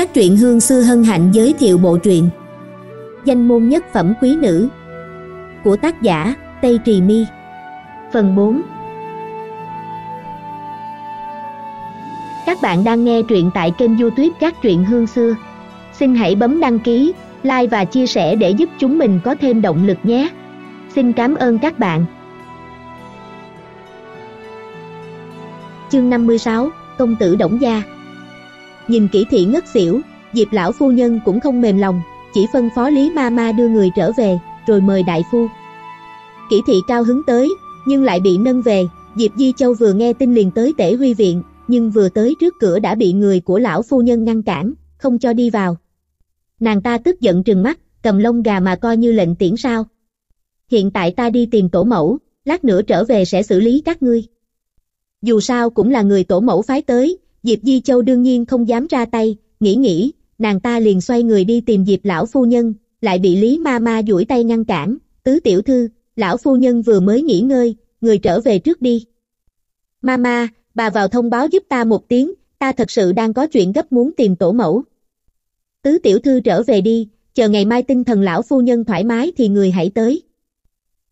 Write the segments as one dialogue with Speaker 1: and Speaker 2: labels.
Speaker 1: các truyện hương xưa hân hạnh giới thiệu bộ truyện Danh môn nhất phẩm quý nữ của tác giả Tây Trì Mi Phần 4 Các bạn đang nghe truyện tại kênh youtube các truyện hương xưa Xin hãy bấm đăng ký, like và chia sẻ để giúp chúng mình có thêm động lực nhé Xin cảm ơn các bạn Chương 56, Công tử Đổng Gia Nhìn kỹ thị ngất xỉu, Diệp lão phu nhân cũng không mềm lòng, chỉ phân phó Lý Ma Ma đưa người trở về, rồi mời đại phu. Kỷ thị cao hứng tới, nhưng lại bị nâng về, Diệp Di Châu vừa nghe tin liền tới tể huy viện, nhưng vừa tới trước cửa đã bị người của lão phu nhân ngăn cản, không cho đi vào. Nàng ta tức giận trừng mắt, cầm lông gà mà coi như lệnh tiễn sao. Hiện tại ta đi tìm tổ mẫu, lát nữa trở về sẽ xử lý các ngươi. Dù sao cũng là người tổ mẫu phái tới, Diệp Di Châu đương nhiên không dám ra tay, nghĩ nghĩ, nàng ta liền xoay người đi tìm Diệp lão phu nhân, lại bị Lý Ma Ma duỗi tay ngăn cản, tứ tiểu thư, lão phu nhân vừa mới nghỉ ngơi, người trở về trước đi. Ma Ma, bà vào thông báo giúp ta một tiếng, ta thật sự đang có chuyện gấp muốn tìm tổ mẫu. Tứ tiểu thư trở về đi, chờ ngày mai tinh thần lão phu nhân thoải mái thì người hãy tới.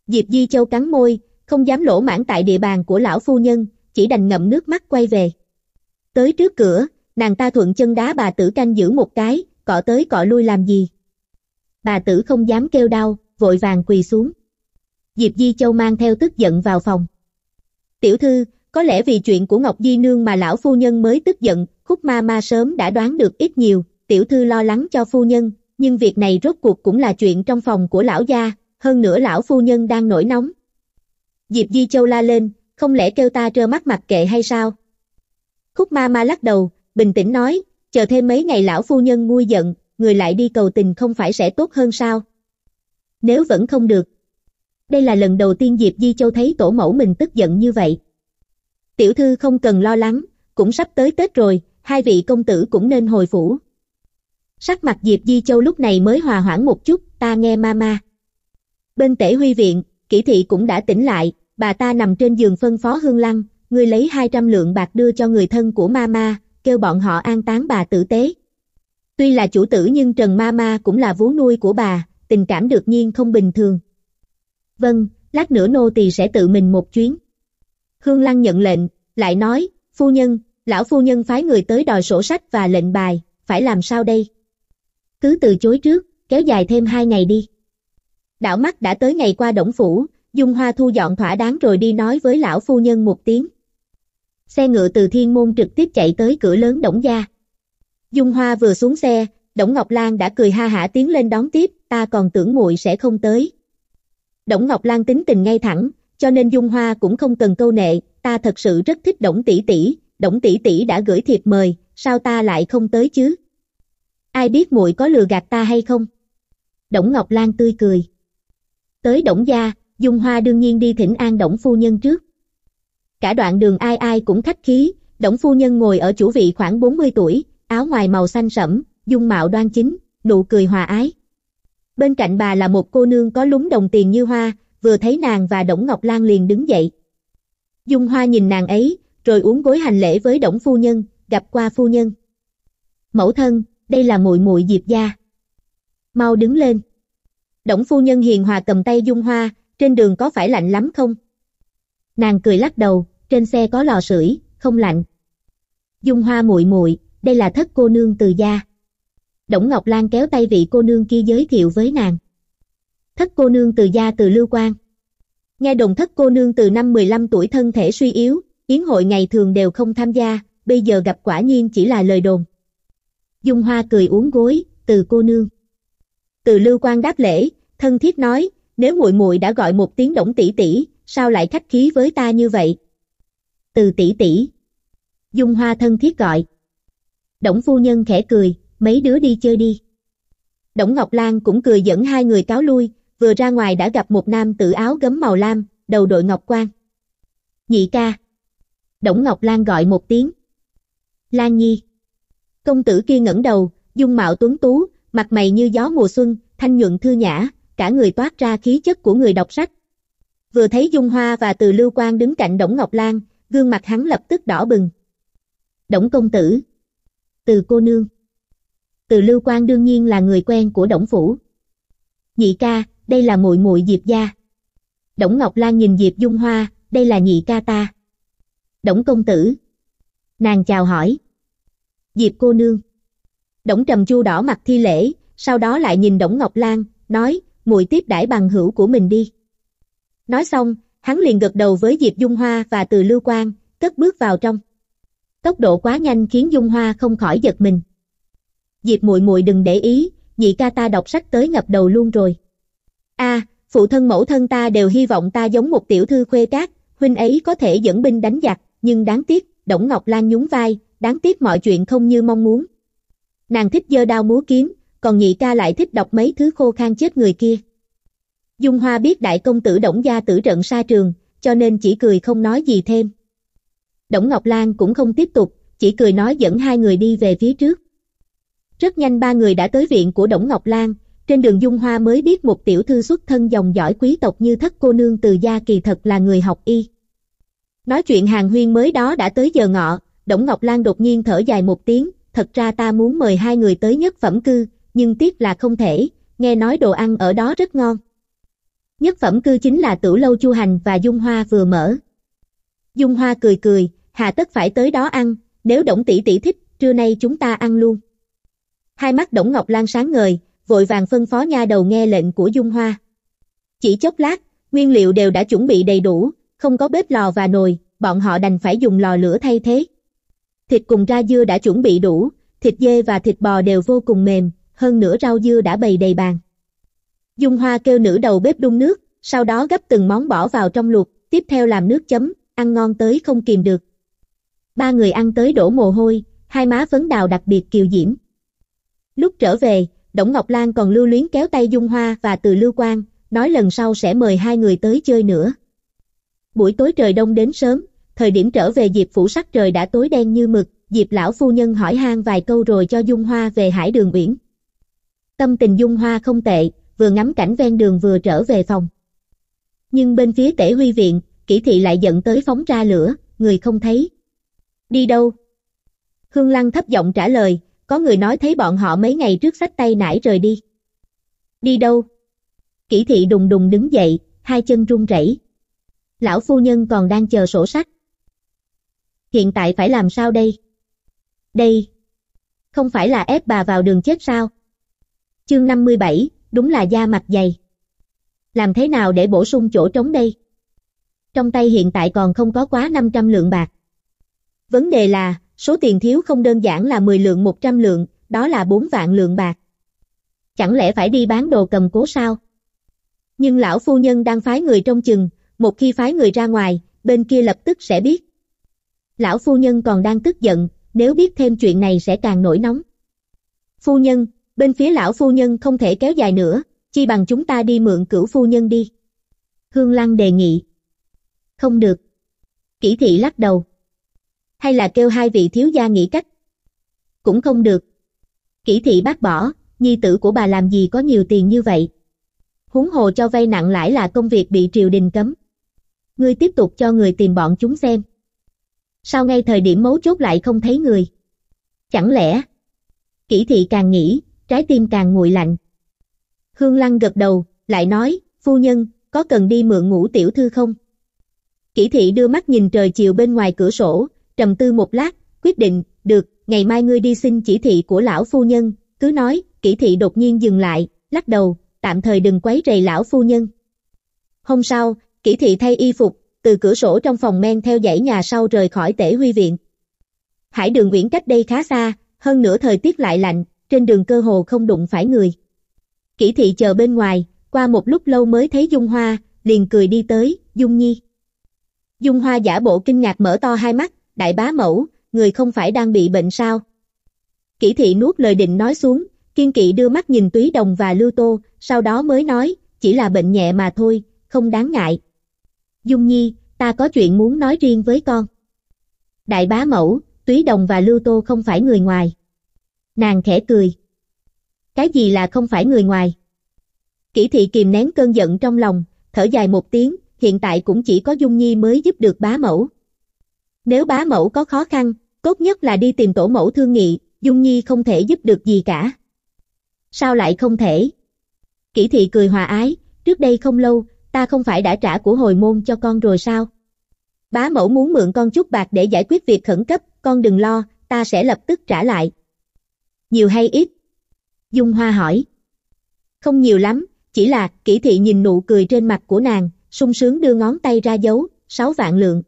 Speaker 1: Diệp Di Châu cắn môi, không dám lỗ mãn tại địa bàn của lão phu nhân, chỉ đành ngậm nước mắt quay về tới trước cửa, nàng ta thuận chân đá bà tử canh giữ một cái, cọ tới cọ lui làm gì. Bà tử không dám kêu đau, vội vàng quỳ xuống. Diệp Di Châu mang theo tức giận vào phòng. Tiểu thư, có lẽ vì chuyện của Ngọc Di Nương mà lão phu nhân mới tức giận, khúc ma ma sớm đã đoán được ít nhiều, tiểu thư lo lắng cho phu nhân, nhưng việc này rốt cuộc cũng là chuyện trong phòng của lão gia, hơn nữa lão phu nhân đang nổi nóng. Diệp Di Châu la lên, không lẽ kêu ta trơ mắt mặc kệ hay sao? Khúc ma ma lắc đầu, bình tĩnh nói, chờ thêm mấy ngày lão phu nhân nguôi giận, người lại đi cầu tình không phải sẽ tốt hơn sao? Nếu vẫn không được. Đây là lần đầu tiên Diệp Di Châu thấy tổ mẫu mình tức giận như vậy. Tiểu thư không cần lo lắng, cũng sắp tới Tết rồi, hai vị công tử cũng nên hồi phủ. Sắc mặt Diệp Di Châu lúc này mới hòa hoãn một chút, ta nghe mama. Bên tể huy viện, kỹ thị cũng đã tỉnh lại, bà ta nằm trên giường phân phó hương lăng, ngươi lấy 200 lượng bạc đưa cho người thân của Mama, kêu bọn họ an táng bà tử tế. Tuy là chủ tử nhưng Trần Mama cũng là vú nuôi của bà, tình cảm được nhiên không bình thường. Vâng, lát nữa nô tỳ sẽ tự mình một chuyến. Hương Lăng nhận lệnh, lại nói, phu nhân, lão phu nhân phái người tới đòi sổ sách và lệnh bài, phải làm sao đây? Cứ từ chối trước, kéo dài thêm hai ngày đi. Đảo mắt đã tới ngày qua Đổng Phủ, Dung Hoa thu dọn thỏa đáng rồi đi nói với lão phu nhân một tiếng xe ngựa từ thiên môn trực tiếp chạy tới cửa lớn Đổng Gia. Dung Hoa vừa xuống xe, Đổng Ngọc Lan đã cười ha hả tiến lên đón tiếp, ta còn tưởng muội sẽ không tới. Đổng Ngọc Lan tính tình ngay thẳng, cho nên Dung Hoa cũng không cần câu nệ, ta thật sự rất thích Đổng tỷ tỷ, Đổng tỷ tỷ đã gửi thiệp mời, sao ta lại không tới chứ? Ai biết muội có lừa gạt ta hay không? Đổng Ngọc Lan tươi cười. Tới Đổng gia, Dung Hoa đương nhiên đi thỉnh an Đổng phu nhân trước cả đoạn đường ai ai cũng khách khí, Đổng phu nhân ngồi ở chủ vị khoảng 40 tuổi, áo ngoài màu xanh sẫm, dung mạo đoan chính, nụ cười hòa ái. Bên cạnh bà là một cô nương có lúng đồng tiền như hoa, vừa thấy nàng và Đổng Ngọc Lan liền đứng dậy. Dung Hoa nhìn nàng ấy, rồi uống gối hành lễ với Đổng phu nhân, gặp qua phu nhân. Mẫu thân, đây là muội muội Diệp gia. Mau đứng lên. Đổng phu nhân hiền hòa cầm tay Dung Hoa, trên đường có phải lạnh lắm không? Nàng cười lắc đầu, trên xe có lò sưởi, không lạnh. Dung Hoa muội muội, đây là thất cô nương từ gia. Đổng Ngọc Lan kéo tay vị cô nương kia giới thiệu với nàng. Thất cô nương từ gia từ Lưu Quang. Nghe đồng thất cô nương từ năm 15 tuổi thân thể suy yếu, yến hội ngày thường đều không tham gia, bây giờ gặp quả nhiên chỉ là lời đồn. Dung Hoa cười uống gối, từ cô nương. Từ Lưu Quang đáp lễ, thân thiết nói, nếu muội muội đã gọi một tiếng Đổng tỷ tỷ, sao lại khách khí với ta như vậy? Từ tỷ tỷ. Dung Hoa thân thiết gọi. Đổng phu nhân khẽ cười, mấy đứa đi chơi đi. Đổng Ngọc Lan cũng cười dẫn hai người cáo lui, vừa ra ngoài đã gặp một nam tử áo gấm màu lam, đầu đội ngọc quan. Nhị ca. Đổng Ngọc Lan gọi một tiếng. Lan Nhi. Công tử kia ngẩng đầu, dung mạo tuấn tú, mặt mày như gió mùa xuân, thanh nhuận thư nhã, cả người toát ra khí chất của người đọc sách, vừa thấy Dung Hoa và Từ Lưu Quang đứng cạnh Đổng Ngọc Lan, gương mặt hắn lập tức đỏ bừng. Đổng công tử, Từ cô nương. Từ Lưu Quang đương nhiên là người quen của Đổng phủ. Nhị ca, đây là muội muội Diệp gia. Đổng Ngọc Lan nhìn Diệp Dung Hoa, đây là nhị ca ta. Đổng công tử. Nàng chào hỏi. Diệp cô nương. Đổng Trầm Chu đỏ mặt thi lễ, sau đó lại nhìn Đổng Ngọc Lan, nói, muội tiếp đãi bằng hữu của mình đi. Nói xong, hắn liền gật đầu với Diệp Dung Hoa và Từ Lưu Quang, cất bước vào trong. Tốc độ quá nhanh khiến Dung Hoa không khỏi giật mình. Diệp muội muội đừng để ý, nhị ca ta đọc sách tới ngập đầu luôn rồi. A, phụ thân mẫu thân ta đều hy vọng ta giống một tiểu thư khuê cát, huynh ấy có thể dẫn binh đánh giặc, nhưng đáng tiếc, Đổng Ngọc Lan nhún vai, đáng tiếc mọi chuyện không như mong muốn. Nàng thích giơ đao múa kiếm, còn nhị ca lại thích đọc mấy thứ khô khan chết người kia. Dung Hoa biết đại công tử Đổng Gia tử trận xa trường, cho nên chỉ cười không nói gì thêm. Đổng Ngọc Lan cũng không tiếp tục, chỉ cười nói dẫn hai người đi về phía trước. Rất nhanh ba người đã tới viện của Đổng Ngọc Lan, trên đường Dung Hoa mới biết một tiểu thư xuất thân dòng dõi quý tộc như thất cô nương từ gia kỳ thật là người học y. Nói chuyện hàng huyên mới đó đã tới giờ ngọ, Đổng Ngọc Lan đột nhiên thở dài một tiếng, thật ra ta muốn mời hai người tới nhất phẩm cư, nhưng tiếc là không thể, nghe nói đồ ăn ở đó rất ngon. Nhất phẩm cư chính là tử lâu chu hành và dung hoa vừa mở. Dung hoa cười cười, hà tất phải tới đó ăn, nếu Đổng tỷ tỷ thích, trưa nay chúng ta ăn luôn. Hai mắt Đổng Ngọc Lan sáng ngời, vội vàng phân phó nha đầu nghe lệnh của Dung Hoa. Chỉ chốc lát, nguyên liệu đều đã chuẩn bị đầy đủ, không có bếp lò và nồi, bọn họ đành phải dùng lò lửa thay thế. Thịt cùng ra dưa đã chuẩn bị đủ, thịt dê và thịt bò đều vô cùng mềm, hơn nữa rau dưa đã bày đầy bàn. Dung Hoa kêu nữ đầu bếp đun nước, sau đó gấp từng món bỏ vào trong luộc, tiếp theo làm nước chấm, ăn ngon tới không kìm được. Ba người ăn tới đổ mồ hôi, hai má phấn đào đặc biệt kiều diễm. Lúc trở về, Đổng Ngọc Lan còn lưu luyến kéo tay Dung Hoa và Từ Lưu Quang, nói lần sau sẽ mời hai người tới chơi nữa. Buổi tối trời đông đến sớm, thời điểm trở về Diệp phủ sắc trời đã tối đen như mực, Diệp lão phu nhân hỏi han vài câu rồi cho Dung Hoa về Hải Đường biển. Tâm tình Dung Hoa không tệ, vừa ngắm cảnh ven đường vừa trở về phòng. Nhưng bên phía tể huy viện, kỹ thị lại giận tới phóng ra lửa, người không thấy. Đi đâu? Hương Lăng thấp giọng trả lời, có người nói thấy bọn họ mấy ngày trước sách tay nải rời đi. Đi đâu? Kỷ thị đùng đùng đứng dậy, hai chân run rẩy. Lão phu nhân còn đang chờ sổ sách. Hiện tại phải làm sao đây? Đây! Không phải là ép bà vào đường chết sao? Chương 57, đúng là da mặt dày. Làm thế nào để bổ sung chỗ trống đây? Trong tay hiện tại còn không có quá 500 lượng bạc. Vấn đề là, số tiền thiếu không đơn giản là 10 lượng 100 lượng, đó là 4 vạn lượng bạc. Chẳng lẽ phải đi bán đồ cầm cố sao? Nhưng lão phu nhân đang phái người trong chừng, một khi phái người ra ngoài, bên kia lập tức sẽ biết. Lão phu nhân còn đang tức giận, nếu biết thêm chuyện này sẽ càng nổi nóng. Phu nhân, bên phía lão phu nhân không thể kéo dài nữa, chi bằng chúng ta đi mượn cửu phu nhân đi. Hương Lăng đề nghị. Không được. Kỷ thị lắc đầu. Hay là kêu hai vị thiếu gia nghĩ cách. Cũng không được. Kỷ thị bác bỏ, nhi tử của bà làm gì có nhiều tiền như vậy. Huống hồ cho vay nặng lãi là công việc bị triều đình cấm. Ngươi tiếp tục cho người tìm bọn chúng xem. Sao ngay thời điểm mấu chốt lại không thấy người? Chẳng lẽ? Kỷ thị càng nghĩ, trái tim càng nguội lạnh. Hương Lăng gật đầu, lại nói, phu nhân, có cần đi mượn ngũ tiểu thư không? Kỷ thị đưa mắt nhìn trời chiều bên ngoài cửa sổ, trầm tư một lát, quyết định, được, ngày mai ngươi đi xin chỉ thị của lão phu nhân, cứ nói, kỷ thị đột nhiên dừng lại, lắc đầu, tạm thời đừng quấy rầy lão phu nhân. Hôm sau, kỷ thị thay y phục, từ cửa sổ trong phòng men theo dãy nhà sau rời khỏi tể huy viện. Hải đường Nguyễn cách đây khá xa, hơn nữa thời tiết lại lạnh, trên đường cơ hồ không đụng phải người. Kỷ thị chờ bên ngoài, qua một lúc lâu mới thấy Dung Hoa, liền cười đi tới, Dung Nhi. Dung Hoa giả bộ kinh ngạc mở to hai mắt, đại bá mẫu, người không phải đang bị bệnh sao. Kỷ thị nuốt lời định nói xuống, kiên kỵ đưa mắt nhìn Túy Đồng và Lưu Tô, sau đó mới nói, chỉ là bệnh nhẹ mà thôi, không đáng ngại. Dung Nhi, ta có chuyện muốn nói riêng với con. Đại bá mẫu, Túy Đồng và Lưu Tô không phải người ngoài. Nàng khẽ cười. Cái gì là không phải người ngoài? Kỷ thị kìm nén cơn giận trong lòng, thở dài một tiếng, hiện tại cũng chỉ có Dung Nhi mới giúp được bá mẫu. Nếu bá mẫu có khó khăn, tốt nhất là đi tìm tổ mẫu thương nghị, Dung Nhi không thể giúp được gì cả. Sao lại không thể? Kỷ thị cười hòa ái, trước đây không lâu, ta không phải đã trả của hồi môn cho con rồi sao? Bá mẫu muốn mượn con chút bạc để giải quyết việc khẩn cấp, con đừng lo, ta sẽ lập tức trả lại nhiều hay ít? Dung Hoa hỏi. Không nhiều lắm, chỉ là kỹ thị nhìn nụ cười trên mặt của nàng, sung sướng đưa ngón tay ra dấu, sáu vạn lượng.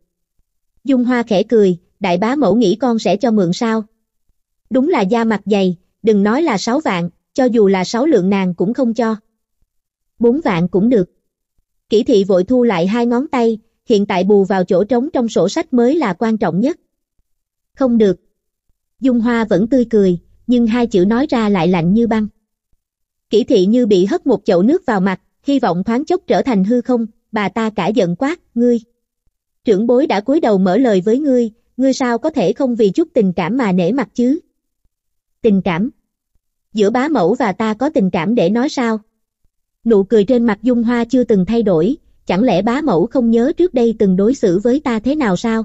Speaker 1: Dung Hoa khẽ cười, đại bá mẫu nghĩ con sẽ cho mượn sao? Đúng là da mặt dày, đừng nói là sáu vạn, cho dù là sáu lượng nàng cũng không cho. Bốn vạn cũng được. Kỷ thị vội thu lại hai ngón tay, hiện tại bù vào chỗ trống trong sổ sách mới là quan trọng nhất. Không được. Dung Hoa vẫn tươi cười, nhưng hai chữ nói ra lại lạnh như băng. Kỷ thị như bị hất một chậu nước vào mặt, hy vọng thoáng chốc trở thành hư không, bà ta cả giận quát, ngươi. Trưởng bối đã cúi đầu mở lời với ngươi, ngươi sao có thể không vì chút tình cảm mà nể mặt chứ? Tình cảm? Giữa bá mẫu và ta có tình cảm để nói sao? Nụ cười trên mặt Dung Hoa chưa từng thay đổi, chẳng lẽ bá mẫu không nhớ trước đây từng đối xử với ta thế nào sao?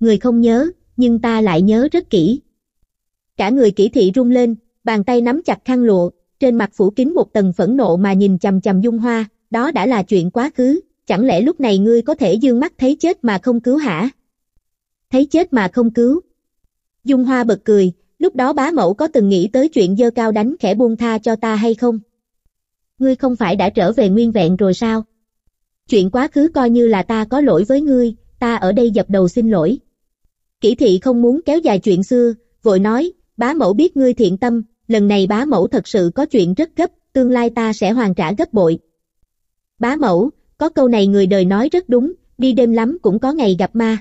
Speaker 1: Người không nhớ, nhưng ta lại nhớ rất kỹ. Cả người kỹ thị rung lên, bàn tay nắm chặt khăn lụa, trên mặt phủ kín một tầng phẫn nộ mà nhìn chầm chầm dung hoa, đó đã là chuyện quá khứ, chẳng lẽ lúc này ngươi có thể dương mắt thấy chết mà không cứu hả? Thấy chết mà không cứu. Dung hoa bật cười, lúc đó bá mẫu có từng nghĩ tới chuyện dơ cao đánh khẽ buông tha cho ta hay không? Ngươi không phải đã trở về nguyên vẹn rồi sao? Chuyện quá khứ coi như là ta có lỗi với ngươi, ta ở đây dập đầu xin lỗi. Kỷ thị không muốn kéo dài chuyện xưa, vội nói, bá mẫu biết ngươi thiện tâm, lần này bá mẫu thật sự có chuyện rất gấp, tương lai ta sẽ hoàn trả gấp bội. Bá mẫu, có câu này người đời nói rất đúng, đi đêm lắm cũng có ngày gặp ma.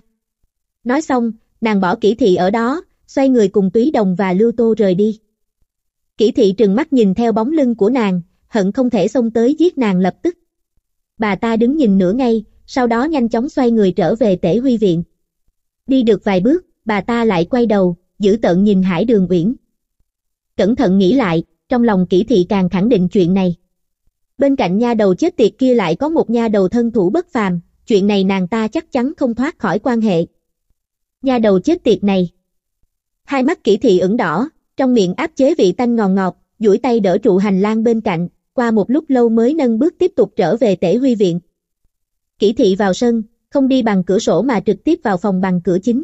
Speaker 1: Nói xong, nàng bỏ kỹ thị ở đó, xoay người cùng túy đồng và lưu tô rời đi. Kỹ thị trừng mắt nhìn theo bóng lưng của nàng, hận không thể xông tới giết nàng lập tức. Bà ta đứng nhìn nửa ngay, sau đó nhanh chóng xoay người trở về tể huy viện. Đi được vài bước, bà ta lại quay đầu, giữ tợn nhìn Hải Đường Uyển. Cẩn thận nghĩ lại, trong lòng kỹ thị càng khẳng định chuyện này. Bên cạnh nha đầu chết tiệt kia lại có một nha đầu thân thủ bất phàm, chuyện này nàng ta chắc chắn không thoát khỏi quan hệ. Nha đầu chết tiệt này. Hai mắt kỹ thị ửng đỏ, trong miệng áp chế vị tanh ngòn ngọt, duỗi tay đỡ trụ hành lang bên cạnh, qua một lúc lâu mới nâng bước tiếp tục trở về tể huy viện. Kỹ thị vào sân, không đi bằng cửa sổ mà trực tiếp vào phòng bằng cửa chính.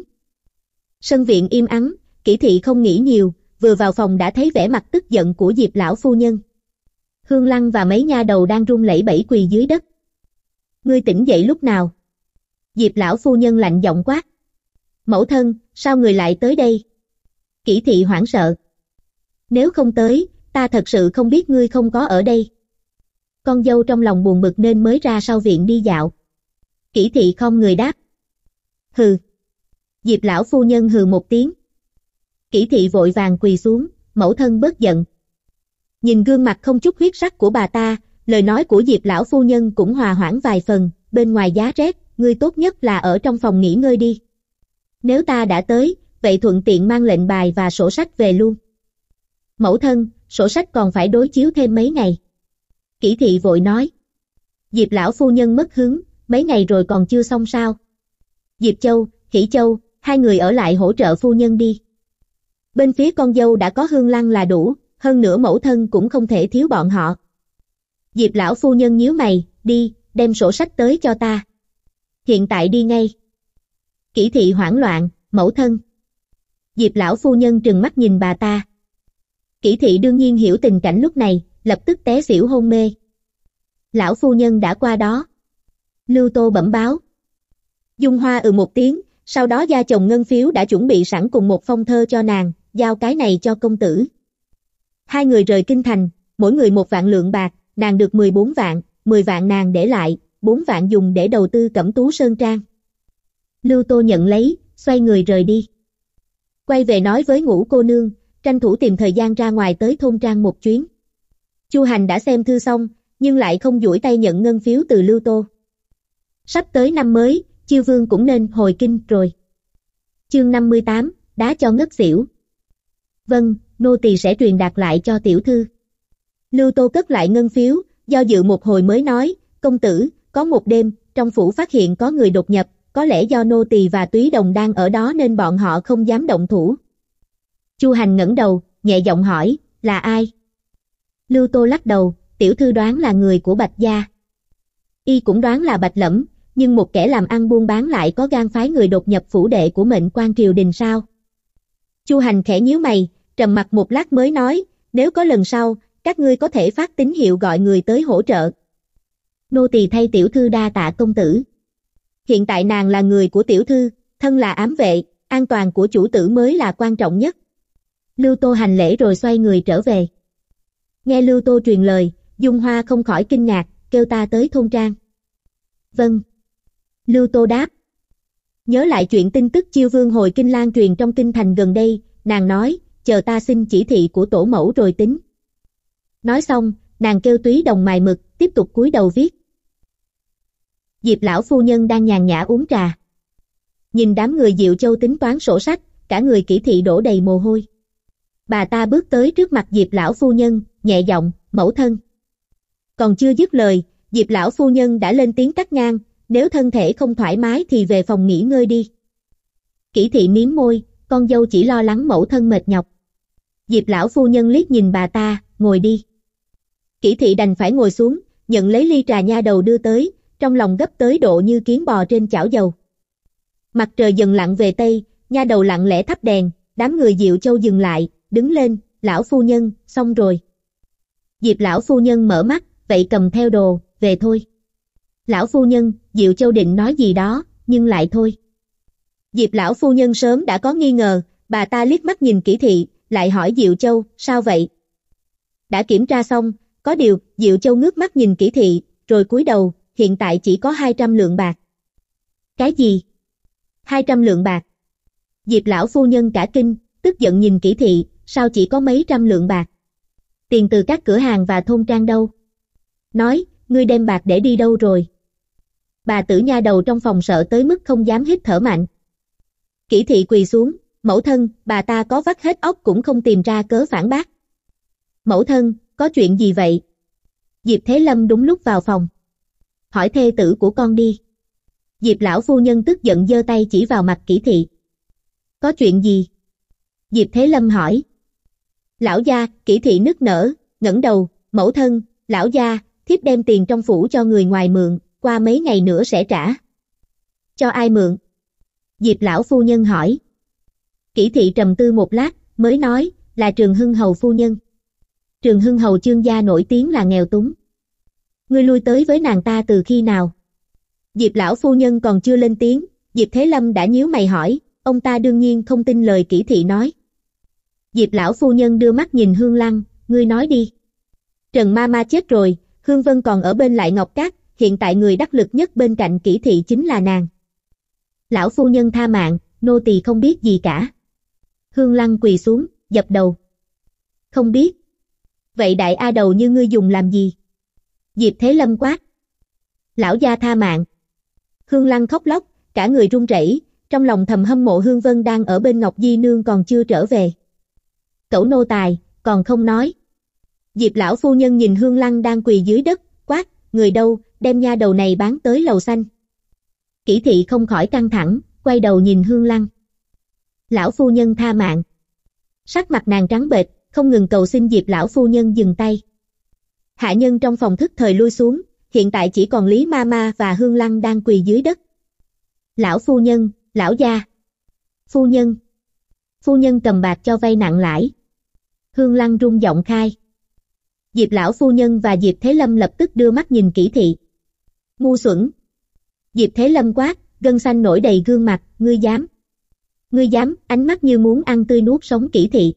Speaker 1: Sân viện im ắng, Kỷ thị không nghĩ nhiều, vừa vào phòng đã thấy vẻ mặt tức giận của Diệp lão phu nhân. Hương Lăng và mấy nha đầu đang run lẩy bẩy quỳ dưới đất. Ngươi tỉnh dậy lúc nào? Diệp lão phu nhân lạnh giọng quát. Mẫu thân, sao người lại tới đây? Kỷ thị hoảng sợ. Nếu không tới, ta thật sự không biết ngươi không có ở đây. Con dâu trong lòng buồn bực nên mới ra sau viện đi dạo. Kỷ thị không người đáp. Hừ. Diệp lão phu nhân hừ một tiếng kỹ thị vội vàng quỳ xuống, mẫu thân bớt giận. Nhìn gương mặt không chút huyết sắc của bà ta, lời nói của Diệp lão phu nhân cũng hòa hoãn vài phần, bên ngoài giá rét, ngươi tốt nhất là ở trong phòng nghỉ ngơi đi. Nếu ta đã tới, vậy thuận tiện mang lệnh bài và sổ sách về luôn. Mẫu thân, sổ sách còn phải đối chiếu thêm mấy ngày. Kỷ thị vội nói. Diệp lão phu nhân mất hứng, mấy ngày rồi còn chưa xong sao. Diệp Châu, Khỉ Châu, hai người ở lại hỗ trợ phu nhân đi bên phía con dâu đã có hương lăng là đủ, hơn nữa mẫu thân cũng không thể thiếu bọn họ. Diệp lão phu nhân nhíu mày, đi, đem sổ sách tới cho ta. Hiện tại đi ngay. Kỷ thị hoảng loạn, mẫu thân. Diệp lão phu nhân trừng mắt nhìn bà ta. Kỷ thị đương nhiên hiểu tình cảnh lúc này, lập tức té xỉu hôn mê. Lão phu nhân đã qua đó. Lưu Tô bẩm báo. Dung Hoa ừ một tiếng, sau đó gia chồng ngân phiếu đã chuẩn bị sẵn cùng một phong thơ cho nàng, giao cái này cho công tử. Hai người rời kinh thành, mỗi người một vạn lượng bạc, nàng được 14 vạn, 10 vạn nàng để lại, 4 vạn dùng để đầu tư cẩm tú sơn trang. Lưu Tô nhận lấy, xoay người rời đi. Quay về nói với ngũ cô nương, tranh thủ tìm thời gian ra ngoài tới thôn trang một chuyến. Chu Hành đã xem thư xong, nhưng lại không duỗi tay nhận ngân phiếu từ Lưu Tô. Sắp tới năm mới, chiêu vương cũng nên hồi kinh rồi. Chương 58, đá cho ngất xỉu vâng, nô tỳ sẽ truyền đạt lại cho tiểu thư. Lưu Tô cất lại ngân phiếu, do dự một hồi mới nói, công tử, có một đêm, trong phủ phát hiện có người đột nhập, có lẽ do nô tỳ và túy đồng đang ở đó nên bọn họ không dám động thủ. Chu Hành ngẩng đầu, nhẹ giọng hỏi, là ai? Lưu Tô lắc đầu, tiểu thư đoán là người của Bạch Gia. Y cũng đoán là Bạch Lẫm, nhưng một kẻ làm ăn buôn bán lại có gan phái người đột nhập phủ đệ của mệnh quan triều đình sao? Chu Hành khẽ nhíu mày, trầm mặt một lát mới nói, nếu có lần sau, các ngươi có thể phát tín hiệu gọi người tới hỗ trợ. Nô tỳ thay tiểu thư đa tạ công tử. Hiện tại nàng là người của tiểu thư, thân là ám vệ, an toàn của chủ tử mới là quan trọng nhất. Lưu Tô hành lễ rồi xoay người trở về. Nghe Lưu Tô truyền lời, Dung Hoa không khỏi kinh ngạc, kêu ta tới thôn trang. Vâng. Lưu Tô đáp. Nhớ lại chuyện tin tức chiêu vương hồi Kinh Lan truyền trong kinh thành gần đây, nàng nói, chờ ta xin chỉ thị của tổ mẫu rồi tính. Nói xong, nàng kêu túy đồng mài mực, tiếp tục cúi đầu viết. Diệp lão phu nhân đang nhàn nhã uống trà. Nhìn đám người Diệu Châu tính toán sổ sách, cả người kỹ thị đổ đầy mồ hôi. Bà ta bước tới trước mặt Diệp lão phu nhân, nhẹ giọng, mẫu thân. Còn chưa dứt lời, Diệp lão phu nhân đã lên tiếng cắt ngang, nếu thân thể không thoải mái thì về phòng nghỉ ngơi đi. Kỹ thị miếm môi, con dâu chỉ lo lắng mẫu thân mệt nhọc. Diệp lão phu nhân liếc nhìn bà ta, ngồi đi. Kỷ thị đành phải ngồi xuống, nhận lấy ly trà nha đầu đưa tới, trong lòng gấp tới độ như kiến bò trên chảo dầu. Mặt trời dần lặn về Tây, nha đầu lặng lẽ thắp đèn, đám người Diệu Châu dừng lại, đứng lên, lão phu nhân, xong rồi. Diệp lão phu nhân mở mắt, vậy cầm theo đồ, về thôi. Lão phu nhân, Diệu Châu định nói gì đó, nhưng lại thôi. Diệp lão phu nhân sớm đã có nghi ngờ, bà ta liếc mắt nhìn kỹ thị, lại hỏi Diệu Châu, sao vậy? Đã kiểm tra xong, có điều, Diệu Châu ngước mắt nhìn kỹ thị, rồi cúi đầu, hiện tại chỉ có 200 lượng bạc. Cái gì? 200 lượng bạc. Diệp lão phu nhân cả kinh, tức giận nhìn kỹ thị, sao chỉ có mấy trăm lượng bạc? Tiền từ các cửa hàng và thôn trang đâu? Nói, ngươi đem bạc để đi đâu rồi? Bà tử nha đầu trong phòng sợ tới mức không dám hít thở mạnh. Kỹ thị quỳ xuống, Mẫu thân, bà ta có vắt hết óc cũng không tìm ra cớ phản bác. Mẫu thân, có chuyện gì vậy? Diệp Thế Lâm đúng lúc vào phòng. Hỏi thê tử của con đi. Diệp lão phu nhân tức giận giơ tay chỉ vào mặt kỹ thị. Có chuyện gì? Diệp Thế Lâm hỏi. Lão gia, kỹ thị nức nở, ngẩng đầu, mẫu thân, lão gia, thiếp đem tiền trong phủ cho người ngoài mượn, qua mấy ngày nữa sẽ trả. Cho ai mượn? Diệp lão phu nhân hỏi. Kỷ thị trầm tư một lát, mới nói, là trường hưng hầu phu nhân. Trường hưng hầu chương gia nổi tiếng là nghèo túng. Ngươi lui tới với nàng ta từ khi nào? Diệp lão phu nhân còn chưa lên tiếng, Diệp Thế Lâm đã nhíu mày hỏi, ông ta đương nhiên không tin lời kỷ thị nói. Diệp lão phu nhân đưa mắt nhìn Hương Lăng, ngươi nói đi. Trần ma ma chết rồi, Hương Vân còn ở bên lại Ngọc Cát, hiện tại người đắc lực nhất bên cạnh kỷ thị chính là nàng. Lão phu nhân tha mạng, nô tỳ không biết gì cả. Hương Lăng quỳ xuống, dập đầu. Không biết. Vậy đại A đầu như ngươi dùng làm gì? Diệp Thế Lâm quát. Lão gia tha mạng. Hương Lăng khóc lóc, cả người run rẩy, trong lòng thầm hâm mộ Hương Vân đang ở bên Ngọc Di Nương còn chưa trở về. Cẩu nô tài, còn không nói. Diệp lão phu nhân nhìn Hương Lăng đang quỳ dưới đất, quát, người đâu, đem nha đầu này bán tới lầu xanh. Kỷ thị không khỏi căng thẳng, quay đầu nhìn Hương Lăng lão phu nhân tha mạng. Sắc mặt nàng trắng bệch, không ngừng cầu xin Diệp lão phu nhân dừng tay. Hạ nhân trong phòng thức thời lui xuống, hiện tại chỉ còn Lý Ma Ma và Hương Lăng đang quỳ dưới đất. Lão phu nhân, lão gia. Phu nhân. Phu nhân cầm bạc cho vay nặng lãi. Hương Lăng rung giọng khai. Diệp lão phu nhân và Diệp Thế Lâm lập tức đưa mắt nhìn kỹ thị. Ngu xuẩn. Diệp Thế Lâm quát, gân xanh nổi đầy gương mặt, ngươi dám ngươi dám ánh mắt như muốn ăn tươi nuốt sống kỹ thị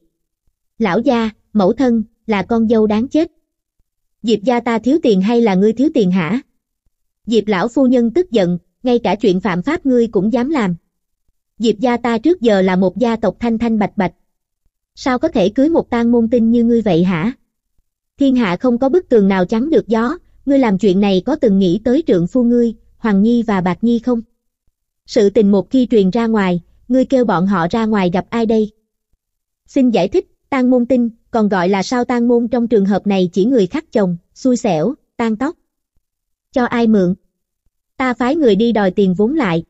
Speaker 1: lão gia mẫu thân là con dâu đáng chết diệp gia ta thiếu tiền hay là ngươi thiếu tiền hả diệp lão phu nhân tức giận ngay cả chuyện phạm pháp ngươi cũng dám làm diệp gia ta trước giờ là một gia tộc thanh thanh bạch bạch sao có thể cưới một tang môn tinh như ngươi vậy hả thiên hạ không có bức tường nào chắn được gió ngươi làm chuyện này có từng nghĩ tới trượng phu ngươi hoàng nhi và bạc nhi không sự tình một khi truyền ra ngoài ngươi kêu bọn họ ra ngoài gặp ai đây? Xin giải thích, tan môn tinh, còn gọi là sao tan môn trong trường hợp này chỉ người khắc chồng, xui xẻo, tan tóc. Cho ai mượn? Ta phái người đi đòi tiền vốn lại.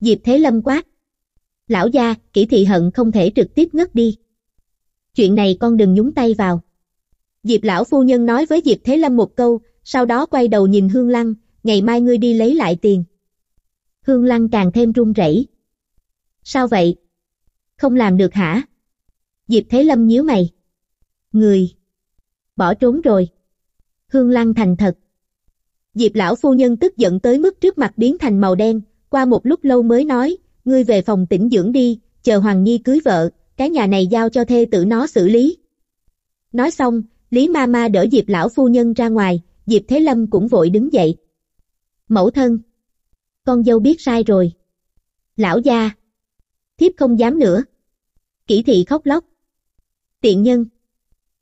Speaker 1: Diệp Thế Lâm quát. Lão gia, kỹ thị hận không thể trực tiếp ngất đi. Chuyện này con đừng nhúng tay vào. Diệp lão phu nhân nói với Diệp Thế Lâm một câu, sau đó quay đầu nhìn Hương Lăng, ngày mai ngươi đi lấy lại tiền. Hương Lăng càng thêm run rẩy, Sao vậy? Không làm được hả? Diệp Thế Lâm nhíu mày. Người. Bỏ trốn rồi. Hương Lăng thành thật. Diệp lão phu nhân tức giận tới mức trước mặt biến thành màu đen, qua một lúc lâu mới nói, ngươi về phòng tĩnh dưỡng đi, chờ Hoàng Nhi cưới vợ, cái nhà này giao cho thê tử nó xử lý. Nói xong, Lý Ma Ma đỡ Diệp lão phu nhân ra ngoài, Diệp Thế Lâm cũng vội đứng dậy. Mẫu thân. Con dâu biết sai rồi. Lão gia thiếp không dám nữa. Kỷ thị khóc lóc. Tiện nhân.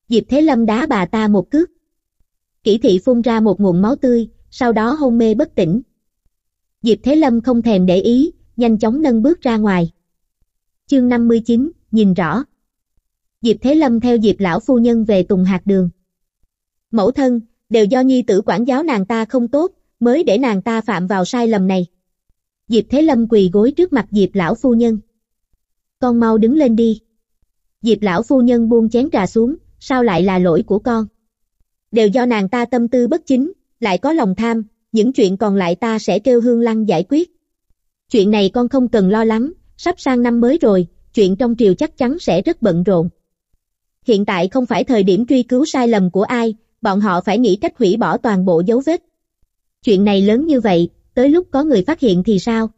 Speaker 1: Diệp Thế Lâm đá bà ta một cước. Kỷ thị phun ra một nguồn máu tươi, sau đó hôn mê bất tỉnh. Diệp Thế Lâm không thèm để ý, nhanh chóng nâng bước ra ngoài. Chương 59, nhìn rõ. Diệp Thế Lâm theo Diệp lão phu nhân về Tùng hạt Đường. Mẫu thân, đều do nhi tử quản giáo nàng ta không tốt, mới để nàng ta phạm vào sai lầm này. Diệp Thế Lâm quỳ gối trước mặt Diệp lão phu nhân con mau đứng lên đi. Diệp lão phu nhân buông chén trà xuống, sao lại là lỗi của con? Đều do nàng ta tâm tư bất chính, lại có lòng tham, những chuyện còn lại ta sẽ kêu Hương Lăng giải quyết. Chuyện này con không cần lo lắng, sắp sang năm mới rồi, chuyện trong triều chắc chắn sẽ rất bận rộn. Hiện tại không phải thời điểm truy cứu sai lầm của ai, bọn họ phải nghĩ cách hủy bỏ toàn bộ dấu vết. Chuyện này lớn như vậy, tới lúc có người phát hiện thì sao?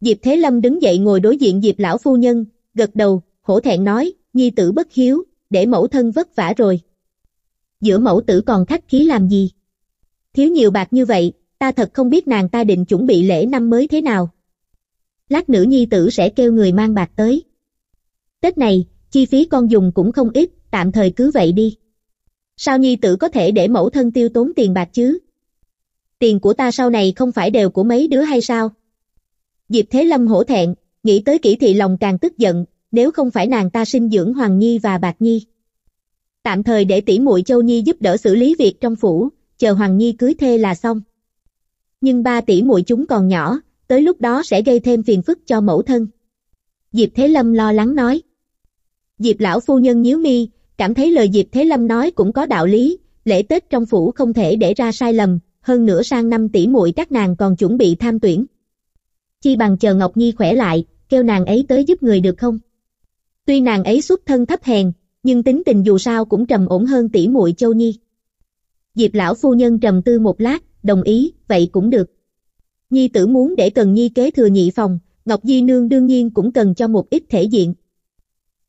Speaker 1: Diệp Thế Lâm đứng dậy ngồi đối diện Diệp lão phu nhân, gật đầu, hổ thẹn nói, nhi tử bất hiếu, để mẫu thân vất vả rồi. Giữa mẫu tử còn khách khí làm gì? Thiếu nhiều bạc như vậy, ta thật không biết nàng ta định chuẩn bị lễ năm mới thế nào. Lát nữa nhi tử sẽ kêu người mang bạc tới. Tết này, chi phí con dùng cũng không ít, tạm thời cứ vậy đi. Sao nhi tử có thể để mẫu thân tiêu tốn tiền bạc chứ? Tiền của ta sau này không phải đều của mấy đứa hay sao? Diệp Thế Lâm hổ thẹn, nghĩ tới kỹ thị lòng càng tức giận, nếu không phải nàng ta sinh dưỡng Hoàng Nhi và Bạc Nhi. Tạm thời để tỷ muội Châu Nhi giúp đỡ xử lý việc trong phủ, chờ Hoàng Nhi cưới thê là xong. Nhưng ba tỷ muội chúng còn nhỏ, tới lúc đó sẽ gây thêm phiền phức cho mẫu thân. Diệp Thế Lâm lo lắng nói. Diệp lão phu nhân nhíu mi, cảm thấy lời Diệp Thế Lâm nói cũng có đạo lý, lễ Tết trong phủ không thể để ra sai lầm, hơn nữa sang năm tỷ muội các nàng còn chuẩn bị tham tuyển chi bằng chờ Ngọc Nhi khỏe lại, kêu nàng ấy tới giúp người được không? Tuy nàng ấy xuất thân thấp hèn, nhưng tính tình dù sao cũng trầm ổn hơn tỷ muội Châu Nhi. Diệp lão phu nhân trầm tư một lát, đồng ý, vậy cũng được. Nhi tử muốn để Cần Nhi kế thừa nhị phòng, Ngọc Di Nương đương nhiên cũng cần cho một ít thể diện.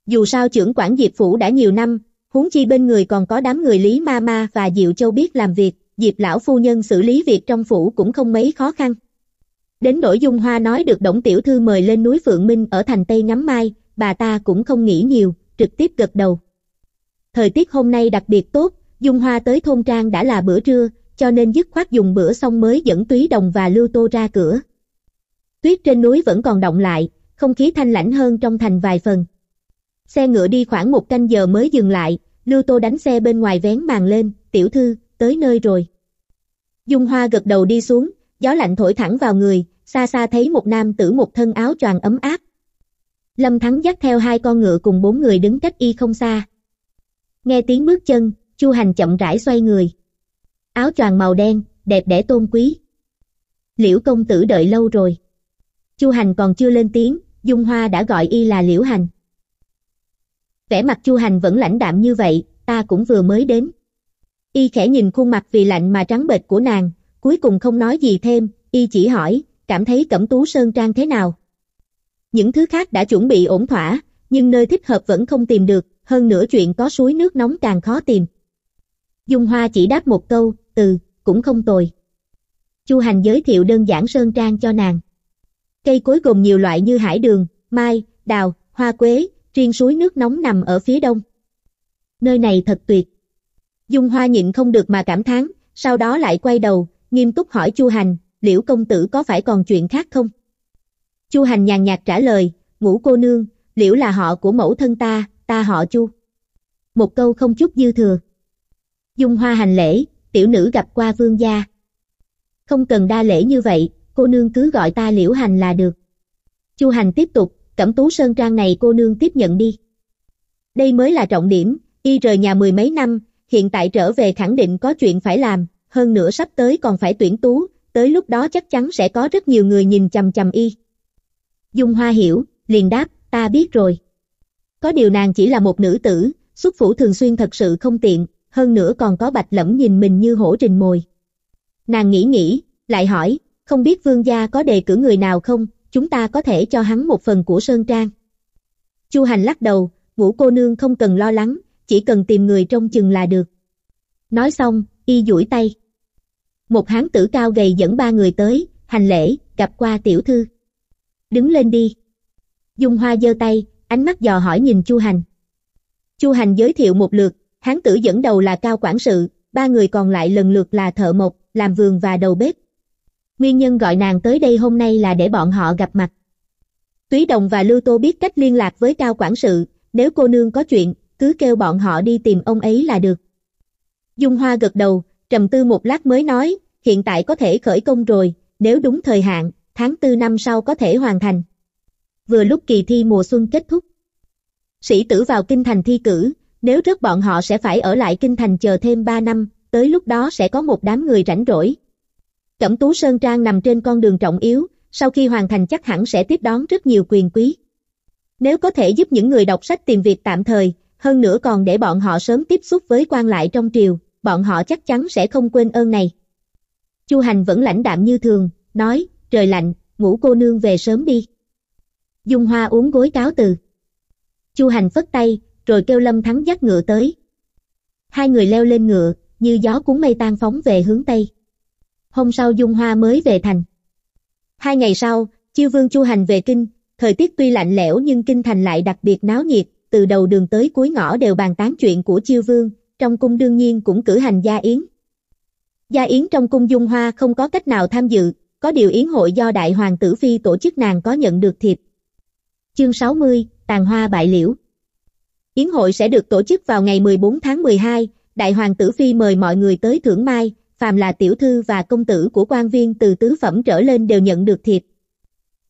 Speaker 1: Dù sao trưởng quản Diệp Phủ đã nhiều năm, huống chi bên người còn có đám người Lý Ma Ma và Diệu Châu biết làm việc, Diệp lão phu nhân xử lý việc trong phủ cũng không mấy khó khăn. Đến nỗi Dung Hoa nói được Đổng Tiểu Thư mời lên núi Phượng Minh ở thành Tây ngắm mai, bà ta cũng không nghĩ nhiều, trực tiếp gật đầu. Thời tiết hôm nay đặc biệt tốt, Dung Hoa tới thôn Trang đã là bữa trưa, cho nên dứt khoát dùng bữa xong mới dẫn Túy Đồng và Lưu Tô ra cửa. Tuyết trên núi vẫn còn động lại, không khí thanh lãnh hơn trong thành vài phần. Xe ngựa đi khoảng một canh giờ mới dừng lại, Lưu Tô đánh xe bên ngoài vén màn lên, tiểu thư, tới nơi rồi. Dung Hoa gật đầu đi xuống, gió lạnh thổi thẳng vào người, xa xa thấy một nam tử một thân áo choàng ấm áp. Lâm Thắng dắt theo hai con ngựa cùng bốn người đứng cách y không xa. Nghe tiếng bước chân, Chu Hành chậm rãi xoay người. Áo choàng màu đen, đẹp đẽ tôn quý. Liễu công tử đợi lâu rồi. Chu Hành còn chưa lên tiếng, Dung Hoa đã gọi y là Liễu Hành. Vẻ mặt Chu Hành vẫn lãnh đạm như vậy, ta cũng vừa mới đến. Y khẽ nhìn khuôn mặt vì lạnh mà trắng bệch của nàng, cuối cùng không nói gì thêm, y chỉ hỏi, cảm thấy Cẩm Tú Sơn Trang thế nào. Những thứ khác đã chuẩn bị ổn thỏa, nhưng nơi thích hợp vẫn không tìm được, hơn nữa chuyện có suối nước nóng càng khó tìm. Dung Hoa chỉ đáp một câu, từ, cũng không tồi. Chu Hành giới thiệu đơn giản sơn trang cho nàng. Cây cối gồm nhiều loại như hải đường, mai, đào, hoa quế, riêng suối nước nóng nằm ở phía đông. Nơi này thật tuyệt. Dung Hoa nhịn không được mà cảm thán, sau đó lại quay đầu, nghiêm túc hỏi Chu Hành, liễu công tử có phải còn chuyện khác không? Chu Hành nhàn nhạt trả lời, ngũ cô nương, liễu là họ của mẫu thân ta, ta họ Chu. Một câu không chút dư thừa. Dung hoa hành lễ, tiểu nữ gặp qua vương gia. Không cần đa lễ như vậy, cô nương cứ gọi ta liễu hành là được. Chu Hành tiếp tục, cẩm tú sơn trang này cô nương tiếp nhận đi. Đây mới là trọng điểm, y rời nhà mười mấy năm, hiện tại trở về khẳng định có chuyện phải làm, hơn nữa sắp tới còn phải tuyển tú, tới lúc đó chắc chắn sẽ có rất nhiều người nhìn chầm chầm y. Dung Hoa hiểu, liền đáp, ta biết rồi. Có điều nàng chỉ là một nữ tử, xuất phủ thường xuyên thật sự không tiện, hơn nữa còn có bạch lẫm nhìn mình như hổ trình mồi. Nàng nghĩ nghĩ, lại hỏi, không biết vương gia có đề cử người nào không, chúng ta có thể cho hắn một phần của Sơn Trang. Chu Hành lắc đầu, ngũ cô nương không cần lo lắng, chỉ cần tìm người trong chừng là được. Nói xong, y duỗi tay. Một hán tử cao gầy dẫn ba người tới, hành lễ, gặp qua tiểu thư. Đứng lên đi. Dung Hoa giơ tay, ánh mắt dò hỏi nhìn Chu Hành. Chu Hành giới thiệu một lượt, hán tử dẫn đầu là Cao Quản sự, ba người còn lại lần lượt là thợ mộc, làm vườn và đầu bếp. Nguyên nhân gọi nàng tới đây hôm nay là để bọn họ gặp mặt. Túy Đồng và Lưu Tô biết cách liên lạc với Cao Quản sự, nếu cô nương có chuyện, cứ kêu bọn họ đi tìm ông ấy là được. Dung Hoa gật đầu, trầm tư một lát mới nói, hiện tại có thể khởi công rồi, nếu đúng thời hạn, tháng tư năm sau có thể hoàn thành. Vừa lúc kỳ thi mùa xuân kết thúc, sĩ tử vào kinh thành thi cử, nếu rất bọn họ sẽ phải ở lại kinh thành chờ thêm 3 năm, tới lúc đó sẽ có một đám người rảnh rỗi. Cẩm Tú Sơn Trang nằm trên con đường trọng yếu, sau khi hoàn thành chắc hẳn sẽ tiếp đón rất nhiều quyền quý. Nếu có thể giúp những người đọc sách tìm việc tạm thời, hơn nữa còn để bọn họ sớm tiếp xúc với quan lại trong triều, bọn họ chắc chắn sẽ không quên ơn này. Chu Hành vẫn lãnh đạm như thường, nói, trời lạnh, ngủ cô nương về sớm đi. Dung Hoa uống gối cáo từ. Chu Hành phất tay, rồi kêu Lâm Thắng dắt ngựa tới. Hai người leo lên ngựa, như gió cuốn mây tan phóng về hướng Tây. Hôm sau Dung Hoa mới về thành. Hai ngày sau, Chiêu Vương Chu Hành về kinh, thời tiết tuy lạnh lẽo nhưng kinh thành lại đặc biệt náo nhiệt, từ đầu đường tới cuối ngõ đều bàn tán chuyện của Chiêu Vương, trong cung đương nhiên cũng cử hành gia yến. Gia yến trong cung Dung Hoa không có cách nào tham dự, có điều yến hội do Đại Hoàng Tử Phi tổ chức nàng có nhận được thiệp. Chương 60, Tàn Hoa Bại Liễu Yến hội sẽ được tổ chức vào ngày 14 tháng 12, Đại Hoàng Tử Phi mời mọi người tới thưởng mai, phàm là tiểu thư và công tử của quan viên từ tứ phẩm trở lên đều nhận được thiệp.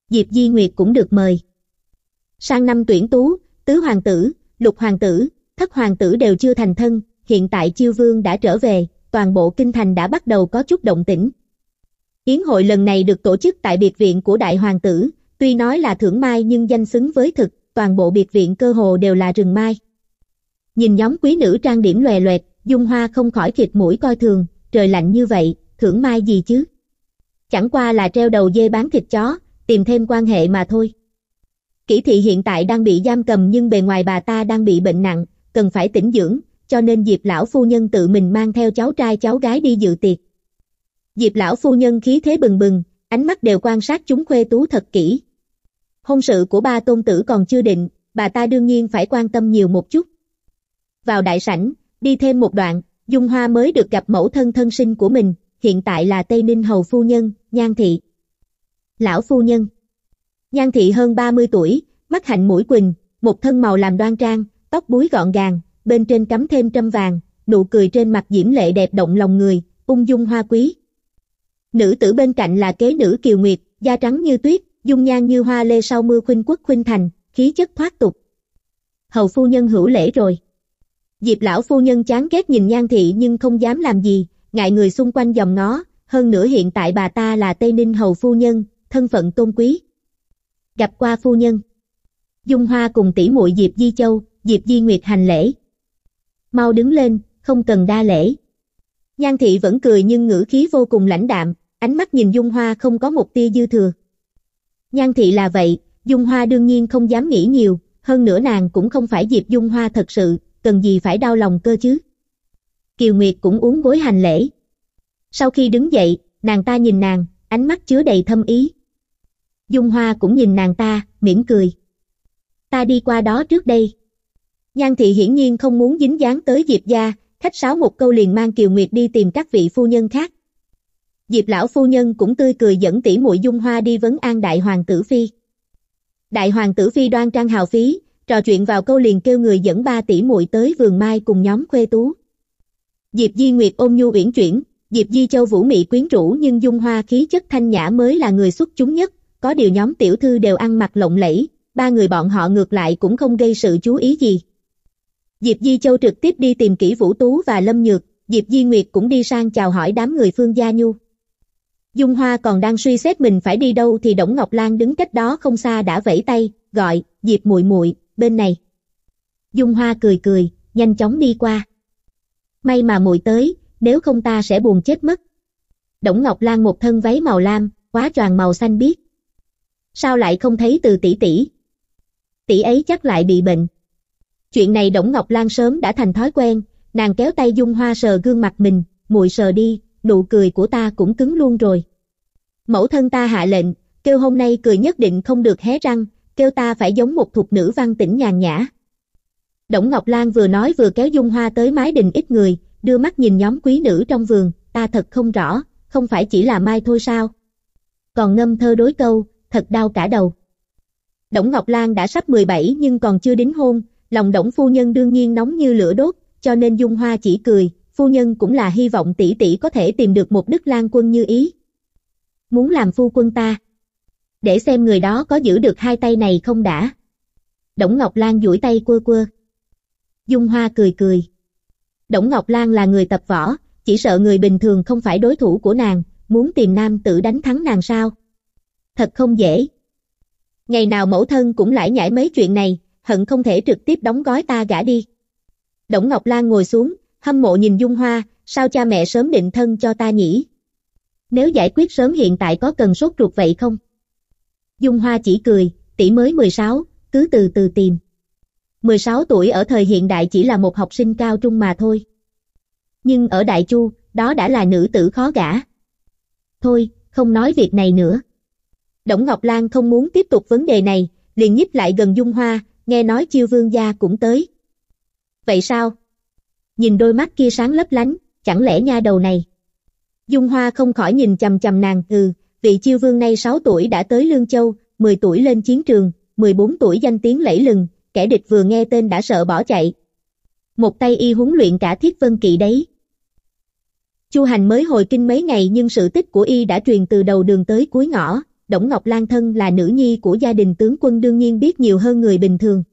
Speaker 1: Diệp Di Nguyệt cũng được mời. Sang năm tuyển tú, tứ hoàng tử, lục hoàng tử, thất hoàng tử đều chưa thành thân, hiện tại chiêu vương đã trở về, toàn bộ kinh thành đã bắt đầu có chút động tĩnh. Yến hội lần này được tổ chức tại biệt viện của đại hoàng tử, tuy nói là thưởng mai nhưng danh xứng với thực, toàn bộ biệt viện cơ hồ đều là rừng mai. Nhìn nhóm quý nữ trang điểm lòe loẹt, dung hoa không khỏi thịt mũi coi thường, trời lạnh như vậy, thưởng mai gì chứ? Chẳng qua là treo đầu dê bán thịt chó, tìm thêm quan hệ mà thôi. Kỷ thị hiện tại đang bị giam cầm nhưng bề ngoài bà ta đang bị bệnh nặng, cần phải tĩnh dưỡng, cho nên Diệp lão phu nhân tự mình mang theo cháu trai cháu gái đi dự tiệc. Diệp lão phu nhân khí thế bừng bừng, ánh mắt đều quan sát chúng khuê tú thật kỹ. Hôn sự của ba tôn tử còn chưa định, bà ta đương nhiên phải quan tâm nhiều một chút. Vào đại sảnh, đi thêm một đoạn, Dung Hoa mới được gặp mẫu thân thân sinh của mình, hiện tại là Tây Ninh Hầu Phu Nhân, Nhan Thị. Lão Phu Nhân Nhan Thị hơn 30 tuổi, mắt hạnh mũi quỳnh, một thân màu làm đoan trang, tóc búi gọn gàng, bên trên cắm thêm trâm vàng, nụ cười trên mặt diễm lệ đẹp động lòng người, ung dung hoa quý. Nữ tử bên cạnh là kế nữ Kiều Nguyệt, da trắng như tuyết, dung nhan như hoa lê sau mưa khuynh quốc khuynh thành, khí chất thoát tục. Hầu phu nhân hữu lễ rồi. Diệp lão phu nhân chán ghét nhìn nhan thị nhưng không dám làm gì, ngại người xung quanh dòng nó, hơn nữa hiện tại bà ta là Tây Ninh hầu phu nhân, thân phận tôn quý. Gặp qua phu nhân. Dung Hoa cùng tỷ muội Diệp Di Châu, Diệp Di Nguyệt hành lễ, mau đứng lên, không cần đa lễ. Nhan thị vẫn cười nhưng ngữ khí vô cùng lãnh đạm, ánh mắt nhìn Dung Hoa không có một tia dư thừa. Nhan thị là vậy, Dung Hoa đương nhiên không dám nghĩ nhiều, hơn nữa nàng cũng không phải dịp Dung Hoa thật sự, cần gì phải đau lòng cơ chứ. Kiều Nguyệt cũng uống gối hành lễ. Sau khi đứng dậy, nàng ta nhìn nàng, ánh mắt chứa đầy thâm ý. Dung Hoa cũng nhìn nàng ta, mỉm cười. Ta đi qua đó trước đây. Nhan thị hiển nhiên không muốn dính dáng tới Diệp gia, khách sáo một câu liền mang Kiều Nguyệt đi tìm các vị phu nhân khác. Diệp lão phu nhân cũng tươi cười dẫn tỷ muội Dung Hoa đi vấn an đại hoàng tử phi. Đại hoàng tử phi đoan trang hào phí, trò chuyện vào câu liền kêu người dẫn ba tỷ muội tới vườn mai cùng nhóm khuê tú. Diệp Di Nguyệt ôm nhu uyển chuyển, Diệp Di Châu vũ mị quyến rũ nhưng Dung Hoa khí chất thanh nhã mới là người xuất chúng nhất, có điều nhóm tiểu thư đều ăn mặc lộng lẫy, ba người bọn họ ngược lại cũng không gây sự chú ý gì, Diệp Di Châu trực tiếp đi tìm kỹ Vũ Tú và Lâm Nhược, Diệp Di Nguyệt cũng đi sang chào hỏi đám người Phương Gia Nhu. Dung Hoa còn đang suy xét mình phải đi đâu thì Đổng Ngọc Lan đứng cách đó không xa đã vẫy tay, gọi, Diệp muội muội bên này. Dung Hoa cười cười, nhanh chóng đi qua. May mà muội tới, nếu không ta sẽ buồn chết mất. Đổng Ngọc Lan một thân váy màu lam, khóa choàng màu xanh biếc. Sao lại không thấy từ tỷ tỷ? Tỷ ấy chắc lại bị bệnh. Chuyện này Đổng Ngọc Lan sớm đã thành thói quen, nàng kéo tay Dung Hoa sờ gương mặt mình, muội sờ đi, nụ cười của ta cũng cứng luôn rồi. Mẫu thân ta hạ lệnh, kêu hôm nay cười nhất định không được hé răng, kêu ta phải giống một thục nữ văn tĩnh nhàn nhã. Đổng Ngọc Lan vừa nói vừa kéo Dung Hoa tới mái đình ít người, đưa mắt nhìn nhóm quý nữ trong vườn, ta thật không rõ, không phải chỉ là mai thôi sao. Còn ngâm thơ đối câu, thật đau cả đầu. Đổng Ngọc Lan đã sắp 17 nhưng còn chưa đính hôn, lòng Đổng phu nhân đương nhiên nóng như lửa đốt, cho nên Dung Hoa chỉ cười, phu nhân cũng là hy vọng tỷ tỷ có thể tìm được một Đức lang quân như ý. Muốn làm phu quân ta. Để xem người đó có giữ được hai tay này không đã. Đổng Ngọc Lan duỗi tay quơ quơ. Dung Hoa cười cười. Đổng Ngọc Lan là người tập võ, chỉ sợ người bình thường không phải đối thủ của nàng, muốn tìm nam tử đánh thắng nàng sao? Thật không dễ. Ngày nào mẫu thân cũng lại nhảy mấy chuyện này, hận không thể trực tiếp đóng gói ta gã đi. Đổng Ngọc Lan ngồi xuống, hâm mộ nhìn Dung Hoa, sao cha mẹ sớm định thân cho ta nhỉ? Nếu giải quyết sớm hiện tại có cần sốt ruột vậy không? Dung Hoa chỉ cười, tỷ mới 16, cứ từ từ tìm. 16 tuổi ở thời hiện đại chỉ là một học sinh cao trung mà thôi. Nhưng ở Đại Chu, đó đã là nữ tử khó gả. Thôi, không nói việc này nữa. Đổng Ngọc Lan không muốn tiếp tục vấn đề này, liền nhíp lại gần Dung Hoa, nghe nói chiêu vương gia cũng tới. Vậy sao? Nhìn đôi mắt kia sáng lấp lánh, chẳng lẽ nha đầu này? Dung Hoa không khỏi nhìn chầm chầm nàng, ừ, vị chiêu vương nay 6 tuổi đã tới Lương Châu, 10 tuổi lên chiến trường, 14 tuổi danh tiếng lẫy lừng, kẻ địch vừa nghe tên đã sợ bỏ chạy. Một tay y huấn luyện cả thiết vân kỵ đấy. Chu Hành mới hồi kinh mấy ngày nhưng sự tích của y đã truyền từ đầu đường tới cuối ngõ. Đổng Ngọc Lan thân là nữ nhi của gia đình tướng quân đương nhiên biết nhiều hơn người bình thường.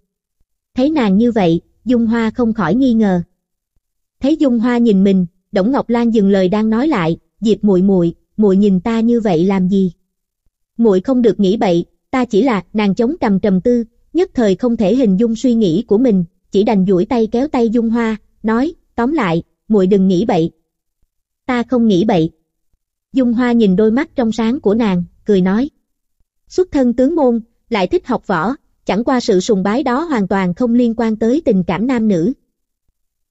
Speaker 1: Thấy nàng như vậy, Dung Hoa không khỏi nghi ngờ. Thấy Dung Hoa nhìn mình, Đổng Ngọc Lan dừng lời đang nói lại, "Diệp muội muội, muội nhìn ta như vậy làm gì?" "Muội không được nghĩ bậy, ta chỉ là..." Nàng chống cằm trầm tư, nhất thời không thể hình dung suy nghĩ của mình, chỉ đành duỗi tay kéo tay Dung Hoa, nói, "Tóm lại, muội đừng nghĩ bậy." "Ta không nghĩ bậy." Dung Hoa nhìn đôi mắt trong sáng của nàng, cười nói. Xuất thân tướng môn, lại thích học võ, chẳng qua sự sùng bái đó hoàn toàn không liên quan tới tình cảm nam nữ.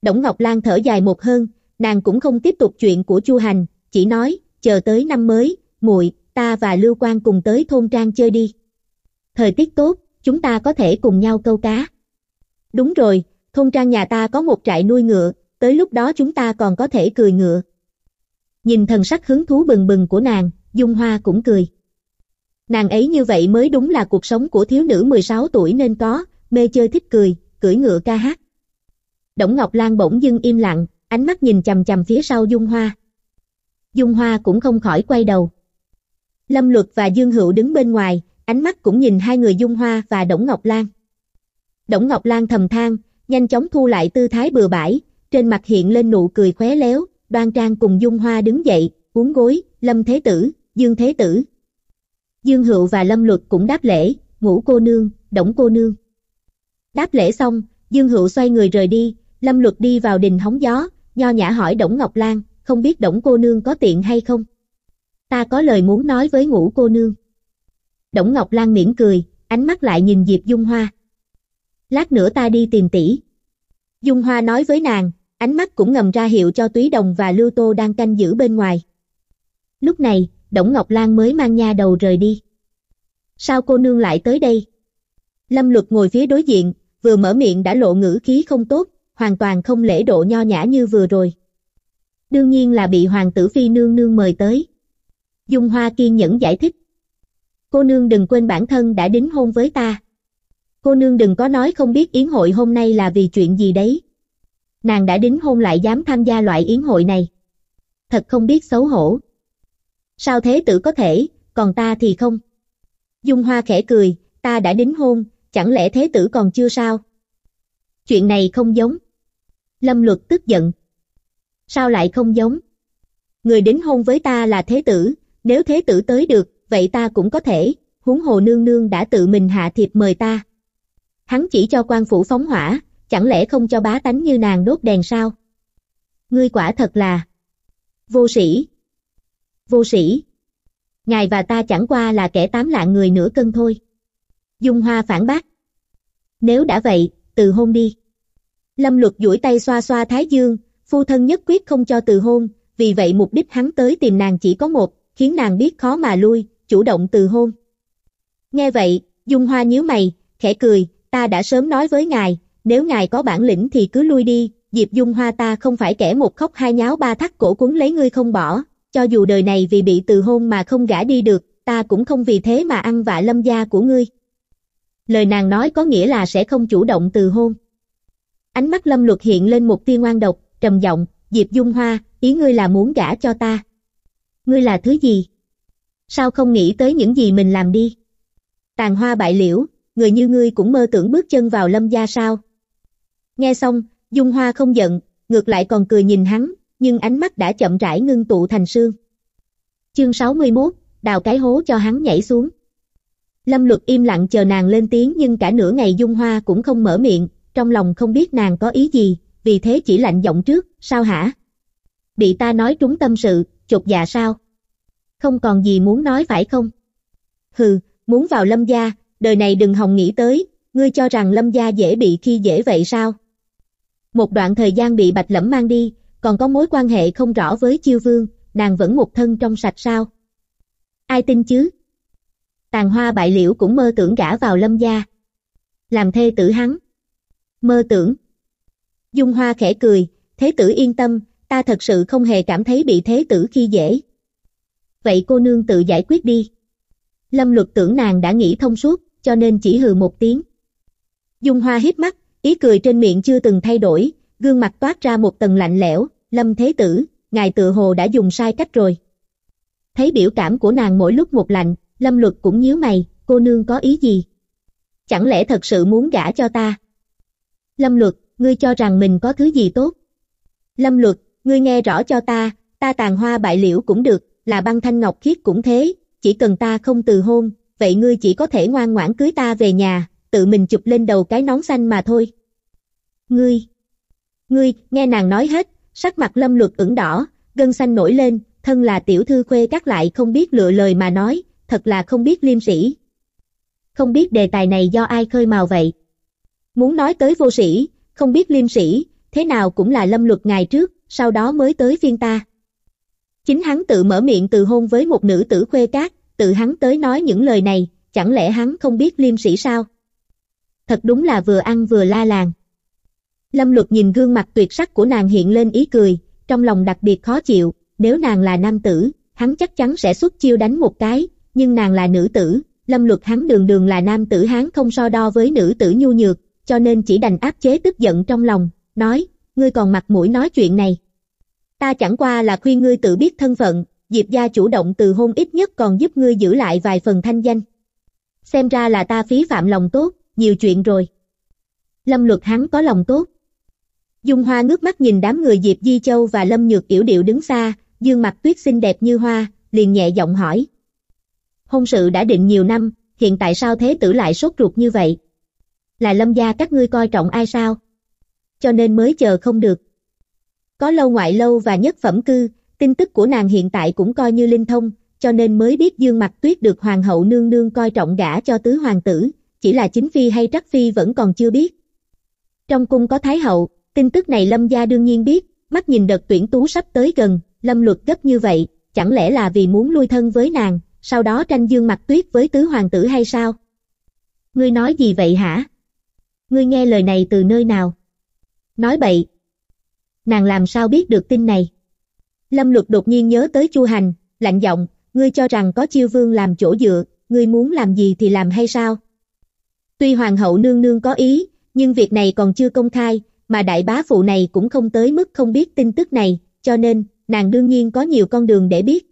Speaker 1: Đổng Ngọc Lan thở dài một hơn, nàng cũng không tiếp tục chuyện của Chu Hành, chỉ nói, chờ tới năm mới, muội, ta và Lưu Quang cùng tới thôn trang chơi đi. Thời tiết tốt, chúng ta có thể cùng nhau câu cá. Đúng rồi, thôn trang nhà ta có một trại nuôi ngựa, tới lúc đó chúng ta còn có thể cười ngựa. Nhìn thần sắc hứng thú bừng bừng của nàng, Dung Hoa cũng cười nàng ấy như vậy mới đúng là cuộc sống của thiếu nữ 16 tuổi nên có, mê chơi thích cười, cưỡi ngựa ca hát. Đổng Ngọc Lan bỗng dưng im lặng, ánh mắt nhìn chầm chầm phía sau Dung Hoa. Dung Hoa cũng không khỏi quay đầu. Lâm Luật và Dương Hữu đứng bên ngoài, ánh mắt cũng nhìn hai người Dung Hoa và Đổng Ngọc Lan. Đổng Ngọc Lan thầm than, nhanh chóng thu lại tư thái bừa bãi, trên mặt hiện lên nụ cười khóe léo, đoan trang cùng Dung Hoa đứng dậy, uống gối, Lâm Thế Tử, Dương Thế Tử, Dương Hựu và Lâm Luật cũng đáp lễ, ngũ cô nương, đổng cô nương. Đáp lễ xong, Dương Hựu xoay người rời đi, Lâm Luật đi vào đình hóng gió, nho nhã hỏi Đổng Ngọc Lan, không biết Đổng cô nương có tiện hay không? Ta có lời muốn nói với ngũ cô nương. Đổng Ngọc Lan mỉm cười, ánh mắt lại nhìn Diệp Dung Hoa. Lát nữa ta đi tìm tỷ. Dung Hoa nói với nàng, ánh mắt cũng ngầm ra hiệu cho Túy Đồng và Lưu Tô đang canh giữ bên ngoài. Lúc này, Đổng Ngọc Lan mới mang nha đầu rời đi. Sao cô nương lại tới đây? Lâm Luật ngồi phía đối diện, vừa mở miệng đã lộ ngữ khí không tốt, hoàn toàn không lễ độ nho nhã như vừa rồi. Đương nhiên là bị Hoàng tử Phi nương nương mời tới. Dung Hoa kiên nhẫn giải thích. Cô nương đừng quên bản thân đã đính hôn với ta. Cô nương đừng có nói không biết yến hội hôm nay là vì chuyện gì đấy. Nàng đã đính hôn lại dám tham gia loại yến hội này. Thật không biết xấu hổ. Sao thế tử có thể, còn ta thì không? Dung Hoa khẽ cười, ta đã đính hôn, chẳng lẽ thế tử còn chưa sao? Chuyện này không giống. Lâm Luật tức giận. Sao lại không giống? Người đính hôn với ta là thế tử, nếu thế tử tới được, vậy ta cũng có thể, huống hồ nương nương đã tự mình hạ thiệp mời ta. Hắn chỉ cho quan phủ phóng hỏa, chẳng lẽ không cho bá tánh như nàng đốt đèn sao? Ngươi quả thật là vô sĩ, vô sĩ. Ngài và ta chẳng qua là kẻ tám lạng người nửa cân thôi. Dung Hoa phản bác. Nếu đã vậy, từ hôn đi. Lâm Luật duỗi tay xoa xoa Thái Dương, phu thân nhất quyết không cho từ hôn, vì vậy mục đích hắn tới tìm nàng chỉ có một, khiến nàng biết khó mà lui, chủ động từ hôn. Nghe vậy, Dung Hoa nhíu mày, khẽ cười, ta đã sớm nói với ngài, nếu ngài có bản lĩnh thì cứ lui đi, dịp Dung Hoa ta không phải kẻ một khóc hai nháo ba thắt cổ cuốn lấy ngươi không bỏ, cho dù đời này vì bị từ hôn mà không gả đi được, ta cũng không vì thế mà ăn vạ lâm gia của ngươi. Lời nàng nói có nghĩa là sẽ không chủ động từ hôn. Ánh mắt lâm luật hiện lên một tia ngoan độc, trầm giọng, Diệp Dung Hoa, ý ngươi là muốn gả cho ta. Ngươi là thứ gì? Sao không nghĩ tới những gì mình làm đi? Tàn hoa bại liễu, người như ngươi cũng mơ tưởng bước chân vào lâm gia sao? Nghe xong, Dung Hoa không giận, ngược lại còn cười nhìn hắn, nhưng ánh mắt đã chậm rãi ngưng tụ thành sương. Chương 61, đào cái hố cho hắn nhảy xuống. Lâm Luật im lặng chờ nàng lên tiếng nhưng cả nửa ngày Dung Hoa cũng không mở miệng, trong lòng không biết nàng có ý gì, vì thế chỉ lạnh giọng trước, sao hả? Bị ta nói trúng tâm sự, chột dạ sao? Không còn gì muốn nói phải không? Hừ, muốn vào Lâm gia, đời này đừng hòng nghĩ tới, ngươi cho rằng Lâm gia dễ bị khi dễ vậy sao? Một đoạn thời gian bị Bạch Lẫm mang đi, còn có mối quan hệ không rõ với chiêu vương, nàng vẫn một thân trong sạch sao? Ai tin chứ? Tàn hoa bại liễu cũng mơ tưởng gả vào lâm gia. Làm thê tử hắn. Mơ tưởng. Dung hoa khẽ cười, thế tử yên tâm, ta thật sự không hề cảm thấy bị thế tử khi dễ. Vậy cô nương tự giải quyết đi. Lâm luật tưởng nàng đã nghĩ thông suốt, cho nên chỉ hừ một tiếng. Dung hoa hít mắt, ý cười trên miệng chưa từng thay đổi, gương mặt toát ra một tầng lạnh lẽo, Lâm Thế Tử, ngài tự hồ đã dùng sai cách rồi. Thấy biểu cảm của nàng mỗi lúc một lạnh, Lâm Luật cũng nhíu mày, cô nương có ý gì? Chẳng lẽ thật sự muốn gả cho ta? Lâm Luật, ngươi cho rằng mình có thứ gì tốt? Lâm Luật, ngươi nghe rõ cho ta, ta tàn hoa bại liễu cũng được, là băng thanh ngọc khiết cũng thế, chỉ cần ta không từ hôn, vậy ngươi chỉ có thể ngoan ngoãn cưới ta về nhà, tự mình chụp lên đầu cái nón xanh mà thôi. Ngươi, Ngươi, nghe nàng nói hết, sắc mặt lâm luật ửng đỏ, gân xanh nổi lên, thân là tiểu thư khuê các lại không biết lựa lời mà nói, thật là không biết liêm sĩ. Không biết đề tài này do ai khơi mào vậy? Muốn nói tới vô sĩ, không biết liêm sĩ, thế nào cũng là lâm luật ngày trước, sau đó mới tới phiên ta. Chính hắn tự mở miệng từ hôn với một nữ tử khuê cát, tự hắn tới nói những lời này, chẳng lẽ hắn không biết liêm sĩ sao? Thật đúng là vừa ăn vừa la làng. Lâm Luật nhìn gương mặt tuyệt sắc của nàng hiện lên ý cười, trong lòng đặc biệt khó chịu, nếu nàng là nam tử, hắn chắc chắn sẽ xuất chiêu đánh một cái, nhưng nàng là nữ tử, Lâm Luật hắn đường đường là nam tử hắn không so đo với nữ tử nhu nhược, cho nên chỉ đành áp chế tức giận trong lòng, nói, ngươi còn mặt mũi nói chuyện này. Ta chẳng qua là khuyên ngươi tự biết thân phận, Diệp gia chủ động từ hôn ít nhất còn giúp ngươi giữ lại vài phần thanh danh. Xem ra là ta phí phạm lòng tốt, nhiều chuyện rồi. Lâm luật hắn có lòng tốt. Dung Hoa ngước mắt nhìn đám người Diệp Di Châu và Lâm Nhược Yểu Điệu đứng xa, dương mặt tuyết xinh đẹp như hoa, liền nhẹ giọng hỏi. Hôn sự đã định nhiều năm, hiện tại sao thế tử lại sốt ruột như vậy? Là lâm gia các ngươi coi trọng ai sao? Cho nên mới chờ không được. Có lâu ngoại lâu và nhất phẩm cư, tin tức của nàng hiện tại cũng coi như linh thông, cho nên mới biết dương mặt tuyết được hoàng hậu nương nương coi trọng gả cho tứ hoàng tử, chỉ là chính phi hay trắc phi vẫn còn chưa biết. Trong cung có thái hậu, Tin tức này Lâm Gia đương nhiên biết, mắt nhìn đợt tuyển tú sắp tới gần, Lâm Luật gấp như vậy, chẳng lẽ là vì muốn lui thân với nàng, sau đó tranh dương mặt tuyết với tứ hoàng tử hay sao? Ngươi nói gì vậy hả? Ngươi nghe lời này từ nơi nào? Nói bậy. Nàng làm sao biết được tin này? Lâm Luật đột nhiên nhớ tới Chu Hành, lạnh giọng, ngươi cho rằng có chiêu vương làm chỗ dựa, ngươi muốn làm gì thì làm hay sao? Tuy hoàng hậu nương nương có ý, nhưng việc này còn chưa công khai, mà đại bá phụ này cũng không tới mức không biết tin tức này, cho nên, nàng đương nhiên có nhiều con đường để biết.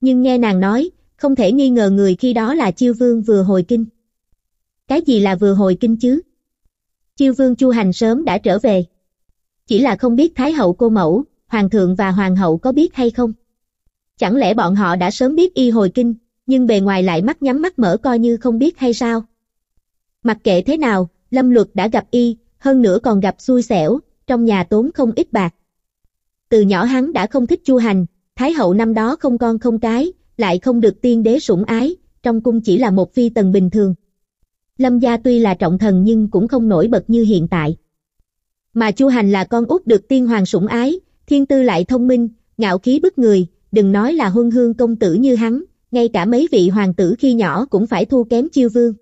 Speaker 1: Nhưng nghe nàng nói, không thể nghi ngờ người khi đó là chiêu vương vừa hồi kinh. Cái gì là vừa hồi kinh chứ? Chiêu vương Chu Hành sớm đã trở về. Chỉ là không biết Thái hậu cô mẫu, Hoàng thượng và Hoàng hậu có biết hay không? Chẳng lẽ bọn họ đã sớm biết y hồi kinh, nhưng bề ngoài lại mắt nhắm mắt mở coi như không biết hay sao? Mặc kệ thế nào, Lâm Luật đã gặp y, hơn nữa còn gặp xui xẻo, trong nhà tốn không ít bạc. Từ nhỏ hắn đã không thích Chu Hành, Thái hậu năm đó không con không cái, lại không được tiên đế sủng ái, trong cung chỉ là một phi tần bình thường. Lâm gia tuy là trọng thần nhưng cũng không nổi bật như hiện tại. Mà Chu Hành là con út được tiên hoàng sủng ái, thiên tư lại thông minh, ngạo khí bức người, đừng nói là huân hương công tử như hắn, ngay cả mấy vị hoàng tử khi nhỏ cũng phải thua kém chiêu vương.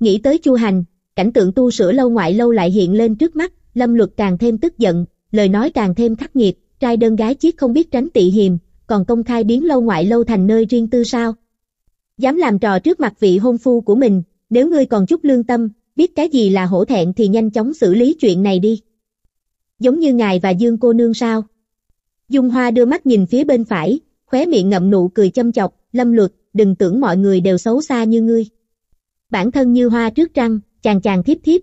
Speaker 1: Nghĩ tới Chu Hành, Cảnh tượng tu sửa lâu ngoại lâu lại hiện lên trước mắt, Lâm Luật càng thêm tức giận, lời nói càng thêm khắc nghiệt, trai đơn gái chiếc không biết tránh tị hiềm, còn công khai biến lâu ngoại lâu thành nơi riêng tư sao. Dám làm trò trước mặt vị hôn phu của mình, nếu ngươi còn chút lương tâm, biết cái gì là hổ thẹn thì nhanh chóng xử lý chuyện này đi. Giống như ngài và Dương cô nương sao? Dung Hoa đưa mắt nhìn phía bên phải, khóe miệng ngậm nụ cười châm chọc, lâm luật, đừng tưởng mọi người đều xấu xa như ngươi. Bản thân như hoa trước răng, chàng chàng thiếp thiếp.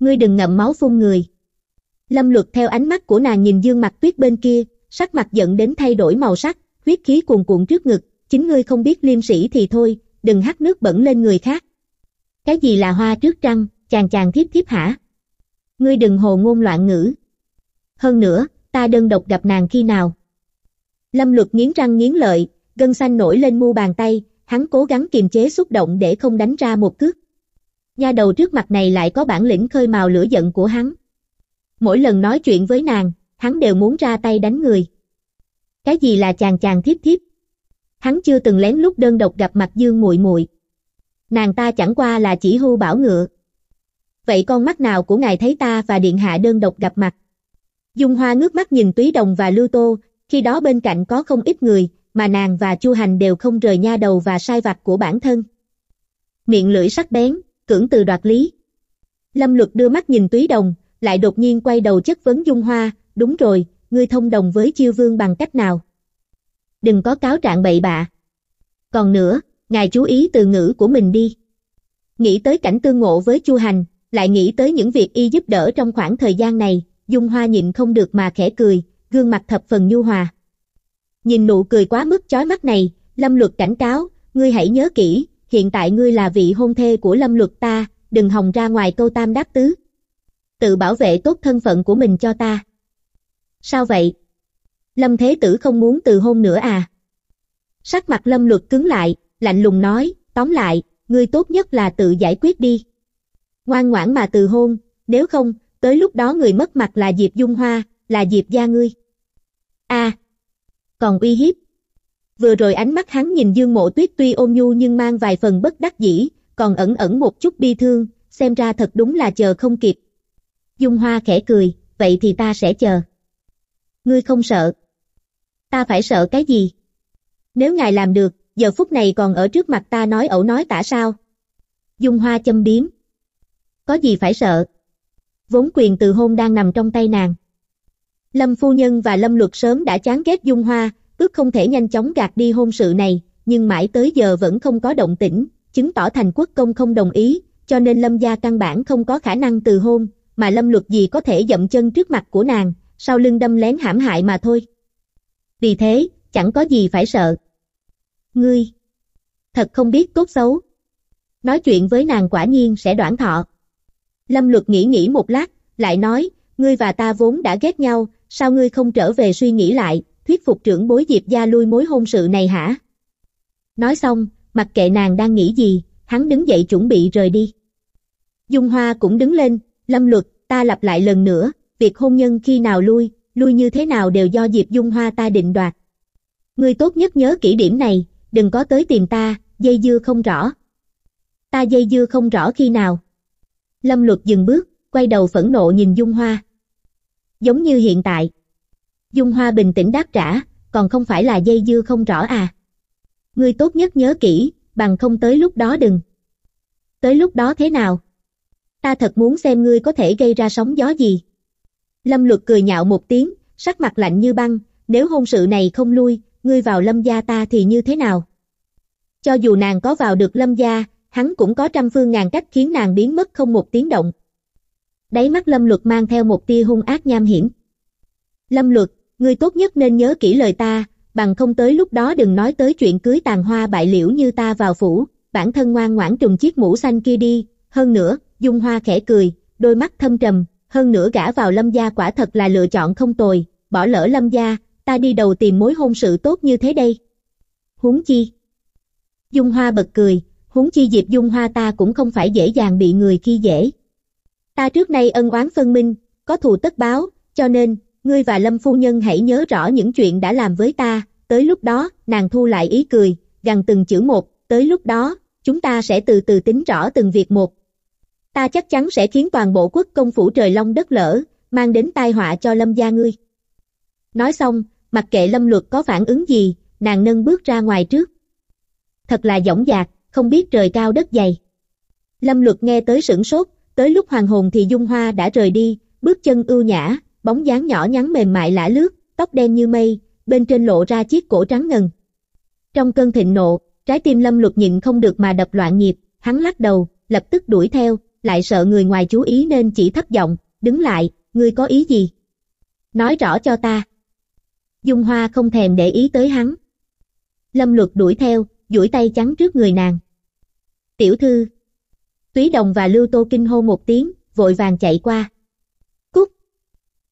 Speaker 1: Ngươi đừng ngậm máu phun người. Lâm luật theo ánh mắt của nàng nhìn dương mặt tuyết bên kia, sắc mặt giận đến thay đổi màu sắc, huyết khí cuồn cuộn trước ngực, chính ngươi không biết liêm sĩ thì thôi, đừng hắt nước bẩn lên người khác. Cái gì là hoa trước trăng, chàng chàng thiếp thiếp hả? Ngươi đừng hồ ngôn loạn ngữ. Hơn nữa, ta đơn độc gặp nàng khi nào? Lâm luật nghiến răng nghiến lợi, gân xanh nổi lên mu bàn tay, hắn cố gắng kiềm chế xúc động để không đánh ra một cước. Nha đầu trước mặt này lại có bản lĩnh khơi mào lửa giận của hắn. Mỗi lần nói chuyện với nàng, hắn đều muốn ra tay đánh người. Cái gì là chàng chàng thiếp thiếp? Hắn chưa từng lén lúc đơn độc gặp mặt Dương muội muội. Nàng ta chẳng qua là chỉ hưu bảo ngựa. Vậy con mắt nào của ngài thấy ta và điện hạ đơn độc gặp mặt? Dung Hoa ngước mắt nhìn Túy Đồng và Lưu Tô, khi đó bên cạnh có không ít người, mà nàng và Chu Hành đều không rời nha đầu và sai vặt của bản thân. Miệng lưỡi sắc bén, cưỡng từ đoạt lý. Lâm Luật đưa mắt nhìn Túy Đồng, lại đột nhiên quay đầu chất vấn Dung Hoa, đúng rồi, ngươi thông đồng với Chiêu Vương bằng cách nào? Đừng có cáo trạng bậy bạ. Còn nữa, ngài chú ý từ ngữ của mình đi. Nghĩ tới cảnh tương ngộ với Chu Hành, lại nghĩ tới những việc y giúp đỡ trong khoảng thời gian này, Dung Hoa nhịn không được mà khẽ cười, gương mặt thập phần nhu hòa. Nhìn nụ cười quá mức chói mắt này, Lâm Luật cảnh cáo, ngươi hãy nhớ kỹ, hiện tại ngươi là vị hôn thê của lâm luật ta, đừng hòng ra ngoài câu tam đáp tứ. Tự bảo vệ tốt thân phận của mình cho ta. Sao vậy? Lâm Thế Tử không muốn từ hôn nữa à? Sắc mặt lâm luật cứng lại, lạnh lùng nói, tóm lại, ngươi tốt nhất là tự giải quyết đi. Ngoan ngoãn mà từ hôn, nếu không, tới lúc đó người mất mặt là Diệp Dung Hoa, là Diệp gia ngươi. a à! còn uy hiếp, vừa rồi ánh mắt hắn nhìn Dương Mộ Tuyết tuy ôm nhu nhưng mang vài phần bất đắc dĩ, còn ẩn ẩn một chút bi thương, xem ra thật đúng là chờ không kịp. Dung Hoa khẽ cười, vậy thì ta sẽ chờ. Ngươi không sợ. Ta phải sợ cái gì? Nếu ngài làm được, giờ phút này còn ở trước mặt ta nói ẩu nói tả sao? Dung Hoa châm biếm. Có gì phải sợ? Vốn quyền từ hôn đang nằm trong tay nàng. Lâm Phu Nhân và Lâm Luật sớm đã chán ghét Dung Hoa, ước không thể nhanh chóng gạt đi hôn sự này, nhưng mãi tới giờ vẫn không có động tĩnh, chứng tỏ thành quốc công không đồng ý, cho nên lâm gia căn bản không có khả năng từ hôn, mà lâm luật gì có thể dậm chân trước mặt của nàng, sau lưng đâm lén hãm hại mà thôi. Vì thế, chẳng có gì phải sợ. Ngươi, thật không biết tốt xấu. Nói chuyện với nàng quả nhiên sẽ đoạn thọ. Lâm luật nghĩ nghĩ một lát, lại nói, ngươi và ta vốn đã ghét nhau, sao ngươi không trở về suy nghĩ lại, thuyết phục trưởng bối Diệp gia lui mối hôn sự này hả? Nói xong, mặc kệ nàng đang nghĩ gì, hắn đứng dậy chuẩn bị rời đi. Dung Hoa cũng đứng lên, lâm luật, ta lặp lại lần nữa, việc hôn nhân khi nào lui, lui như thế nào đều do Diệp Dung Hoa ta định đoạt. Ngươi tốt nhất nhớ kỹ điểm này, đừng có tới tìm ta, dây dưa không rõ. Ta dây dưa không rõ khi nào. Lâm luật dừng bước, quay đầu phẫn nộ nhìn Dung Hoa. Giống như hiện tại. Dung Hoa bình tĩnh đáp trả, còn không phải là dây dưa không rõ à. Ngươi tốt nhất nhớ kỹ, bằng không tới lúc đó đừng. Tới lúc đó thế nào? Ta thật muốn xem ngươi có thể gây ra sóng gió gì. Lâm Luật cười nhạo một tiếng, sắc mặt lạnh như băng, nếu hôn sự này không lui, ngươi vào lâm gia ta thì như thế nào? Cho dù nàng có vào được lâm gia, hắn cũng có trăm phương ngàn cách khiến nàng biến mất không một tiếng động. Đáy mắt lâm luật mang theo một tia hung ác nham hiểm. Lâm luật, ngươi tốt nhất nên nhớ kỹ lời ta, bằng không tới lúc đó đừng nói tới chuyện cưới tàn hoa bại liễu như ta vào phủ, bản thân ngoan ngoãn trùng chiếc mũ xanh kia đi, hơn nữa, dung hoa khẽ cười, đôi mắt thâm trầm, hơn nữa gã vào lâm gia quả thật là lựa chọn không tồi, bỏ lỡ lâm gia, ta đi đầu tìm mối hôn sự tốt như thế đây. Huống chi? Dung hoa bật cười, huống chi dịp Dung hoa ta cũng không phải dễ dàng bị người khi dễ. Ta trước nay ân oán phân minh, có thù tất báo, cho nên, ngươi và Lâm Phu Nhân hãy nhớ rõ những chuyện đã làm với ta, tới lúc đó, nàng thu lại ý cười, gần từng chữ một, tới lúc đó, chúng ta sẽ từ từ tính rõ từng việc một. Ta chắc chắn sẽ khiến toàn bộ quốc công phủ trời long đất lỡ, mang đến tai họa cho Lâm gia ngươi. Nói xong, mặc kệ Lâm Luật có phản ứng gì, nàng nâng bước ra ngoài trước. Thật là dõng dạc, không biết trời cao đất dày. Lâm Luật nghe tới sửng sốt, tới lúc hoàng hồn thì Dung Hoa đã rời đi, bước chân ưu nhã, bóng dáng nhỏ nhắn mềm mại lả lướt, tóc đen như mây, bên trên lộ ra chiếc cổ trắng ngần. Trong cơn thịnh nộ, trái tim Lâm Lục nhịn không được mà đập loạn nhịp, hắn lắc đầu, lập tức đuổi theo, lại sợ người ngoài chú ý nên chỉ thấp giọng, đứng lại, ngươi có ý gì? Nói rõ cho ta. Dung Hoa không thèm để ý tới hắn. Lâm Lục đuổi theo, duỗi tay chắn trước người nàng. Tiểu thư. Túy Đồng và Lưu Tô Kinh hô một tiếng, vội vàng chạy qua.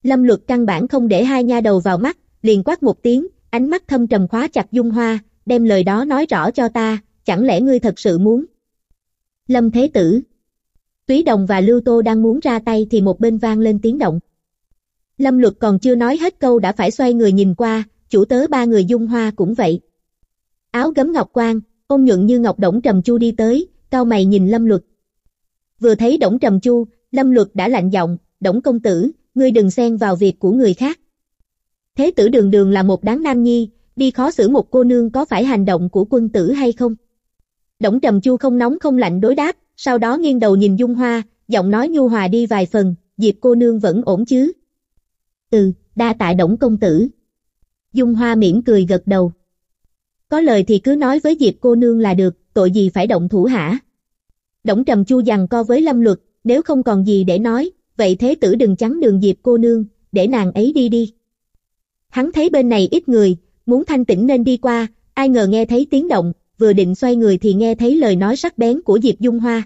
Speaker 1: Lâm Luật căn bản không để hai nha đầu vào mắt, liền quát một tiếng, ánh mắt thâm trầm khóa chặt Dung Hoa, đem lời đó nói rõ cho ta, chẳng lẽ ngươi thật sự muốn? Lâm Thế Tử Túy Đồng và Lưu Tô đang muốn ra tay thì một bên vang lên tiếng động. Lâm Luật còn chưa nói hết câu đã phải xoay người nhìn qua, chủ tớ ba người Dung Hoa cũng vậy. Áo gấm ngọc Quang, ôn nhuận như ngọc Đổng Trầm Chu đi tới, cao mày nhìn Lâm Luật. Vừa thấy Đổng Trầm Chu, Lâm Luật đã lạnh giọng, Đổng Công Tử, ngươi đừng xen vào việc của người khác. Thế tử đường đường là một đáng nam nhi, đi khó xử một cô nương có phải hành động của quân tử hay không? Đổng trầm chu không nóng không lạnh đối đáp, sau đó nghiêng đầu nhìn Dung Hoa, giọng nói nhu hòa đi vài phần, Diệp cô nương vẫn ổn chứ? Ừ, đa tại Đổng công tử. Dung Hoa mỉm cười gật đầu. Có lời thì cứ nói với Diệp cô nương là được, tội gì phải động thủ hả? Đổng trầm chu giằng co với Lâm Luật, nếu không còn gì để nói, vậy thế tử đừng chắn đường Diệp cô nương, để nàng ấy đi đi. Hắn thấy bên này ít người, muốn thanh tĩnh nên đi qua, ai ngờ nghe thấy tiếng động, vừa định xoay người thì nghe thấy lời nói sắc bén của Diệp Dung Hoa.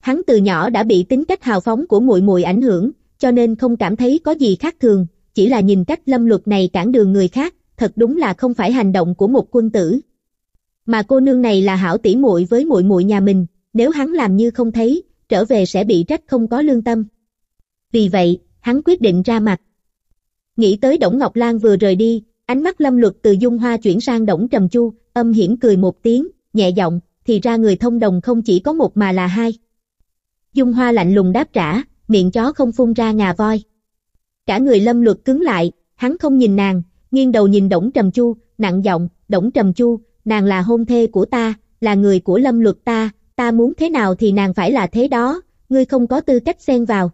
Speaker 1: Hắn từ nhỏ đã bị tính cách hào phóng của muội muội ảnh hưởng, cho nên không cảm thấy có gì khác thường, chỉ là nhìn cách lâm luật này cản đường người khác, thật đúng là không phải hành động của một quân tử. Mà cô nương này là hảo tỷ muội với muội muội nhà mình, nếu hắn làm như không thấy, trở về sẽ bị trách không có lương tâm vì vậy, hắn quyết định ra mặt. Nghĩ tới Đổng Ngọc Lan vừa rời đi, ánh mắt lâm luật từ Dung Hoa chuyển sang Đổng Trầm Chu, âm hiểm cười một tiếng, nhẹ giọng, thì ra người thông đồng không chỉ có một mà là hai. Dung Hoa lạnh lùng đáp trả, miệng chó không phun ra ngà voi. Cả người lâm luật cứng lại, hắn không nhìn nàng, nghiêng đầu nhìn Đổng Trầm Chu, nặng giọng, Đổng Trầm Chu, nàng là hôn thê của ta, là người của lâm luật ta, ta muốn thế nào thì nàng phải là thế đó, ngươi không có tư cách xen vào.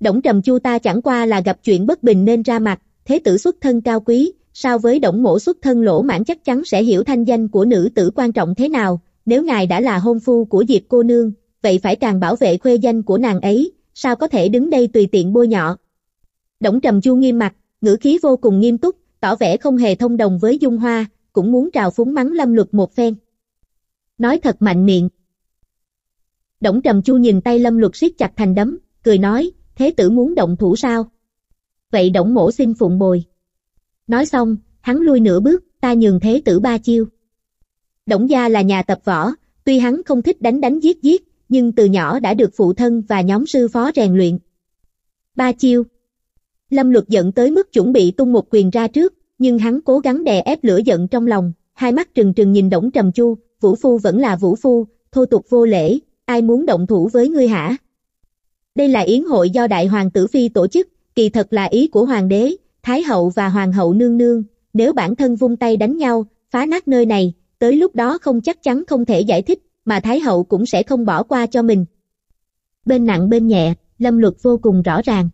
Speaker 1: Đổng Trầm Chu ta chẳng qua là gặp chuyện bất bình nên ra mặt, thế tử xuất thân cao quý, sao với Đổng Mỗ xuất thân lỗ mãn chắc chắn sẽ hiểu thanh danh của nữ tử quan trọng thế nào, nếu ngài đã là hôn phu của Diệp cô nương, vậy phải càng bảo vệ khuê danh của nàng ấy, sao có thể đứng đây tùy tiện bôi nhọ. Đổng Trầm Chu nghiêm mặt, ngữ khí vô cùng nghiêm túc, tỏ vẻ không hề thông đồng với Dung Hoa, cũng muốn trào phúng mắng Lâm Luật một phen. Nói thật mạnh miệng. Đổng Trầm Chu nhìn tay Lâm Luật siết chặt thành đấm, cười nói, thế tử muốn động thủ sao? Vậy động mổ xin phụng bồi. Nói xong, hắn lui nửa bước, ta nhường thế tử ba chiêu. Đổng gia là nhà tập võ, tuy hắn không thích đánh đánh giết giết, nhưng từ nhỏ đã được phụ thân và nhóm sư phó rèn luyện. Ba chiêu Lâm luật giận tới mức chuẩn bị tung một quyền ra trước, nhưng hắn cố gắng đè ép lửa giận trong lòng, hai mắt trừng trừng nhìn Đổng Trầm Chu, Vũ Phu vẫn là Vũ Phu, thô tục vô lễ, ai muốn động thủ với ngươi hả? Đây là yến hội do Đại Hoàng Tử Phi tổ chức, kỳ thật là ý của Hoàng đế, Thái hậu và Hoàng hậu nương nương, nếu bản thân vung tay đánh nhau, phá nát nơi này, tới lúc đó không chắc chắn không thể giải thích, mà Thái hậu cũng sẽ không bỏ qua cho mình. Bên nặng bên nhẹ, lâm luật vô cùng rõ ràng.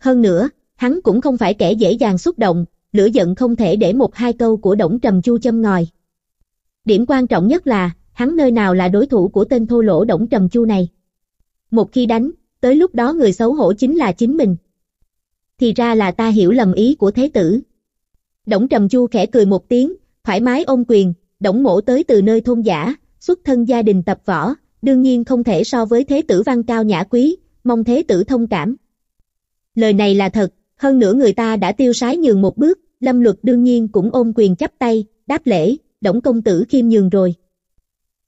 Speaker 1: Hơn nữa, hắn cũng không phải kẻ dễ dàng xúc động, lửa giận không thể để một hai câu của Đổng Trầm Chu châm ngòi. Điểm quan trọng nhất là, hắn nơi nào là đối thủ của tên thô lỗ Đổng Trầm Chu này một khi đánh, tới lúc đó người xấu hổ chính là chính mình. Thì ra là ta hiểu lầm ý của thế tử. Đổng Trầm Chu khẽ cười một tiếng, thoải mái ôm quyền, Đổng Mỗ tới từ nơi thôn giả, xuất thân gia đình tập võ, đương nhiên không thể so với thế tử văn cao nhã quý, mong thế tử thông cảm. Lời này là thật, hơn nữa người ta đã tiêu sái nhường một bước, Lâm Luật đương nhiên cũng ôm quyền chắp tay, đáp lễ, Đổng công tử khiêm nhường rồi.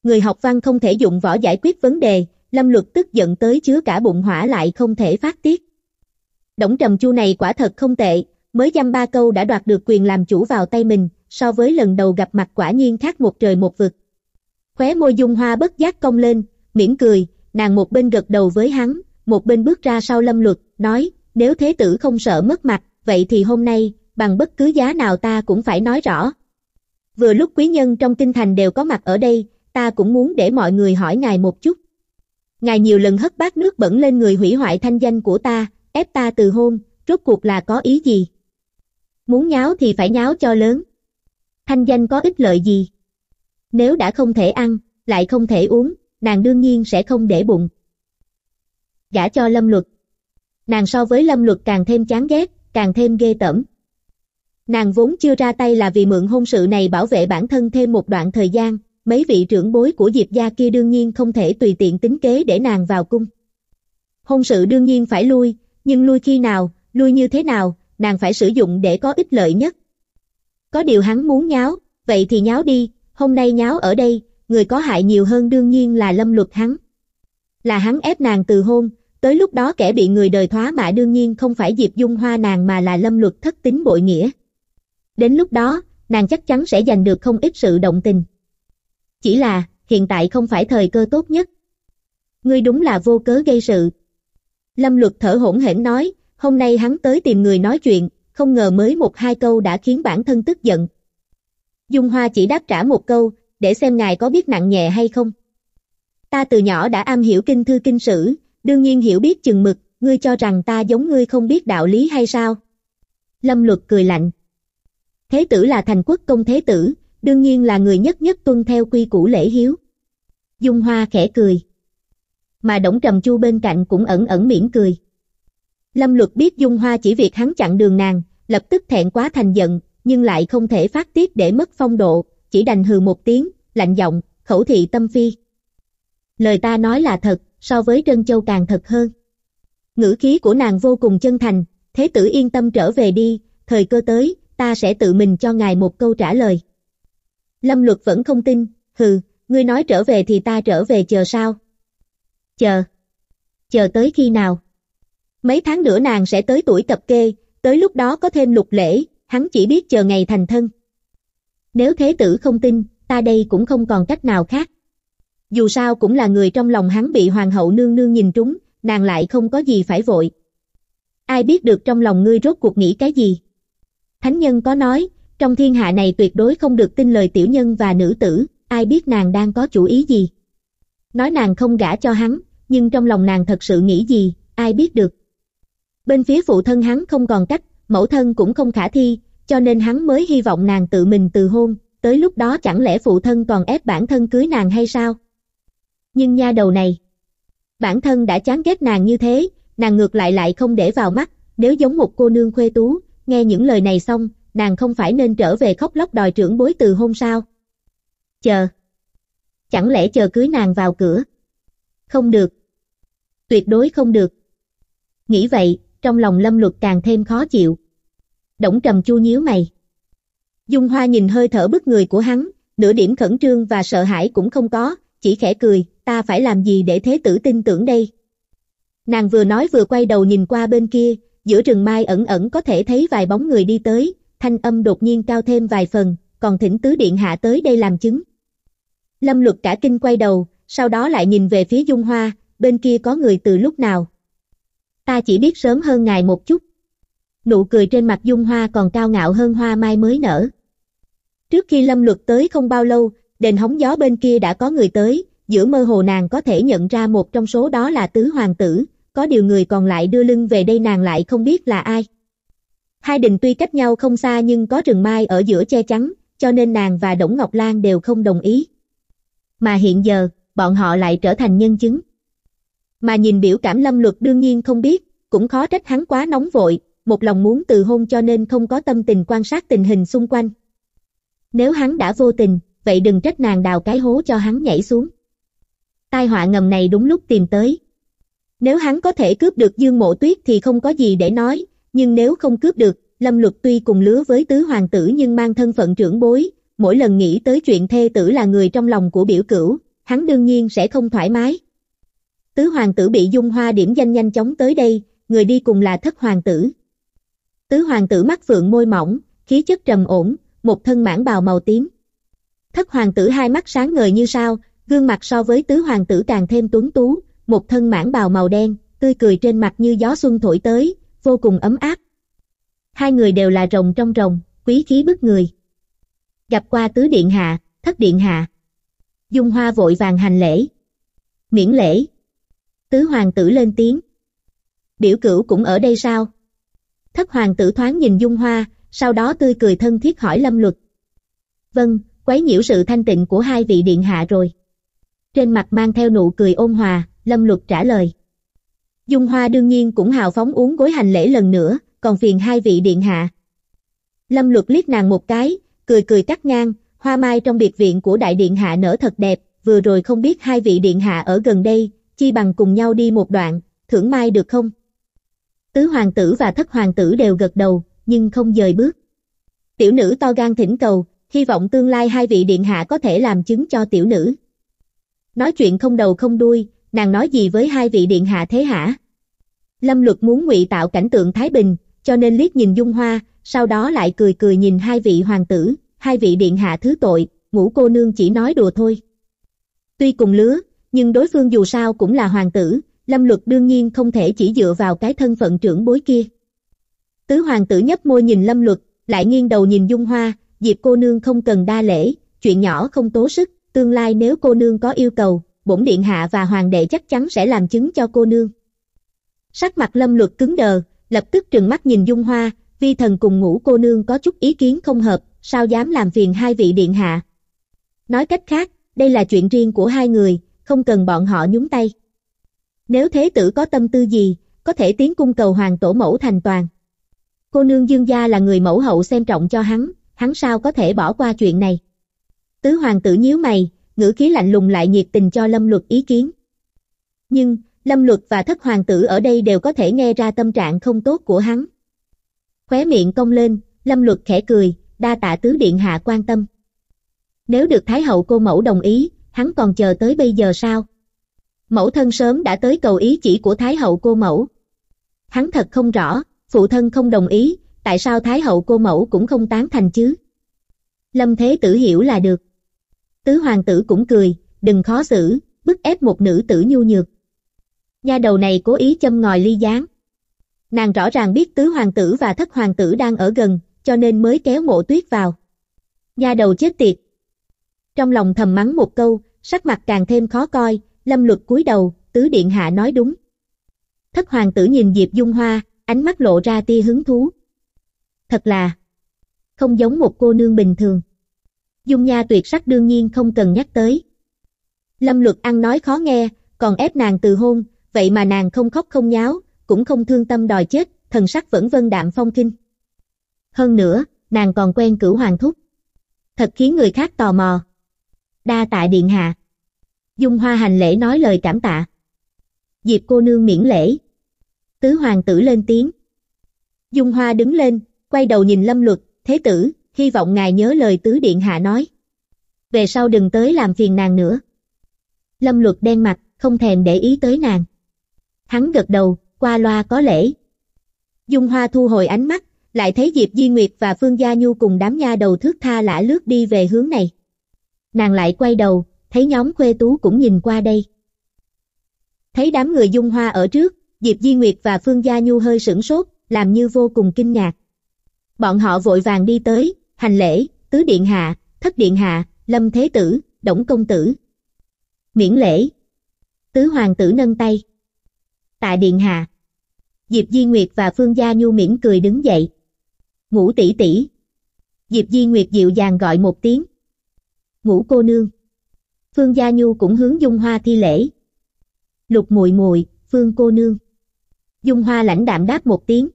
Speaker 1: Người học văn không thể dụng võ giải quyết vấn đề, Lâm Luật tức giận tới chứa cả bụng hỏa lại không thể phát tiết. Đổng trầm chu này quả thật không tệ, mới dăm ba câu đã đoạt được quyền làm chủ vào tay mình, so với lần đầu gặp mặt quả nhiên khác một trời một vực. Khóe môi dung hoa bất giác cong lên, mỉm cười, nàng một bên gật đầu với hắn, một bên bước ra sau lâm luật, nói, nếu thế tử không sợ mất mặt, vậy thì hôm nay, bằng bất cứ giá nào ta cũng phải nói rõ. Vừa lúc quý nhân trong kinh thành đều có mặt ở đây, ta cũng muốn để mọi người hỏi ngài một chút ngài nhiều lần hất bát nước bẩn lên người hủy hoại thanh danh của ta, ép ta từ hôn, rốt cuộc là có ý gì? Muốn nháo thì phải nháo cho lớn. Thanh danh có ích lợi gì? Nếu đã không thể ăn, lại không thể uống, nàng đương nhiên sẽ không để bụng. Gả cho lâm luật. Nàng so với lâm luật càng thêm chán ghét, càng thêm ghê tởm. Nàng vốn chưa ra tay là vì mượn hôn sự này bảo vệ bản thân thêm một đoạn thời gian, mấy vị trưởng bối của Diệp gia kia đương nhiên không thể tùy tiện tính kế để nàng vào cung. Hôn sự đương nhiên phải lui, nhưng lui khi nào, lui như thế nào, nàng phải sử dụng để có ích lợi nhất. Có điều hắn muốn nháo, vậy thì nháo đi, hôm nay nháo ở đây, người có hại nhiều hơn đương nhiên là lâm luật hắn. Là hắn ép nàng từ hôn, tới lúc đó kẻ bị người đời thoá mà đương nhiên không phải Diệp Dung Hoa nàng mà là lâm luật thất tính bội nghĩa. Đến lúc đó, nàng chắc chắn sẽ giành được không ít sự động tình. Chỉ là, hiện tại không phải thời cơ tốt nhất. Ngươi đúng là vô cớ gây sự. Lâm luật thở hổn hển nói, hôm nay hắn tới tìm người nói chuyện, không ngờ mới một hai câu đã khiến bản thân tức giận. Dung Hoa chỉ đáp trả một câu, để xem ngài có biết nặng nhẹ hay không. Ta từ nhỏ đã am hiểu kinh thư kinh sử, đương nhiên hiểu biết chừng mực, ngươi cho rằng ta giống ngươi không biết đạo lý hay sao? Lâm luật cười lạnh. Thế tử là thành quốc công thế tử, đương nhiên là người nhất nhất tuân theo quy củ lễ hiếu. Dung Hoa khẽ cười. Mà Đổng Trầm Chu bên cạnh cũng ẩn ẩn mỉm cười. Lâm Luật biết Dung Hoa chỉ việc hắn chặn đường nàng, lập tức thẹn quá thành giận, nhưng lại không thể phát tiết để mất phong độ, chỉ đành hừ một tiếng, lạnh giọng, khẩu thị tâm phi. Lời ta nói là thật, so với Trân Châu càng thật hơn. Ngữ khí của nàng vô cùng chân thành, thế tử yên tâm trở về đi, thời cơ tới, ta sẽ tự mình cho ngài một câu trả lời. Lâm Luật vẫn không tin, hừ, ngươi nói trở về thì ta trở về chờ sao? Chờ. Chờ tới khi nào? Mấy tháng nữa nàng sẽ tới tuổi tập kê, tới lúc đó có thêm lục lễ, hắn chỉ biết chờ ngày thành thân. Nếu thế tử không tin, ta đây cũng không còn cách nào khác. Dù sao cũng là người trong lòng hắn bị hoàng hậu nương nương nhìn trúng, nàng lại không có gì phải vội. Ai biết được trong lòng ngươi rốt cuộc nghĩ cái gì? Thánh nhân có nói, trong thiên hạ này tuyệt đối không được tin lời tiểu nhân và nữ tử, ai biết nàng đang có chủ ý gì. Nói nàng không gả cho hắn, nhưng trong lòng nàng thật sự nghĩ gì, ai biết được. Bên phía phụ thân hắn không còn cách, mẫu thân cũng không khả thi, cho nên hắn mới hy vọng nàng tự mình từ hôn, tới lúc đó chẳng lẽ phụ thân còn ép bản thân cưới nàng hay sao? Nhưng nha đầu này, bản thân đã chán ghét nàng như thế, nàng ngược lại lại không để vào mắt, nếu giống một cô nương khuê tú, nghe những lời này xong, nàng không phải nên trở về khóc lóc đòi trưởng bối từ hôn sao? Chờ. Chẳng lẽ chờ cưới nàng vào cửa? Không được. Tuyệt đối không được. Nghĩ vậy, trong lòng lâm luật càng thêm khó chịu. Đổng trầm chu nhíu mày. Dung hoa nhìn hơi thở bức người của hắn, nửa điểm khẩn trương và sợ hãi cũng không có, chỉ khẽ cười, ta phải làm gì để thế tử tin tưởng đây? Nàng vừa nói vừa quay đầu nhìn qua bên kia, giữa rừng mai ẩn ẩn có thể thấy vài bóng người đi tới, thanh âm đột nhiên cao thêm vài phần, còn thỉnh tứ điện hạ tới đây làm chứng. Lâm luật cả kinh quay đầu, sau đó lại nhìn về phía Dung Hoa, bên kia có người từ lúc nào. Ta chỉ biết sớm hơn ngài một chút. Nụ cười trên mặt Dung Hoa còn cao ngạo hơn hoa mai mới nở. Trước khi Lâm luật tới không bao lâu, đền hóng gió bên kia đã có người tới, giữa mơ hồ nàng có thể nhận ra một trong số đó là tứ hoàng tử, có điều người còn lại đưa lưng về đây nàng lại không biết là ai. Hai đình tuy cách nhau không xa nhưng có rừng mai ở giữa che chắn, cho nên nàng và đỗng Ngọc Lan đều không đồng ý. Mà hiện giờ, bọn họ lại trở thành nhân chứng. Mà nhìn biểu cảm lâm luật đương nhiên không biết, cũng khó trách hắn quá nóng vội, một lòng muốn từ hôn cho nên không có tâm tình quan sát tình hình xung quanh. Nếu hắn đã vô tình, vậy đừng trách nàng đào cái hố cho hắn nhảy xuống. Tai họa ngầm này đúng lúc tìm tới. Nếu hắn có thể cướp được Dương Mộ Tuyết thì không có gì để nói, nhưng nếu không cướp được, Lâm Luật tuy cùng lứa với tứ hoàng tử nhưng mang thân phận trưởng bối, mỗi lần nghĩ tới chuyện thê tử là người trong lòng của biểu cửu, hắn đương nhiên sẽ không thoải mái. Tứ hoàng tử bị dung hoa điểm danh nhanh chóng tới đây, người đi cùng là thất hoàng tử. Tứ hoàng tử mắt phượng môi mỏng, khí chất trầm ổn, một thân mãn bào màu tím. Thất hoàng tử hai mắt sáng ngời như sao, gương mặt so với tứ hoàng tử càng thêm tuấn tú, một thân mãn bào màu đen, tươi cười trên mặt như gió xuân thổi tới, vô cùng ấm áp. Hai người đều là rồng trong rồng, quý khí bức người. Gặp qua tứ điện hạ, thất điện hạ. Dung Hoa vội vàng hành lễ. Miễn lễ. Tứ hoàng tử lên tiếng. Biểu cửu cũng ở đây sao? Thất hoàng tử thoáng nhìn Dung Hoa, sau đó tươi cười thân thiết hỏi Lâm Luật. Vâng, quấy nhiễu sự thanh tịnh của hai vị điện hạ rồi. Trên mặt mang theo nụ cười ôn hòa, Lâm Luật trả lời. Dung Hoa đương nhiên cũng hào phóng uống gối hành lễ lần nữa, còn phiền hai vị điện hạ. Lâm Luật liếc nàng một cái, cười cười cắt ngang, hoa mai trong biệt viện của đại điện hạ nở thật đẹp, vừa rồi không biết hai vị điện hạ ở gần đây, chi bằng cùng nhau đi một đoạn, thưởng mai được không? Tứ hoàng tử và thất hoàng tử đều gật đầu, nhưng không dời bước. Tiểu nữ to gan thỉnh cầu, hy vọng tương lai hai vị điện hạ có thể làm chứng cho tiểu nữ. Nói chuyện không đầu không đuôi, nàng nói gì với hai vị điện hạ thế hả? Lâm Luật muốn ngụy tạo cảnh tượng Thái Bình, cho nên liếc nhìn Dung Hoa, sau đó lại cười cười nhìn hai vị hoàng tử, hai vị điện hạ thứ tội, ngũ cô nương chỉ nói đùa thôi. Tuy cùng lứa, nhưng đối phương dù sao cũng là hoàng tử, Lâm Luật đương nhiên không thể chỉ dựa vào cái thân phận trưởng bối kia. Tứ hoàng tử nhấp môi nhìn Lâm Luật, lại nghiêng đầu nhìn Dung Hoa, Diệp cô nương không cần đa lễ, chuyện nhỏ không tố sức, tương lai nếu cô nương có yêu cầu, bổn điện hạ và hoàng đệ chắc chắn sẽ làm chứng cho cô nương. Sắc mặt lâm luật cứng đờ, lập tức trừng mắt nhìn dung hoa, vi thần cùng ngủ cô nương có chút ý kiến không hợp, sao dám làm phiền hai vị điện hạ. Nói cách khác, đây là chuyện riêng của hai người, không cần bọn họ nhúng tay. Nếu thế tử có tâm tư gì, có thể tiến cung cầu hoàng tổ mẫu thành toàn. Cô nương dương gia là người mẫu hậu xem trọng cho hắn, hắn sao có thể bỏ qua chuyện này. Tứ hoàng tử nhíu mày, ngữ khí lạnh lùng lại nhiệt tình cho Lâm Luật ý kiến. Nhưng, Lâm Luật và thất hoàng tử ở đây đều có thể nghe ra tâm trạng không tốt của hắn. Khóe miệng cong lên, Lâm Luật khẽ cười, đa tạ tứ điện hạ quan tâm. Nếu được Thái hậu cô mẫu đồng ý, hắn còn chờ tới bây giờ sao? Mẫu thân sớm đã tới cầu ý chỉ của Thái hậu cô mẫu. Hắn thật không rõ, phụ thân không đồng ý, tại sao Thái hậu cô mẫu cũng không tán thành chứ? Lâm Thế Tử hiểu là được tứ hoàng tử cũng cười, đừng khó xử, bức ép một nữ tử nhu nhược. Nha đầu này cố ý châm ngòi ly gián. Nàng rõ ràng biết tứ hoàng tử và thất hoàng tử đang ở gần, cho nên mới kéo mộ tuyết vào. Nha đầu chết tiệt. Trong lòng thầm mắng một câu, sắc mặt càng thêm khó coi, lâm luật cúi đầu, tứ điện hạ nói đúng. Thất hoàng tử nhìn Diệp Dung Hoa, ánh mắt lộ ra tia hứng thú. Thật là, không giống một cô nương bình thường dung nha tuyệt sắc đương nhiên không cần nhắc tới. Lâm luật ăn nói khó nghe, còn ép nàng từ hôn, vậy mà nàng không khóc không nháo, cũng không thương tâm đòi chết, thần sắc vẫn vân đạm phong kinh. Hơn nữa, nàng còn quen cửu hoàng thúc. Thật khiến người khác tò mò. Đa tạ điện hạ. Dung hoa hành lễ nói lời cảm tạ. Diệp cô nương miễn lễ. Tứ hoàng tử lên tiếng. Dung hoa đứng lên, quay đầu nhìn lâm luật, thế tử, hy vọng ngài nhớ lời tứ điện hạ nói. Về sau đừng tới làm phiền nàng nữa. Lâm luật đen mặt, không thèm để ý tới nàng. Hắn gật đầu, qua loa có lễ. Dung Hoa thu hồi ánh mắt, lại thấy Diệp Di Nguyệt và Phương Gia Nhu cùng đám nha đầu thước tha lã lướt đi về hướng này. Nàng lại quay đầu, thấy nhóm khuê tú cũng nhìn qua đây. Thấy đám người Dung Hoa ở trước, Diệp Di Nguyệt và Phương Gia Nhu hơi sửng sốt, làm như vô cùng kinh ngạc. Bọn họ vội vàng đi tới, hành lễ, tứ điện hạ, thất điện hạ, lâm thế tử, đổng công tử. Miễn lễ. Tứ hoàng tử nâng tay. Tạ điện hạ. Diệp Di Nguyệt và Phương Gia Nhu miễn cười đứng dậy. Ngũ tỷ tỷ. Diệp Di Nguyệt dịu dàng gọi một tiếng. Ngũ cô nương. Phương Gia Nhu cũng hướng Dung Hoa thi lễ. Lục mùi mùi Phương cô nương. Dung Hoa lãnh đạm đáp một tiếng.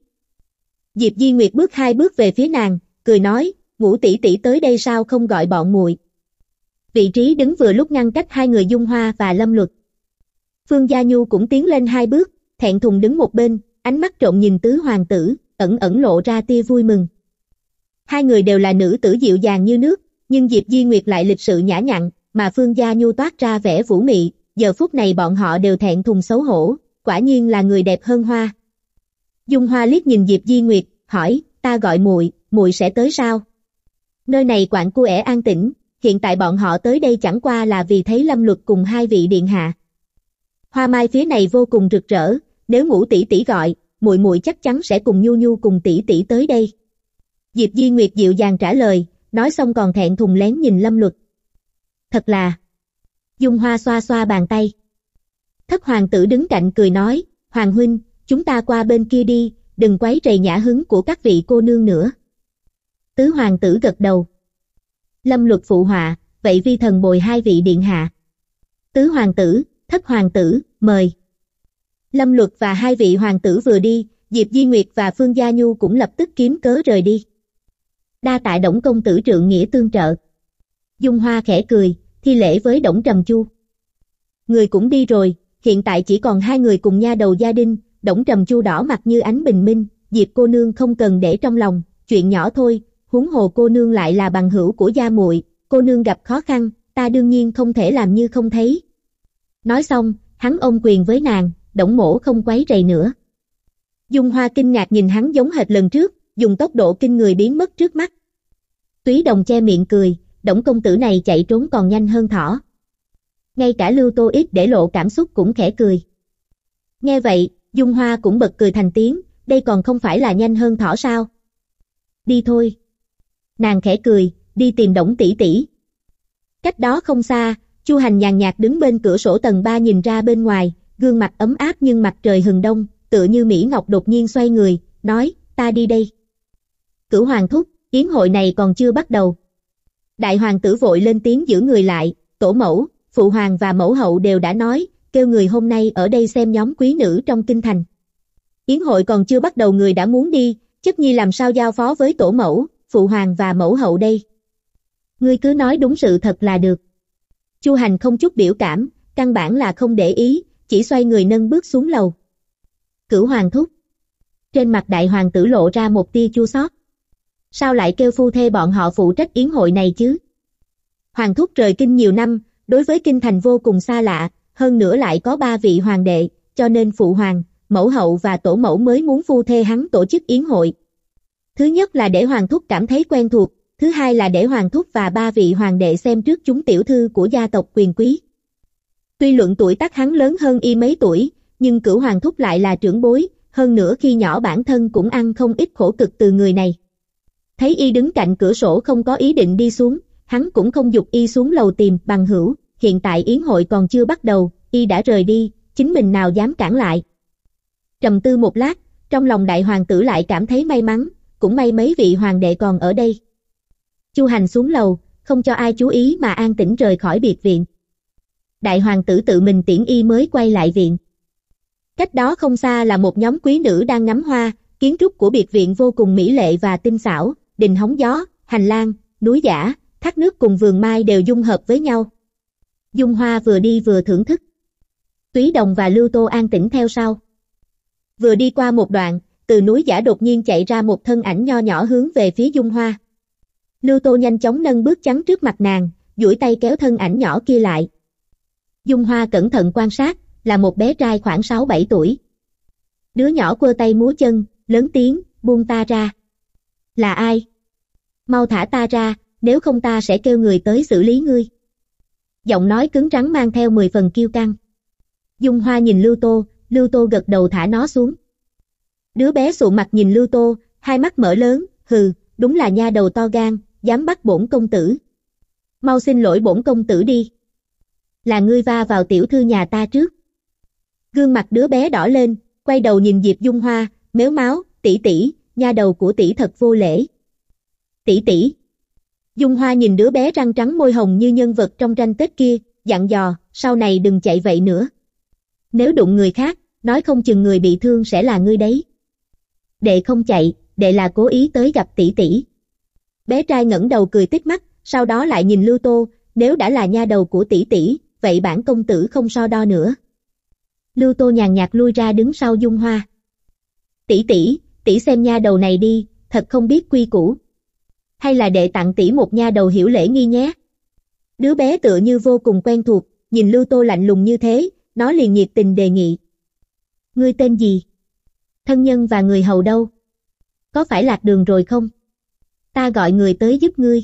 Speaker 1: Diệp Di Nguyệt bước hai bước về phía nàng, cười nói, Vũ tỷ tỷ tới đây sao không gọi bọn muội Vị trí đứng vừa lúc ngăn cách hai người Dung Hoa và Lâm Luật. Phương Gia Nhu cũng tiến lên hai bước, thẹn thùng đứng một bên, ánh mắt trộn nhìn tứ hoàng tử, ẩn ẩn lộ ra tia vui mừng. Hai người đều là nữ tử dịu dàng như nước, nhưng Diệp Di Nguyệt lại lịch sự nhã nhặn, mà Phương Gia Nhu toát ra vẻ vũ mị, giờ phút này bọn họ đều thẹn thùng xấu hổ, quả nhiên là người đẹp hơn hoa. Dung Hoa liếc nhìn Diệp Di Nguyệt, hỏi, ta gọi muội, muội sẽ tới sao? Nơi này quảng cu ẻ an tĩnh, hiện tại bọn họ tới đây chẳng qua là vì thấy lâm luật cùng hai vị điện hạ. Hoa mai phía này vô cùng rực rỡ, nếu ngủ tỷ tỷ gọi, muội muội chắc chắn sẽ cùng nhu nhu cùng tỷ tỷ tới đây. Diệp Di Nguyệt dịu dàng trả lời, nói xong còn thẹn thùng lén nhìn lâm luật. Thật là... Dung Hoa xoa xoa bàn tay. Thất hoàng tử đứng cạnh cười nói, Hoàng huynh, chúng ta qua bên kia đi, đừng quấy rầy nhã hứng của các vị cô nương nữa tứ hoàng tử gật đầu. Lâm luật phụ họa, vậy vi thần bồi hai vị điện hạ. Tứ hoàng tử, thất hoàng tử, mời. Lâm luật và hai vị hoàng tử vừa đi, Diệp Di Nguyệt và Phương Gia Nhu cũng lập tức kiếm cớ rời đi. Đa tại Đổng Công Tử trượng nghĩa tương trợ. Dung Hoa khẽ cười, thi lễ với Đổng Trầm Chu. Người cũng đi rồi, hiện tại chỉ còn hai người cùng nha đầu gia đình, Đổng Trầm Chu đỏ mặt như ánh bình minh, Diệp cô nương không cần để trong lòng, chuyện nhỏ thôi, huống hồ cô nương lại là bằng hữu của gia muội, cô nương gặp khó khăn, ta đương nhiên không thể làm như không thấy. Nói xong, hắn ôm quyền với nàng, động mổ không quấy rầy nữa. Dung Hoa kinh ngạc nhìn hắn giống hệt lần trước, dùng tốc độ kinh người biến mất trước mắt. Túy Đồng che miệng cười, động công tử này chạy trốn còn nhanh hơn thỏ. Ngay cả Lưu Tô Ít để lộ cảm xúc cũng khẽ cười. Nghe vậy, Dung Hoa cũng bật cười thành tiếng, đây còn không phải là nhanh hơn thỏ sao. Đi thôi. Nàng khẽ cười, đi tìm Đổng tỷ tỷ. Cách đó không xa, Chu Hành nhàn nhạt đứng bên cửa sổ tầng 3 nhìn ra bên ngoài, gương mặt ấm áp nhưng mặt trời hừng đông, tựa như Mỹ Ngọc đột nhiên xoay người, nói, ta đi đây. Cửu Hoàng thúc, yến hội này còn chưa bắt đầu. Đại Hoàng tử vội lên tiếng giữ người lại, tổ mẫu, phụ hoàng và mẫu hậu đều đã nói, kêu người hôm nay ở đây xem nhóm quý nữ trong kinh thành. Yến hội còn chưa bắt đầu người đã muốn đi, chất nhi làm sao giao phó với tổ mẫu, phụ hoàng và mẫu hậu đây. Ngươi cứ nói đúng sự thật là được. Chu Hành không chút biểu cảm, căn bản là không để ý, chỉ xoay người nâng bước xuống lầu. Cửu hoàng thúc. Trên mặt đại hoàng tử lộ ra một tia chua xót. Sao lại kêu phu thê bọn họ phụ trách yến hội này chứ? Hoàng thúc trời kinh nhiều năm, đối với kinh thành vô cùng xa lạ, hơn nữa lại có ba vị hoàng đệ, cho nên phụ hoàng, mẫu hậu và tổ mẫu mới muốn phu thê hắn tổ chức yến hội. Thứ nhất là để Hoàng Thúc cảm thấy quen thuộc, thứ hai là để Hoàng Thúc và ba vị hoàng đệ xem trước chúng tiểu thư của gia tộc quyền quý. Tuy luận tuổi tác hắn lớn hơn y mấy tuổi, nhưng cửu Hoàng Thúc lại là trưởng bối, hơn nữa khi nhỏ bản thân cũng ăn không ít khổ cực từ người này. Thấy y đứng cạnh cửa sổ không có ý định đi xuống, hắn cũng không dục y xuống lầu tìm bằng hữu, hiện tại yến hội còn chưa bắt đầu, y đã rời đi, chính mình nào dám cản lại. Trầm tư một lát, trong lòng đại hoàng tử lại cảm thấy may mắn, cũng may mấy vị hoàng đệ còn ở đây. Chu Hành xuống lầu, không cho ai chú ý mà an tĩnh rời khỏi biệt viện. Đại hoàng tử tự mình tiễn y mới quay lại viện. Cách đó không xa là một nhóm quý nữ đang ngắm hoa, kiến trúc của biệt viện vô cùng mỹ lệ và tinh xảo, đình hóng gió, hành lang, núi giả, thác nước cùng vườn mai đều dung hợp với nhau. Dung Hoa vừa đi vừa thưởng thức. Túy Đồng và Lưu Tô an tĩnh theo sau. Vừa đi qua một đoạn, từ núi giả đột nhiên chạy ra một thân ảnh nho nhỏ hướng về phía dung hoa. Lưu Tô nhanh chóng nâng bước trắng trước mặt nàng, duỗi tay kéo thân ảnh nhỏ kia lại. Dung Hoa cẩn thận quan sát, là một bé trai khoảng 6-7 tuổi. Đứa nhỏ quơ tay múa chân, lớn tiếng, buông ta ra. Là ai? Mau thả ta ra, nếu không ta sẽ kêu người tới xử lý ngươi. Giọng nói cứng rắn mang theo 10 phần kiêu căng. Dung Hoa nhìn Lưu Tô, Lưu Tô gật đầu thả nó xuống. Đứa bé sụ mặt nhìn Lưu Tô, hai mắt mở lớn, hừ, đúng là nha đầu to gan, dám bắt bổn công tử. Mau xin lỗi bổn công tử đi. Là ngươi va vào tiểu thư nhà ta trước. Gương mặt đứa bé đỏ lên, quay đầu nhìn Diệp Dung Hoa, mếu máu, tỷ tỷ, nha đầu của tỷ thật vô lễ. Tỷ tỷ. Dung Hoa nhìn đứa bé răng trắng môi hồng như nhân vật trong tranh Tết kia, dặn dò, sau này đừng chạy vậy nữa. Nếu đụng người khác, nói không chừng người bị thương sẽ là ngươi đấy đệ không chạy, đệ là cố ý tới gặp tỷ tỷ. Bé trai ngẩng đầu cười tít mắt, sau đó lại nhìn Lưu Tô, nếu đã là nha đầu của tỷ tỷ, vậy bản công tử không so đo nữa. Lưu Tô nhàn nhạt lui ra đứng sau Dung Hoa. Tỷ tỷ, tỷ xem nha đầu này đi, thật không biết quy củ. Hay là đệ tặng tỷ một nha đầu hiểu lễ nghi nhé. Đứa bé tựa như vô cùng quen thuộc, nhìn Lưu Tô lạnh lùng như thế, nó liền nhiệt tình đề nghị. Ngươi tên gì? thân nhân và người hầu đâu? Có phải lạc đường rồi không? Ta gọi người tới giúp ngươi.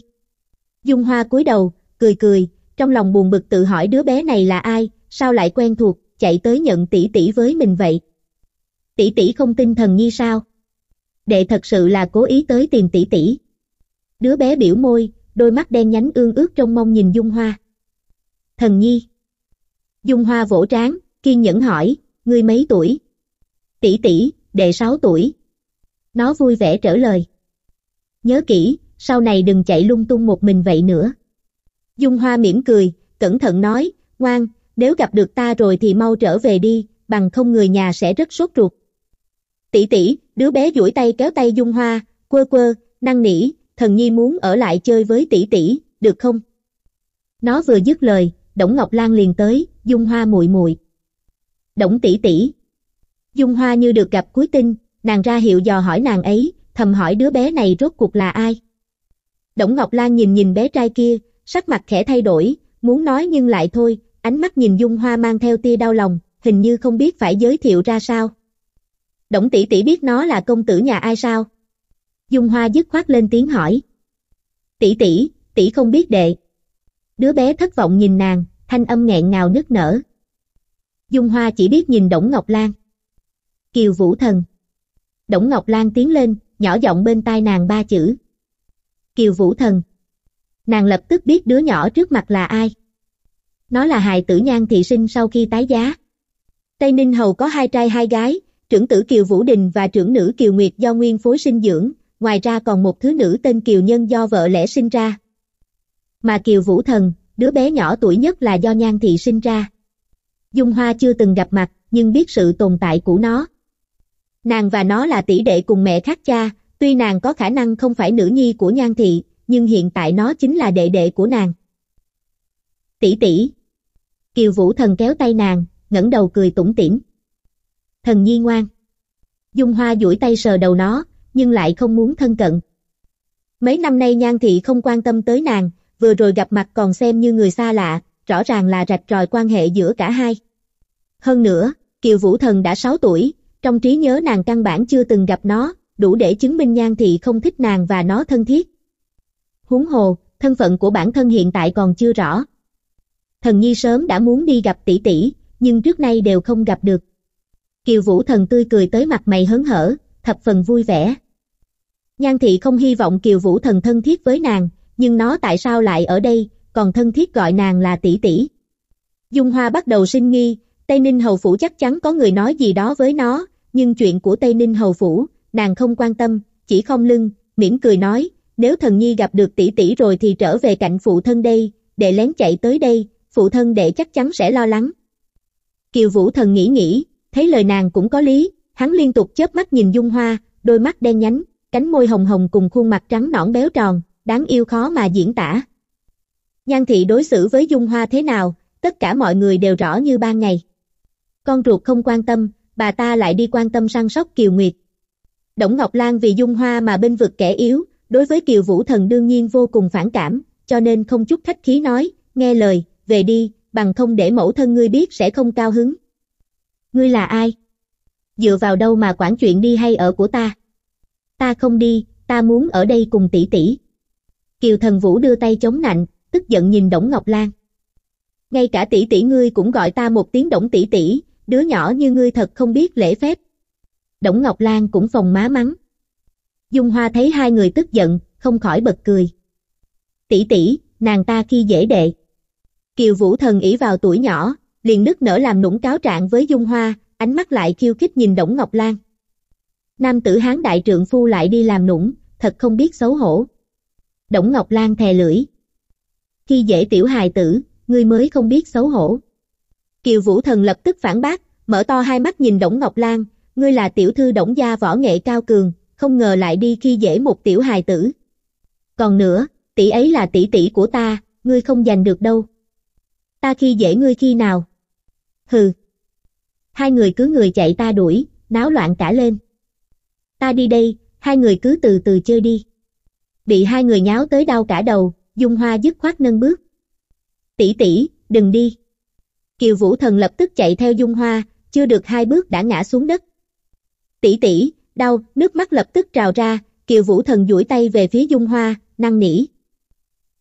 Speaker 1: Dung Hoa cúi đầu, cười cười, trong lòng buồn bực tự hỏi đứa bé này là ai, sao lại quen thuộc, chạy tới nhận tỷ tỷ với mình vậy? Tỷ tỷ không tin thần nhi sao? Đệ thật sự là cố ý tới tìm tỷ tỷ. Đứa bé biểu môi, đôi mắt đen nhánh ương ước trong mong nhìn Dung Hoa. Thần nhi. Dung Hoa vỗ trán, kiên nhẫn hỏi, ngươi mấy tuổi? Tỷ tỷ, đệ 6 tuổi. Nó vui vẻ trả lời. Nhớ kỹ, sau này đừng chạy lung tung một mình vậy nữa. Dung Hoa mỉm cười, cẩn thận nói, ngoan, nếu gặp được ta rồi thì mau trở về đi, bằng không người nhà sẽ rất sốt ruột. Tỷ tỷ, đứa bé duỗi tay kéo tay Dung Hoa, quơ quơ, năng nỉ, thần nhi muốn ở lại chơi với tỷ tỷ, được không? Nó vừa dứt lời, Đổng Ngọc Lan liền tới, Dung Hoa muội muội. Đổng tỷ tỷ. Dung Hoa như được gặp cuối tinh, nàng ra hiệu dò hỏi nàng ấy, thầm hỏi đứa bé này rốt cuộc là ai. Đổng Ngọc Lan nhìn nhìn bé trai kia, sắc mặt khẽ thay đổi, muốn nói nhưng lại thôi, ánh mắt nhìn Dung Hoa mang theo tia đau lòng, hình như không biết phải giới thiệu ra sao. Đổng tỷ tỷ biết nó là công tử nhà ai sao? Dung Hoa dứt khoát lên tiếng hỏi. Tỷ tỷ, tỷ không biết đệ. Đứa bé thất vọng nhìn nàng, thanh âm nghẹn ngào nức nở. Dung Hoa chỉ biết nhìn Đổng Ngọc Lan. Kiều Vũ Thần. Đổng Ngọc Lan tiến lên, nhỏ giọng bên tai nàng ba chữ. Kiều Vũ Thần. Nàng lập tức biết đứa nhỏ trước mặt là ai. Nó là hài tử nhan thị sinh sau khi tái giá. Tây Ninh Hầu có hai trai hai gái, trưởng tử Kiều Vũ Đình và trưởng nữ Kiều Nguyệt do nguyên phối sinh dưỡng, ngoài ra còn một thứ nữ tên Kiều Nhân do vợ lẽ sinh ra. Mà Kiều Vũ Thần, đứa bé nhỏ tuổi nhất là do Nhan Thị sinh ra. Dung Hoa chưa từng gặp mặt, nhưng biết sự tồn tại của nó. Nàng và nó là tỷ đệ cùng mẹ khác cha, tuy nàng có khả năng không phải nữ nhi của Nhan Thị, nhưng hiện tại nó chính là đệ đệ của nàng. Tỷ tỷ. Kiều Vũ Thần kéo tay nàng, ngẩng đầu cười tủng tỉm. Thần nhi ngoan. Dung Hoa duỗi tay sờ đầu nó, nhưng lại không muốn thân cận. Mấy năm nay Nhan Thị không quan tâm tới nàng, vừa rồi gặp mặt còn xem như người xa lạ, rõ ràng là rạch ròi quan hệ giữa cả hai. Hơn nữa, Kiều Vũ Thần đã 6 tuổi, trong trí nhớ nàng căn bản chưa từng gặp nó, đủ để chứng minh Nhan Thị không thích nàng và nó thân thiết. Huống hồ, thân phận của bản thân hiện tại còn chưa rõ. Thần Nhi sớm đã muốn đi gặp tỷ tỷ, nhưng trước nay đều không gặp được. Kiều Vũ Thần tươi cười tới mặt mày hớn hở, thập phần vui vẻ. Nhan Thị không hy vọng Kiều Vũ Thần thân thiết với nàng, nhưng nó tại sao lại ở đây, còn thân thiết gọi nàng là tỷ tỷ. Dung Hoa bắt đầu sinh nghi, Tây Ninh Hầu Phủ chắc chắn có người nói gì đó với nó, nhưng chuyện của Tây Ninh Hầu Phủ, nàng không quan tâm, chỉ không lưng, mỉm cười nói, nếu thần nhi gặp được tỷ tỷ rồi thì trở về cạnh phụ thân đây, để lén chạy tới đây, phụ thân đệ chắc chắn sẽ lo lắng. Kiều Vũ thần nghĩ nghĩ, thấy lời nàng cũng có lý, hắn liên tục chớp mắt nhìn Dung Hoa, đôi mắt đen nhánh, cánh môi hồng hồng cùng khuôn mặt trắng nõn béo tròn, đáng yêu khó mà diễn tả. Nhan thị đối xử với Dung Hoa thế nào, tất cả mọi người đều rõ như ban ngày con ruột không quan tâm, bà ta lại đi quan tâm săn sóc Kiều Nguyệt. Đổng Ngọc Lan vì dung hoa mà bên vực kẻ yếu, đối với Kiều Vũ Thần đương nhiên vô cùng phản cảm, cho nên không chút khách khí nói, nghe lời, về đi, bằng không để mẫu thân ngươi biết sẽ không cao hứng. Ngươi là ai? Dựa vào đâu mà quản chuyện đi hay ở của ta? Ta không đi, ta muốn ở đây cùng tỷ tỷ. Kiều Thần Vũ đưa tay chống nạnh, tức giận nhìn Đổng Ngọc Lan. Ngay cả tỷ tỷ ngươi cũng gọi ta một tiếng Đổng tỷ tỷ, đứa nhỏ như ngươi thật không biết lễ phép. Đổng Ngọc Lan cũng phòng má mắng. Dung Hoa thấy hai người tức giận, không khỏi bật cười. Tỷ tỷ, nàng ta khi dễ đệ. Kiều Vũ Thần ỷ vào tuổi nhỏ, liền nức nở làm nũng cáo trạng với Dung Hoa, ánh mắt lại khiêu khích nhìn Đổng Ngọc Lan. Nam tử hán đại trượng phu lại đi làm nũng, thật không biết xấu hổ. Đổng Ngọc Lan thè lưỡi. Khi dễ tiểu hài tử, ngươi mới không biết xấu hổ. Kiều Vũ Thần lập tức phản bác, mở to hai mắt nhìn Đổng Ngọc Lan, ngươi là tiểu thư Đổng gia võ nghệ cao cường, không ngờ lại đi khi dễ một tiểu hài tử. Còn nữa, tỷ ấy là tỷ tỷ của ta, ngươi không giành được đâu. Ta khi dễ ngươi khi nào? Hừ. Hai người cứ người chạy ta đuổi, náo loạn cả lên. Ta đi đây, hai người cứ từ từ chơi đi. Bị hai người nháo tới đau cả đầu, Dung Hoa dứt khoát nâng bước. Tỷ tỷ, đừng đi. Kiều Vũ Thần lập tức chạy theo Dung Hoa, chưa được hai bước đã ngã xuống đất. Tỷ tỷ, đau, nước mắt lập tức trào ra, Kiều Vũ Thần duỗi tay về phía Dung Hoa, năn nỉ.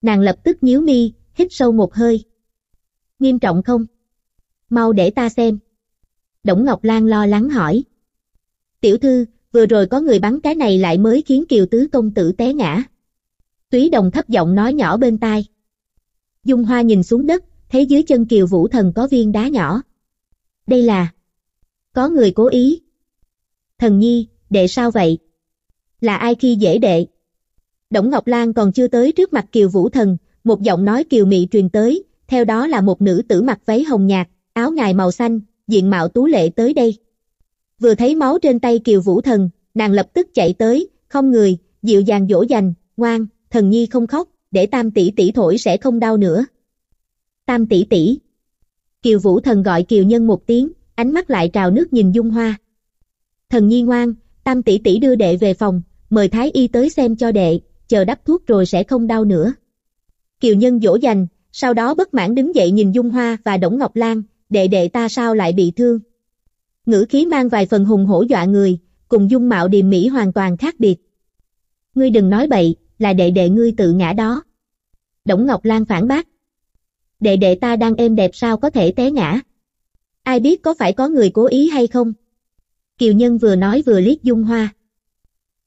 Speaker 1: Nàng lập tức nhíu mi, hít sâu một hơi. Nghiêm trọng không? Mau để ta xem. Đổng Ngọc Lan lo lắng hỏi. Tiểu thư, vừa rồi có người bắn cái này lại mới khiến Kiều Tứ công tử té ngã. Túy Đồng thấp giọng nói nhỏ bên tai. Dung Hoa nhìn xuống đất, thấy dưới chân kiều vũ thần có viên đá nhỏ. Đây là... Có người cố ý. Thần nhi, đệ sao vậy? Là ai khi dễ đệ? Đổng Ngọc Lan còn chưa tới trước mặt kiều vũ thần, một giọng nói kiều mị truyền tới, theo đó là một nữ tử mặc váy hồng nhạt, áo ngài màu xanh, diện mạo tú lệ tới đây. Vừa thấy máu trên tay kiều vũ thần, nàng lập tức chạy tới, không người, dịu dàng dỗ dành, ngoan, thần nhi không khóc, để tam tỷ tỷ thổi sẽ không đau nữa tam tỷ tỷ. Kiều Vũ Thần gọi Kiều Nhân một tiếng, ánh mắt lại trào nước nhìn Dung Hoa. Thần nhi ngoan, tam tỷ tỷ đưa đệ về phòng, mời Thái Y tới xem cho đệ, chờ đắp thuốc rồi sẽ không đau nữa. Kiều Nhân dỗ dành, sau đó bất mãn đứng dậy nhìn Dung Hoa và Đổng Ngọc Lan, đệ đệ ta sao lại bị thương. Ngữ khí mang vài phần hùng hổ dọa người, cùng dung mạo điềm mỹ hoàn toàn khác biệt. Ngươi đừng nói bậy, là đệ đệ ngươi tự ngã đó. Đổng Ngọc Lan phản bác, đệ đệ ta đang êm đẹp sao có thể té ngã. Ai biết có phải có người cố ý hay không? Kiều Nhân vừa nói vừa liếc Dung Hoa.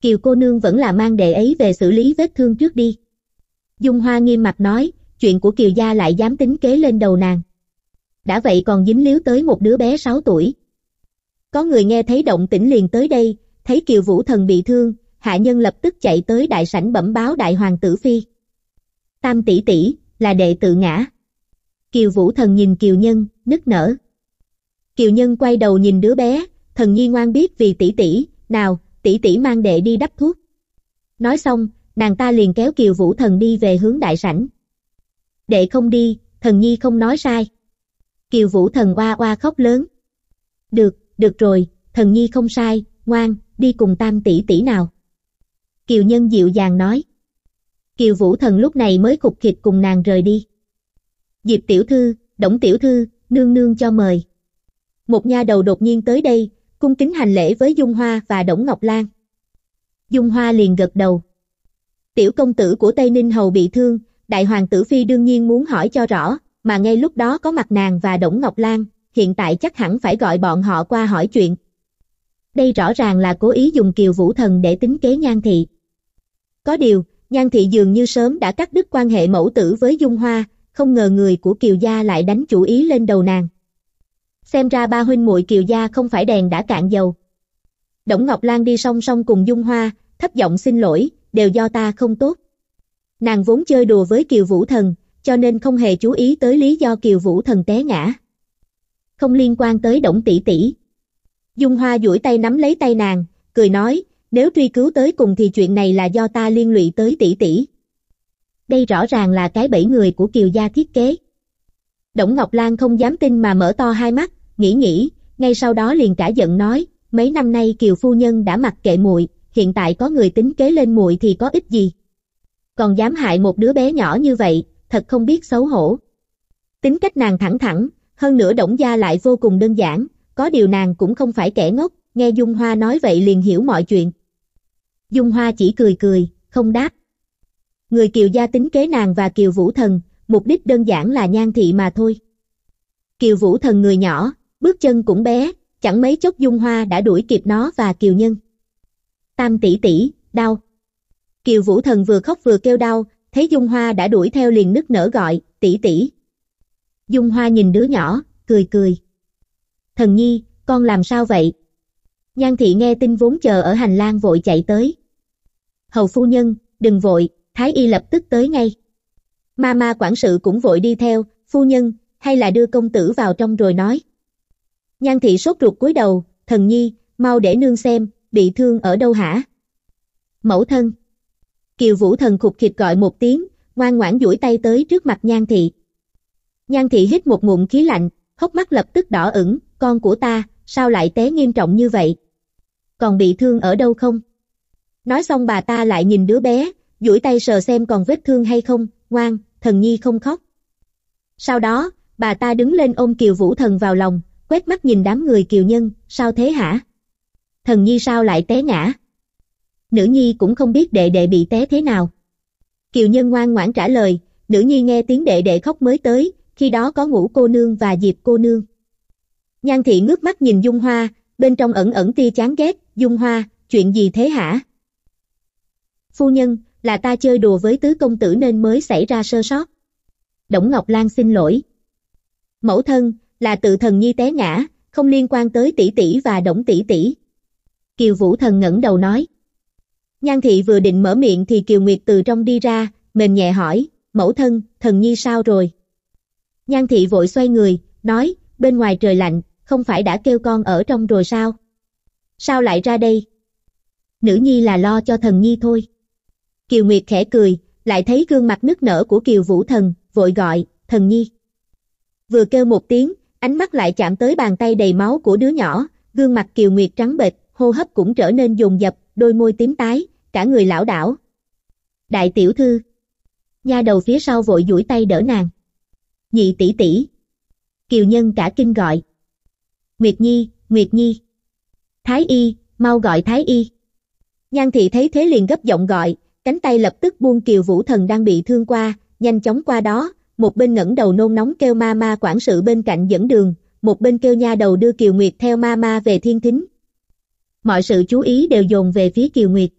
Speaker 1: Kiều cô nương vẫn là mang đệ ấy về xử lý vết thương trước đi. Dung Hoa nghiêm mặt nói, chuyện của Kiều gia lại dám tính kế lên đầu nàng. Đã vậy còn dính líu tới một đứa bé 6 tuổi. Có người nghe thấy động tĩnh liền tới đây, thấy Kiều Vũ Thần bị thương, hạ nhân lập tức chạy tới đại sảnh bẩm báo đại hoàng tử phi. Tam tỷ tỷ là đệ tự ngã. Kiều Vũ Thần nhìn Kiều Nhân, nức nở. Kiều Nhân quay đầu nhìn đứa bé, thần nhi ngoan biết vì tỷ tỷ, nào, tỷ tỷ mang đệ đi đắp thuốc. Nói xong, nàng ta liền kéo Kiều Vũ Thần đi về hướng đại sảnh. Đệ không đi, thần nhi không nói sai. Kiều Vũ Thần oa oa khóc lớn. Được, được rồi, thần nhi không sai, ngoan, đi cùng tam tỷ tỷ nào. Kiều Nhân dịu dàng nói. Kiều Vũ Thần lúc này mới cục khịt cùng nàng rời đi. Diệp tiểu thư, Đổng tiểu thư, nương nương cho mời. Một nha đầu đột nhiên tới đây, cung kính hành lễ với Dung Hoa và Đổng Ngọc Lan. Dung Hoa liền gật đầu. Tiểu công tử của Tây Ninh hầu bị thương, đại hoàng tử phi đương nhiên muốn hỏi cho rõ, mà ngay lúc đó có mặt nàng và Đổng Ngọc Lan, hiện tại chắc hẳn phải gọi bọn họ qua hỏi chuyện. Đây rõ ràng là cố ý dùng kiều vũ thần để tính kế nhan thị. Có điều, nhan thị dường như sớm đã cắt đứt quan hệ mẫu tử với Dung Hoa, không ngờ người của Kiều Gia lại đánh chủ ý lên đầu nàng. Xem ra ba huynh muội Kiều Gia không phải đèn đã cạn dầu. Đổng Ngọc Lan đi song song cùng Dung Hoa, thấp giọng xin lỗi, đều do ta không tốt. Nàng vốn chơi đùa với Kiều Vũ Thần, cho nên không hề chú ý tới lý do Kiều Vũ Thần té ngã. Không liên quan tới Đổng Tỷ Tỷ. Dung Hoa duỗi tay nắm lấy tay nàng, cười nói, nếu truy cứu tới cùng thì chuyện này là do ta liên lụy tới tỷ tỷ đây rõ ràng là cái bẫy người của Kiều gia thiết kế. Đổng Ngọc Lan không dám tin mà mở to hai mắt, nghĩ nghĩ, ngay sau đó liền cả giận nói, mấy năm nay Kiều phu nhân đã mặc kệ muội, hiện tại có người tính kế lên muội thì có ích gì? Còn dám hại một đứa bé nhỏ như vậy, thật không biết xấu hổ. Tính cách nàng thẳng thẳng, hơn nữa Đổng gia lại vô cùng đơn giản, có điều nàng cũng không phải kẻ ngốc, nghe Dung Hoa nói vậy liền hiểu mọi chuyện. Dung Hoa chỉ cười cười, không đáp người Kiều gia tính kế nàng và Kiều Vũ Thần, mục đích đơn giản là nhan thị mà thôi. Kiều Vũ Thần người nhỏ, bước chân cũng bé, chẳng mấy chốc Dung Hoa đã đuổi kịp nó và Kiều Nhân. Tam tỷ tỷ, đau. Kiều Vũ Thần vừa khóc vừa kêu đau, thấy Dung Hoa đã đuổi theo liền nức nở gọi, tỷ tỷ. Dung Hoa nhìn đứa nhỏ, cười cười. Thần Nhi, con làm sao vậy? Nhan thị nghe tin vốn chờ ở hành lang vội chạy tới. Hầu phu nhân, đừng vội, Thái Y lập tức tới ngay. Ma ma quản sự cũng vội đi theo, phu nhân, hay là đưa công tử vào trong rồi nói. Nhan thị sốt ruột cúi đầu, thần nhi, mau để nương xem, bị thương ở đâu hả? Mẫu thân. Kiều vũ thần khục khịt gọi một tiếng, ngoan ngoãn duỗi tay tới trước mặt nhan thị. Nhan thị hít một ngụm khí lạnh, hốc mắt lập tức đỏ ửng, con của ta, sao lại té nghiêm trọng như vậy? Còn bị thương ở đâu không? Nói xong bà ta lại nhìn đứa bé, duỗi tay sờ xem còn vết thương hay không, ngoan, thần nhi không khóc. Sau đó, bà ta đứng lên ôm Kiều Vũ Thần vào lòng, quét mắt nhìn đám người Kiều Nhân, sao thế hả? Thần nhi sao lại té ngã? Nữ nhi cũng không biết đệ đệ bị té thế nào. Kiều Nhân ngoan ngoãn trả lời, nữ nhi nghe tiếng đệ đệ khóc mới tới, khi đó có ngủ cô nương và diệp cô nương. Nhan thị ngước mắt nhìn Dung Hoa, bên trong ẩn ẩn tia chán ghét, Dung Hoa, chuyện gì thế hả? Phu nhân, là ta chơi đùa với tứ công tử nên mới xảy ra sơ sót. Đổng Ngọc Lan xin lỗi. Mẫu thân, là tự thần nhi té ngã, không liên quan tới tỷ tỷ và Đổng tỷ tỷ. Kiều Vũ Thần ngẩng đầu nói. Nhan thị vừa định mở miệng thì Kiều Nguyệt từ trong đi ra, mềm nhẹ hỏi, mẫu thân, thần nhi sao rồi? Nhan thị vội xoay người, nói, bên ngoài trời lạnh, không phải đã kêu con ở trong rồi sao? Sao lại ra đây? Nữ nhi là lo cho thần nhi thôi. Kiều Nguyệt khẽ cười, lại thấy gương mặt nức nở của Kiều Vũ Thần, vội gọi, thần nhi. Vừa kêu một tiếng, ánh mắt lại chạm tới bàn tay đầy máu của đứa nhỏ, gương mặt Kiều Nguyệt trắng bệch, hô hấp cũng trở nên dồn dập, đôi môi tím tái, cả người lão đảo. Đại tiểu thư. Nha đầu phía sau vội duỗi tay đỡ nàng. Nhị tỷ tỷ. Kiều Nhân cả kinh gọi. Nguyệt Nhi, Nguyệt Nhi. Thái y, mau gọi Thái y. Nhan thị thấy thế liền gấp giọng gọi, cánh tay lập tức buông kiều vũ thần đang bị thương qua, nhanh chóng qua đó, một bên ngẩng đầu nôn nóng kêu ma ma quản sự bên cạnh dẫn đường, một bên kêu nha đầu đưa Kiều Nguyệt theo ma ma về thiên thính. Mọi sự chú ý đều dồn về phía Kiều Nguyệt.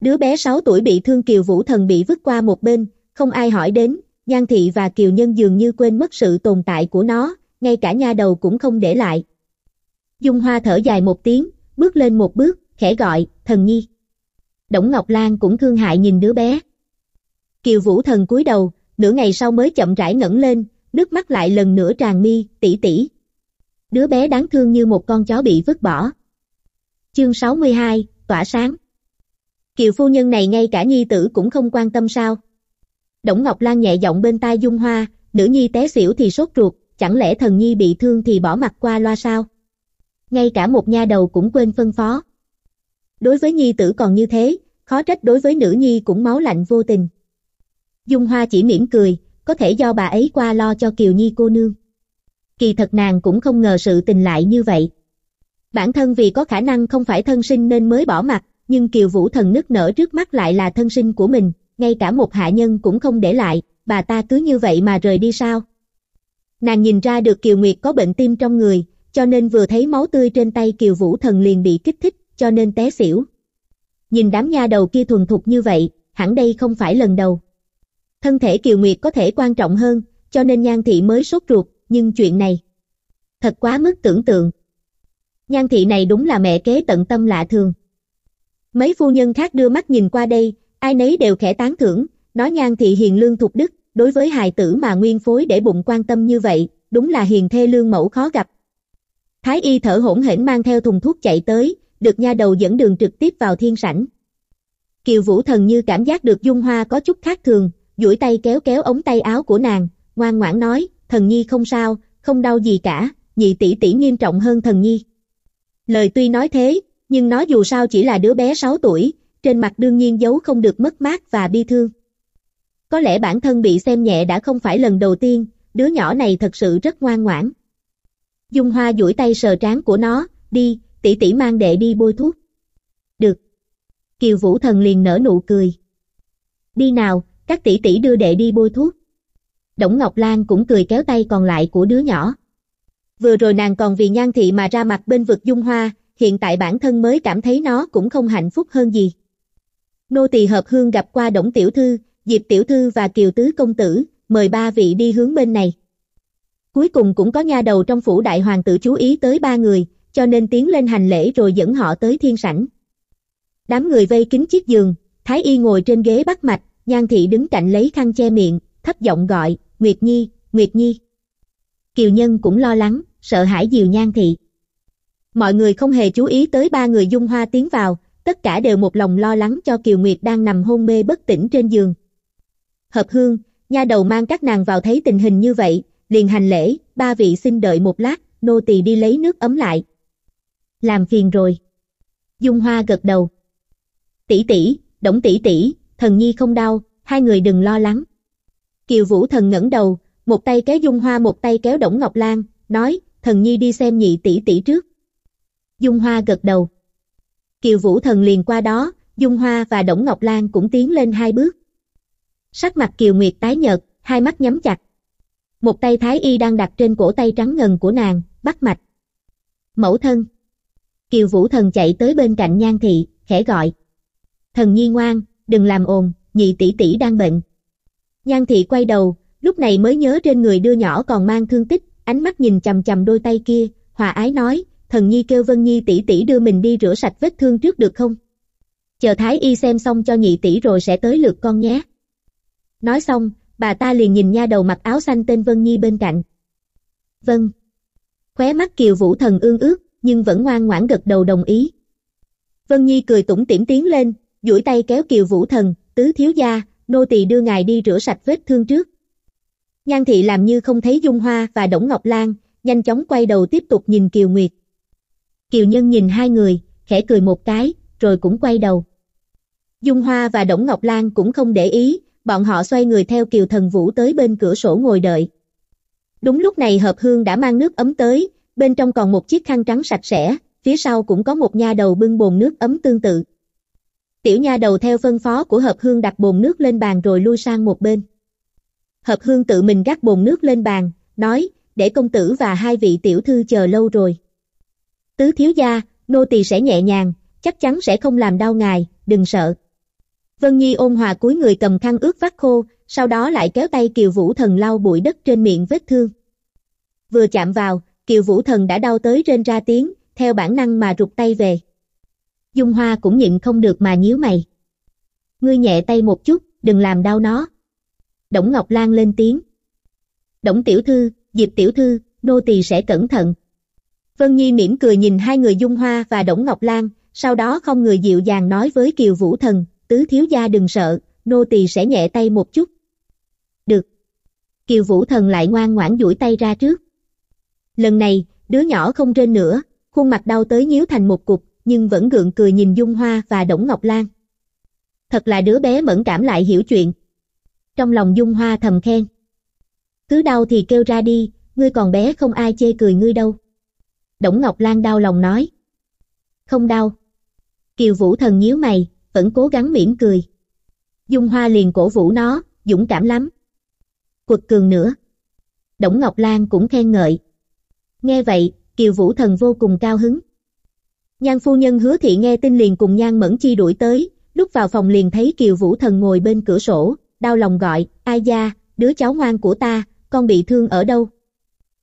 Speaker 1: Đứa bé 6 tuổi bị thương Kiều Vũ Thần bị vứt qua một bên, không ai hỏi đến, Nhan Thị và Kiều Nhân dường như quên mất sự tồn tại của nó, ngay cả nha đầu cũng không để lại. Dung Hoa thở dài một tiếng, bước lên một bước, khẽ gọi, thần nhi. Đổng Ngọc Lan cũng thương hại nhìn đứa bé. Kiều Vũ Thần cúi đầu, nửa ngày sau mới chậm rãi ngẩng lên, nước mắt lại lần nữa tràn mi, tỉ tỉ. Đứa bé đáng thương như một con chó bị vứt bỏ. Chương 62, tỏa sáng. Kiều phu nhân này ngay cả nhi tử cũng không quan tâm sao? Đổng Ngọc Lan nhẹ giọng bên tai Dung Hoa, nữ nhi té xỉu thì sốt ruột, chẳng lẽ thần nhi bị thương thì bỏ mặt qua loa sao? Ngay cả một nha đầu cũng quên phân phó đối với nhi tử còn như thế, khó trách đối với nữ nhi cũng máu lạnh vô tình. Dung Hoa chỉ mỉm cười, có thể do bà ấy qua lo cho Kiều Nhi cô nương. Kỳ thật nàng cũng không ngờ sự tình lại như vậy. Bản thân vì có khả năng không phải thân sinh nên mới bỏ mặt, nhưng Kiều Vũ Thần nức nở trước mắt lại là thân sinh của mình, ngay cả một hạ nhân cũng không để lại, bà ta cứ như vậy mà rời đi sao? Nàng nhìn ra được Kiều Nguyệt có bệnh tim trong người, cho nên vừa thấy máu tươi trên tay Kiều Vũ Thần liền bị kích thích, cho nên té xỉu. Nhìn đám nha đầu kia thuần thục như vậy, hẳn đây không phải lần đầu. Thân thể Kiều Nguyệt có thể quan trọng hơn, cho nên Nhan Thị mới sốt ruột, nhưng chuyện này thật quá mức tưởng tượng. Nhan Thị này đúng là mẹ kế tận tâm lạ thường. Mấy phu nhân khác đưa mắt nhìn qua đây, ai nấy đều khẽ tán thưởng, nói Nhan Thị hiền lương thuộc đức, đối với hài tử mà nguyên phối để bụng quan tâm như vậy, đúng là hiền thê lương mẫu khó gặp. Thái y thở hổn hển mang theo thùng thuốc chạy tới, được nha đầu dẫn đường trực tiếp vào thiên sảnh. Kiều Vũ Thần như cảm giác được Dung Hoa có chút khác thường, duỗi tay kéo kéo ống tay áo của nàng, ngoan ngoãn nói, thần nhi không sao, không đau gì cả, nhị tỷ tỷ nghiêm trọng hơn thần nhi. Lời tuy nói thế, nhưng nó dù sao chỉ là đứa bé 6 tuổi, trên mặt đương nhiên giấu không được mất mát và bi thương. Có lẽ bản thân bị xem nhẹ đã không phải lần đầu tiên, đứa nhỏ này thật sự rất ngoan ngoãn. Dung Hoa duỗi tay sờ trán của nó, đi, tỷ tỷ mang đệ đi bôi thuốc. Được. Kiều Vũ Thần liền nở nụ cười. Đi nào, các tỷ tỷ đưa đệ đi bôi thuốc. Đổng Ngọc Lan cũng cười kéo tay còn lại của đứa nhỏ. Vừa rồi nàng còn vì nhan thị mà ra mặt bên vực dung hoa, hiện tại bản thân mới cảm thấy nó cũng không hạnh phúc hơn gì. Nô tỳ hợp hương gặp qua Đổng Tiểu Thư, Diệp Tiểu Thư và Kiều Tứ Công Tử, mời ba vị đi hướng bên này. Cuối cùng cũng có nha đầu trong phủ đại hoàng tử chú ý tới ba người, cho nên tiến lên hành lễ rồi dẫn họ tới thiên sảnh. Đám người vây kính chiếc giường, Thái Y ngồi trên ghế bắt mạch, Nhan Thị đứng cạnh lấy khăn che miệng, thấp giọng gọi, Nguyệt Nhi, Nguyệt Nhi. Kiều Nhân cũng lo lắng, sợ hãi dìu Nhan Thị. Mọi người không hề chú ý tới ba người dung hoa tiến vào, tất cả đều một lòng lo lắng cho Kiều Nguyệt đang nằm hôn mê bất tỉnh trên giường. Hợp hương, nha đầu mang các nàng vào thấy tình hình như vậy, liền hành lễ, ba vị xin đợi một lát, nô tỳ đi lấy nước ấm lại làm phiền rồi. Dung Hoa gật đầu. Tỷ tỷ, Đổng tỷ tỷ, thần nhi không đau, hai người đừng lo lắng. Kiều Vũ thần ngẩng đầu, một tay kéo Dung Hoa một tay kéo Đổng Ngọc Lan, nói, thần nhi đi xem nhị tỷ tỷ trước. Dung Hoa gật đầu. Kiều Vũ thần liền qua đó, Dung Hoa và Đổng Ngọc Lan cũng tiến lên hai bước. Sắc mặt Kiều Nguyệt tái nhợt, hai mắt nhắm chặt. Một tay Thái Y đang đặt trên cổ tay trắng ngần của nàng, bắt mạch. Mẫu thân Kiều Vũ Thần chạy tới bên cạnh Nhan Thị, khẽ gọi. Thần nhi ngoan, đừng làm ồn, nhị tỷ tỷ đang bệnh. Nhan Thị quay đầu, lúc này mới nhớ trên người đưa nhỏ còn mang thương tích, ánh mắt nhìn chầm chầm đôi tay kia, hòa ái nói, thần nhi kêu Vân Nhi tỷ tỷ đưa mình đi rửa sạch vết thương trước được không? Chờ Thái Y xem xong cho nhị tỷ rồi sẽ tới lượt con nhé. Nói xong, bà ta liền nhìn nha đầu mặc áo xanh tên Vân Nhi bên cạnh. Vâng. Khóe mắt Kiều Vũ Thần ương ước, nhưng vẫn ngoan ngoãn gật đầu đồng ý. Vân Nhi cười tủm tỉm tiến lên, duỗi tay kéo Kiều Vũ Thần, tứ thiếu gia, nô tỳ đưa ngài đi rửa sạch vết thương trước. Nhan thị làm như không thấy Dung Hoa và Đổng Ngọc Lan, nhanh chóng quay đầu tiếp tục nhìn Kiều Nguyệt. Kiều Nhân nhìn hai người, khẽ cười một cái, rồi cũng quay đầu. Dung Hoa và Đổng Ngọc Lan cũng không để ý, bọn họ xoay người theo Kiều Thần Vũ tới bên cửa sổ ngồi đợi. Đúng lúc này hợp hương đã mang nước ấm tới, bên trong còn một chiếc khăn trắng sạch sẽ, phía sau cũng có một nha đầu bưng bồn nước ấm tương tự. Tiểu nha đầu theo phân phó của hợp hương đặt bồn nước lên bàn rồi lui sang một bên. Hợp hương tự mình gác bồn nước lên bàn, nói, để công tử và hai vị tiểu thư chờ lâu rồi. Tứ thiếu gia, nô tỳ sẽ nhẹ nhàng, chắc chắn sẽ không làm đau ngài, đừng sợ. Vân Nhi ôn hòa cúi người cầm khăn ướt vắt khô, sau đó lại kéo tay Kiều Vũ Thần lau bụi đất trên miệng vết thương. Vừa chạm vào, Kiều Vũ Thần đã đau tới rên ra tiếng, theo bản năng mà rụt tay về. Dung Hoa cũng nhịn không được mà nhíu mày. Ngươi nhẹ tay một chút, đừng làm đau nó. Đổng Ngọc Lan lên tiếng. Đổng Tiểu Thư, Diệp Tiểu Thư, nô tỳ sẽ cẩn thận. Vân Nhi mỉm cười nhìn hai người Dung Hoa và Đổng Ngọc Lan, sau đó không người dịu dàng nói với Kiều Vũ Thần, tứ thiếu gia đừng sợ, nô tỳ sẽ nhẹ tay một chút. Được. Kiều Vũ Thần lại ngoan ngoãn duỗi tay ra trước. Lần này, đứa nhỏ không trên nữa, khuôn mặt đau tới nhíu thành một cục, nhưng vẫn gượng cười nhìn Dung Hoa và đỗng Ngọc Lan. Thật là đứa bé mẫn cảm lại hiểu chuyện. Trong lòng Dung Hoa thầm khen. Cứ đau thì kêu ra đi, ngươi còn bé không ai chê cười ngươi đâu. đỗng Ngọc Lan đau lòng nói. Không đau. Kiều Vũ Thần nhíu mày, vẫn cố gắng mỉm cười. Dung Hoa liền cổ vũ nó, dũng cảm lắm. Quật cường nữa. đỗng Ngọc Lan cũng khen ngợi, Nghe vậy, Kiều Vũ Thần vô cùng cao hứng. Nhan phu nhân hứa thị nghe tin liền cùng Nhan Mẫn Chi đuổi tới, lúc vào phòng liền thấy Kiều Vũ Thần ngồi bên cửa sổ, đau lòng gọi, ai da, đứa cháu ngoan của ta, con bị thương ở đâu?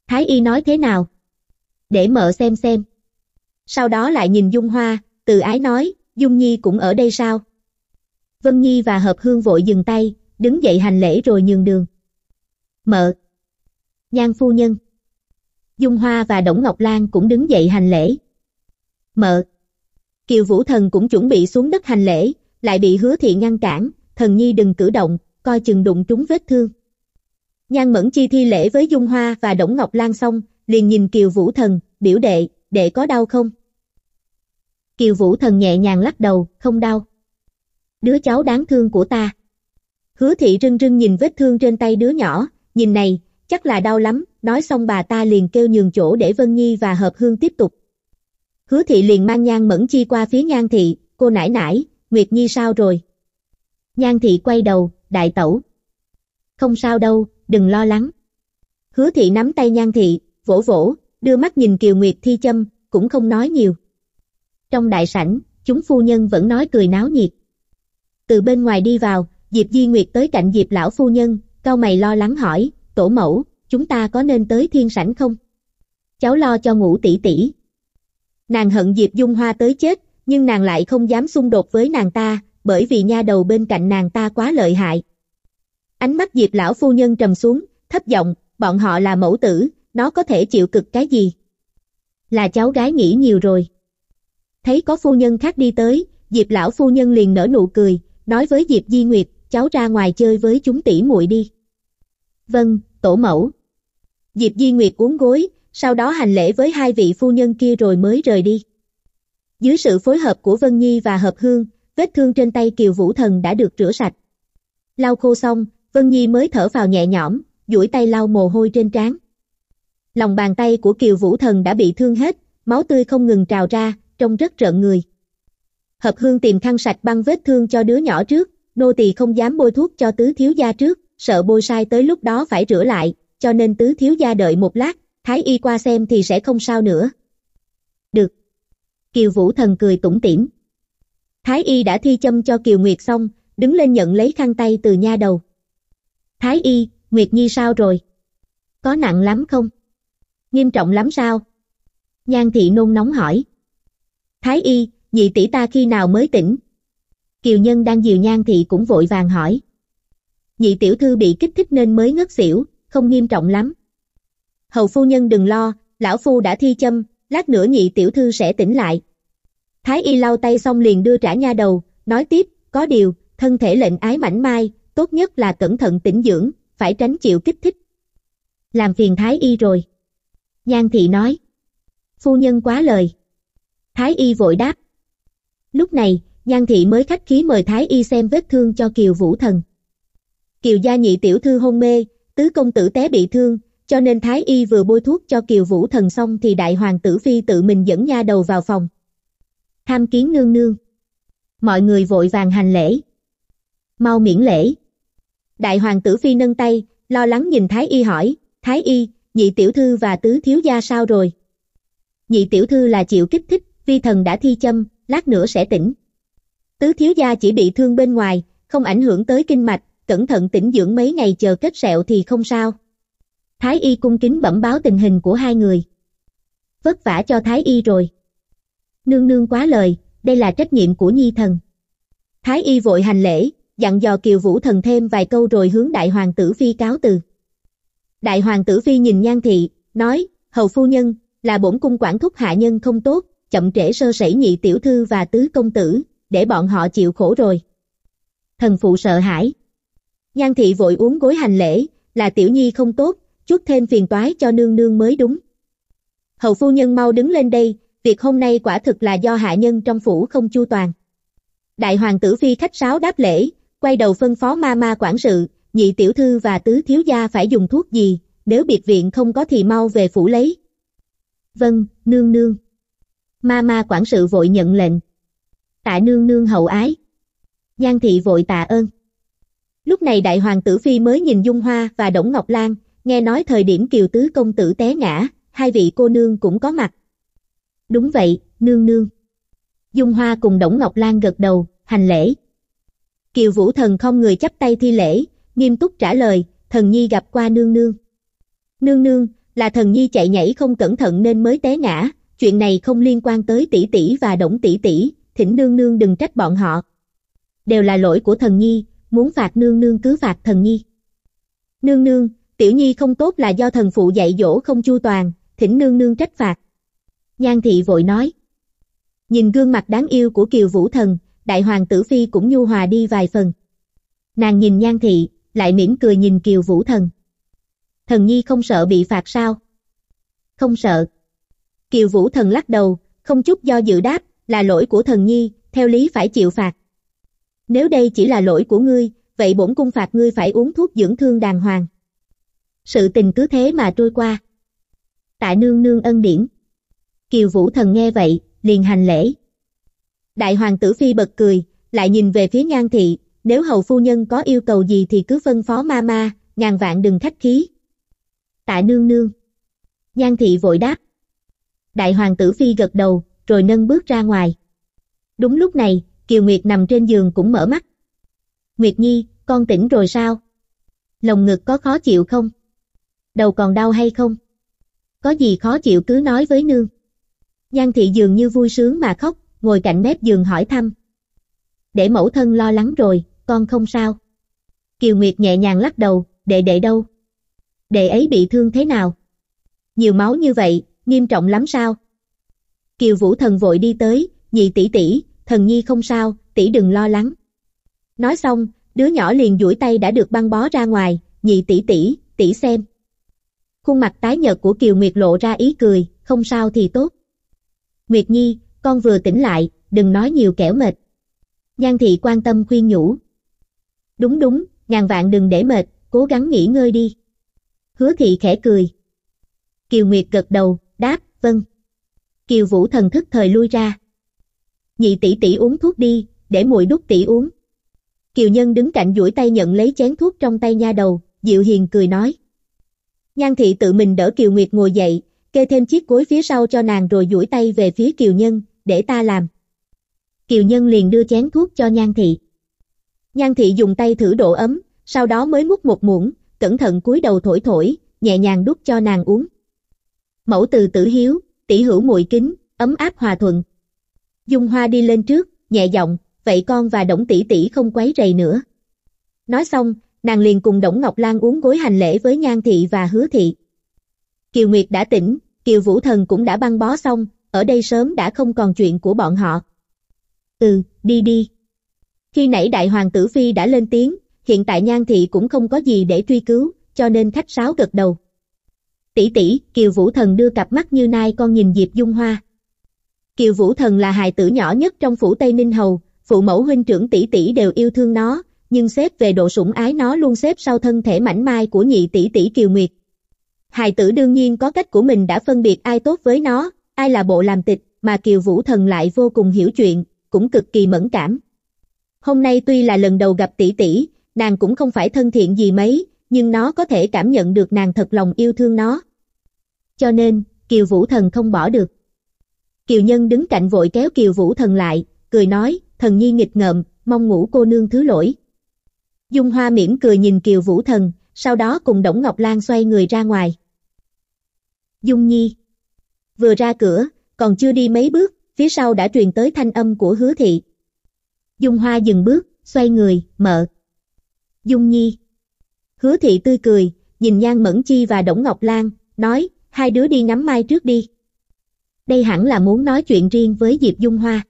Speaker 1: Thái y nói thế nào? Để mợ xem xem. Sau đó lại nhìn Dung Hoa, từ ái nói, Dung Nhi cũng ở đây sao? Vân Nhi và Hợp Hương vội dừng tay, đứng dậy hành lễ rồi nhường đường. Mợ. Nhan phu nhân. Dung Hoa và Đổng Ngọc Lan cũng đứng dậy hành lễ. Mợ. Kiều Vũ Thần cũng chuẩn bị xuống đất hành lễ, lại bị hứa thị ngăn cản, thần nhi đừng cử động, coi chừng đụng trúng vết thương. Nhan Mẫn Chi thi lễ với Dung Hoa và Đổng Ngọc Lan xong, liền nhìn Kiều Vũ Thần, biểu đệ, đệ có đau không? Kiều Vũ Thần nhẹ nhàng lắc đầu, không đau. Đứa cháu đáng thương của ta. Hứa thị rưng rưng nhìn vết thương trên tay đứa nhỏ, nhìn này, chắc là đau lắm, nói xong bà ta liền kêu nhường chỗ để Vân Nhi và Hợp Hương tiếp tục. Hứa thị liền mang Nhan Mẫn Chi qua phía Nhan thị, cô nải nải, Nguyệt Nhi sao rồi? Nhan thị quay đầu, đại tẩu. Không sao đâu, đừng lo lắng. Hứa thị nắm tay Nhan thị, vỗ vỗ, đưa mắt nhìn Kiều Nguyệt thi châm, cũng không nói nhiều. Trong đại sảnh, chúng phu nhân vẫn nói cười náo nhiệt. Từ bên ngoài đi vào, Diệp Di Nguyệt tới cạnh Diệp lão phu nhân, cao mày lo lắng hỏi, tổ mẫu, chúng ta có nên tới thiên sảnh không? Cháu lo cho ngủ tỷ tỷ. Nàng hận Diệp Dung Hoa tới chết, nhưng nàng lại không dám xung đột với nàng ta, bởi vì nha đầu bên cạnh nàng ta quá lợi hại. Ánh mắt Diệp lão phu nhân trầm xuống, thấp giọng, bọn họ là mẫu tử, nó có thể chịu cực cái gì? Là cháu gái nghĩ nhiều rồi. Thấy có phu nhân khác đi tới, Diệp lão phu nhân liền nở nụ cười, nói với Diệp Di Nguyệt, cháu ra ngoài chơi với chúng tỷ muội đi vâng, tổ mẫu. Diệp Di Nguyệt uống gối, sau đó hành lễ với hai vị phu nhân kia rồi mới rời đi. Dưới sự phối hợp của Vân Nhi và Hợp Hương, vết thương trên tay Kiều Vũ Thần đã được rửa sạch. Lau khô xong, Vân Nhi mới thở vào nhẹ nhõm, duỗi tay lau mồ hôi trên trán. Lòng bàn tay của Kiều Vũ Thần đã bị thương hết, máu tươi không ngừng trào ra, trông rất rợn người. Hợp Hương tìm khăn sạch băng vết thương cho đứa nhỏ trước, nô tỳ không dám bôi thuốc cho tứ thiếu gia trước, sợ bôi sai tới lúc đó phải rửa lại, cho nên tứ thiếu gia đợi một lát, thái y qua xem thì sẽ không sao nữa. Được. Kiều Vũ Thần cười tủm tỉm. Thái y đã thi châm cho Kiều Nguyệt xong, đứng lên nhận lấy khăn tay từ nha đầu. Thái y, Nguyệt Nhi sao rồi? Có nặng lắm không? Nghiêm trọng lắm sao? Nhan thị nôn nóng hỏi. Thái y, nhị tỷ ta khi nào mới tỉnh? Kiều Nhân đang dìu Nhan thị cũng vội vàng hỏi nhị tiểu thư bị kích thích nên mới ngất xỉu, không nghiêm trọng lắm. Hầu phu nhân đừng lo, lão phu đã thi châm, lát nữa nhị tiểu thư sẽ tỉnh lại. Thái y lau tay xong liền đưa trả nha đầu, nói tiếp, có điều, thân thể lệnh ái mảnh mai, tốt nhất là cẩn thận tỉnh dưỡng, phải tránh chịu kích thích. Làm phiền Thái y rồi. Nhan thị nói. Phu nhân quá lời. Thái y vội đáp. Lúc này, Nhan thị mới khách khí mời Thái y xem vết thương cho Kiều Vũ Thần. Kiều gia nhị tiểu thư hôn mê, tứ công tử té bị thương, cho nên Thái Y vừa bôi thuốc cho Kiều Vũ Thần xong thì đại hoàng tử Phi tự mình dẫn nha đầu vào phòng. Tham kiến nương nương. Mọi người vội vàng hành lễ. Mau miễn lễ. Đại hoàng tử Phi nâng tay, lo lắng nhìn Thái Y hỏi, Thái Y, nhị tiểu thư và tứ thiếu gia sao rồi? Nhị tiểu thư là chịu kích thích, vi thần đã thi châm, lát nữa sẽ tỉnh. Tứ thiếu gia chỉ bị thương bên ngoài, không ảnh hưởng tới kinh mạch, cẩn thận tĩnh dưỡng mấy ngày chờ kết sẹo thì không sao. Thái y cung kính bẩm báo tình hình của hai người. Vất vả cho Thái y rồi. Nương nương quá lời, đây là trách nhiệm của nhi thần. Thái y vội hành lễ, dặn dò Kiều Vũ thần thêm vài câu rồi hướng đại hoàng tử phi cáo từ. Đại hoàng tử phi nhìn Nhan thị, nói: "Hầu phu nhân, là bổn cung quản thúc hạ nhân không tốt, chậm trễ sơ sẩy nhị tiểu thư và tứ công tử, để bọn họ chịu khổ rồi." Thần phụ sợ hãi, Nhan thị vội uống gối hành lễ, là tiểu nhi không tốt, chút thêm phiền toái cho nương nương mới đúng. Hậu phu nhân mau đứng lên đây, việc hôm nay quả thực là do hạ nhân trong phủ không chu toàn. Đại hoàng tử phi khách sáo đáp lễ, quay đầu phân phó ma ma quản sự, nhị tiểu thư và tứ thiếu gia phải dùng thuốc gì, nếu biệt viện không có thì mau về phủ lấy. Vâng, nương nương. Ma ma quản sự vội nhận lệnh. Tạ nương nương hậu ái. Nhan thị vội tạ ơn. Lúc này đại hoàng tử phi mới nhìn Dung Hoa và đỗng Ngọc Lan, nghe nói thời điểm kiều tứ công tử té ngã, hai vị cô nương cũng có mặt. Đúng vậy, nương nương. Dung Hoa cùng đỗng Ngọc Lan gật đầu, hành lễ. Kiều Vũ Thần không người chấp tay thi lễ, nghiêm túc trả lời, thần nhi gặp qua nương nương. Nương nương, là thần nhi chạy nhảy không cẩn thận nên mới té ngã, chuyện này không liên quan tới tỷ tỷ và Đổng tỷ tỷ, thỉnh nương nương đừng trách bọn họ. Đều là lỗi của thần nhi, muốn phạt nương nương cứ phạt thần nhi. Nương nương, tiểu nhi không tốt là do thần phụ dạy dỗ không chu toàn, thỉnh nương nương trách phạt. Nhan thị vội nói. Nhìn gương mặt đáng yêu của kiều vũ thần, đại hoàng tử phi cũng nhu hòa đi vài phần. Nàng nhìn nhan thị, lại mỉm cười nhìn kiều vũ thần. Thần nhi không sợ bị phạt sao? Không sợ. Kiều vũ thần lắc đầu, không chút do dự đáp, là lỗi của thần nhi, theo lý phải chịu phạt. Nếu đây chỉ là lỗi của ngươi, vậy bổn cung phạt ngươi phải uống thuốc dưỡng thương đàng hoàng. Sự tình cứ thế mà trôi qua. Tạ nương nương ân điển. Kiều Vũ Thần nghe vậy, liền hành lễ. Đại hoàng tử phi bật cười, lại nhìn về phía nhan thị, nếu hầu phu nhân có yêu cầu gì thì cứ phân phó ma ma, ngàn vạn đừng khách khí. Tạ nương nương. Nhan thị vội đáp. Đại hoàng tử phi gật đầu, rồi nâng bước ra ngoài. Đúng lúc này, Kiều Nguyệt nằm trên giường cũng mở mắt. Nguyệt Nhi, con tỉnh rồi sao? Lồng ngực có khó chịu không? Đầu còn đau hay không? Có gì khó chịu cứ nói với nương. Nhan thị dường như vui sướng mà khóc, ngồi cạnh mép giường hỏi thăm. Để mẫu thân lo lắng rồi, con không sao. Kiều Nguyệt nhẹ nhàng lắc đầu, đệ đệ đâu? Đệ ấy bị thương thế nào? Nhiều máu như vậy, nghiêm trọng lắm sao? Kiều Vũ Thần vội đi tới, nhị tỷ tỷ, thần nhi không sao, tỷ đừng lo lắng. Nói xong, đứa nhỏ liền duỗi tay đã được băng bó ra ngoài, nhị tỷ tỷ, tỷ xem. Khuôn mặt tái nhợt của Kiều Nguyệt lộ ra ý cười, không sao thì tốt. Nguyệt Nhi, con vừa tỉnh lại, đừng nói nhiều kẻo mệt. Nhan thị quan tâm khuyên nhủ. Đúng đúng, ngàn vạn đừng để mệt, cố gắng nghỉ ngơi đi. Hứa thị khẽ cười. Kiều Nguyệt gật đầu, đáp, vâng. Kiều Vũ thần thức thời lui ra nhị tỷ tỷ uống thuốc đi, để muội đút tỷ uống. Kiều Nhân đứng cạnh duỗi tay nhận lấy chén thuốc trong tay nha đầu, Diệu Hiền cười nói. Nhan thị tự mình đỡ Kiều Nguyệt ngồi dậy, kê thêm chiếc gối phía sau cho nàng rồi duỗi tay về phía Kiều Nhân, để ta làm. Kiều Nhân liền đưa chén thuốc cho Nhan thị. Nhan thị dùng tay thử độ ấm, sau đó mới múc một muỗng, cẩn thận cúi đầu thổi thổi, nhẹ nhàng đút cho nàng uống. Mẫu từ tử hiếu, tỷ hữu muội kính, ấm áp hòa thuận, Dung Hoa đi lên trước, nhẹ giọng, vậy con và Đổng tỷ tỷ không quấy rầy nữa. Nói xong, nàng liền cùng Đổng Ngọc Lan uống gối hành lễ với Nhan Thị và Hứa Thị. Kiều Nguyệt đã tỉnh, Kiều Vũ Thần cũng đã băng bó xong, ở đây sớm đã không còn chuyện của bọn họ. Ừ, đi đi. Khi nãy Đại Hoàng Tử Phi đã lên tiếng, hiện tại Nhan Thị cũng không có gì để truy cứu, cho nên khách sáo gật đầu. Tỷ tỷ, Kiều Vũ Thần đưa cặp mắt như nai con nhìn Diệp Dung Hoa. Kiều Vũ Thần là hài tử nhỏ nhất trong phủ Tây Ninh Hầu, phụ mẫu huynh trưởng tỷ tỷ đều yêu thương nó, nhưng xếp về độ sủng ái nó luôn xếp sau thân thể mảnh mai của nhị tỷ tỷ Kiều Nguyệt. Hài tử đương nhiên có cách của mình đã phân biệt ai tốt với nó, ai là bộ làm tịch, mà Kiều Vũ Thần lại vô cùng hiểu chuyện, cũng cực kỳ mẫn cảm. Hôm nay tuy là lần đầu gặp tỷ tỷ, nàng cũng không phải thân thiện gì mấy, nhưng nó có thể cảm nhận được nàng thật lòng yêu thương nó. Cho nên, Kiều Vũ Thần không bỏ được. Kiều Nhân đứng cạnh vội kéo Kiều Vũ Thần lại, cười nói, thần nhi nghịch ngợm, mong ngủ cô nương thứ lỗi. Dung Hoa mỉm cười nhìn Kiều Vũ Thần, sau đó cùng Đổng Ngọc Lan xoay người ra ngoài. Dung Nhi Vừa ra cửa, còn chưa đi mấy bước, phía sau đã truyền tới thanh âm của hứa thị. Dung Hoa dừng bước, xoay người, mở. Dung Nhi Hứa thị tươi cười, nhìn Nhan Mẫn Chi và Đổng Ngọc Lan, nói, hai đứa đi ngắm mai trước đi đây hẳn là muốn nói chuyện riêng với Diệp Dung Hoa.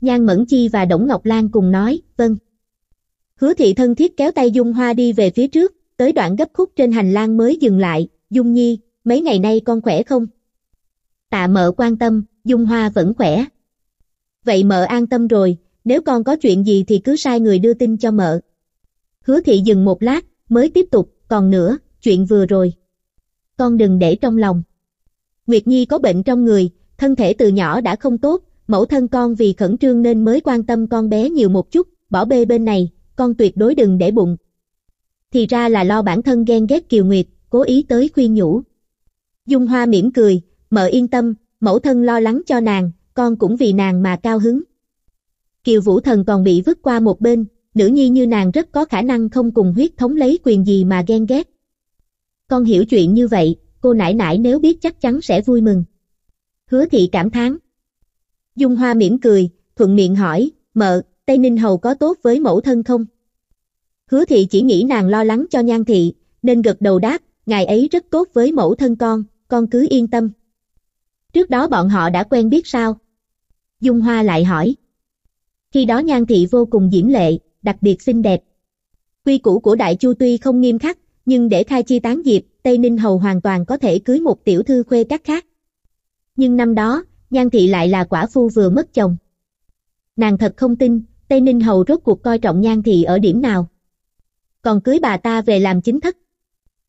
Speaker 1: Nhan Mẫn Chi và Đổng Ngọc Lan cùng nói, vâng. Hứa thị thân thiết kéo tay Dung Hoa đi về phía trước, tới đoạn gấp khúc trên hành lang mới dừng lại, Dung Nhi, mấy ngày nay con khỏe không? Tạ mợ quan tâm, Dung Hoa vẫn khỏe. Vậy mợ an tâm rồi, nếu con có chuyện gì thì cứ sai người đưa tin cho mợ. Hứa thị dừng một lát, mới tiếp tục, còn nữa, chuyện vừa rồi. Con đừng để trong lòng. Nguyệt Nhi có bệnh trong người, thân thể từ nhỏ đã không tốt, mẫu thân con vì khẩn trương nên mới quan tâm con bé nhiều một chút, bỏ bê bên này, con tuyệt đối đừng để bụng. Thì ra là lo bản thân ghen ghét Kiều Nguyệt, cố ý tới khuyên nhủ. Dung Hoa mỉm cười, mở yên tâm, mẫu thân lo lắng cho nàng, con cũng vì nàng mà cao hứng. Kiều Vũ Thần còn bị vứt qua một bên, nữ nhi như nàng rất có khả năng không cùng huyết thống lấy quyền gì mà ghen ghét. Con hiểu chuyện như vậy, cô nãi nãi nếu biết chắc chắn sẽ vui mừng. Hứa thị cảm thán. Dung Hoa mỉm cười, thuận miệng hỏi, mợ, Tây Ninh Hầu có tốt với mẫu thân không? Hứa thị chỉ nghĩ nàng lo lắng cho nhan thị, nên gật đầu đáp, ngài ấy rất tốt với mẫu thân con, con cứ yên tâm. Trước đó bọn họ đã quen biết sao? Dung Hoa lại hỏi. Khi đó nhan thị vô cùng diễm lệ, đặc biệt xinh đẹp. Quy củ của Đại Chu tuy không nghiêm khắc, nhưng để khai chi tán diệp, Tây Ninh Hầu hoàn toàn có thể cưới một tiểu thư khuê các khác. Nhưng năm đó, Nhan Thị lại là quả phu vừa mất chồng. Nàng thật không tin, Tây Ninh Hầu rốt cuộc coi trọng Nhan Thị ở điểm nào. Còn cưới bà ta về làm chính thất.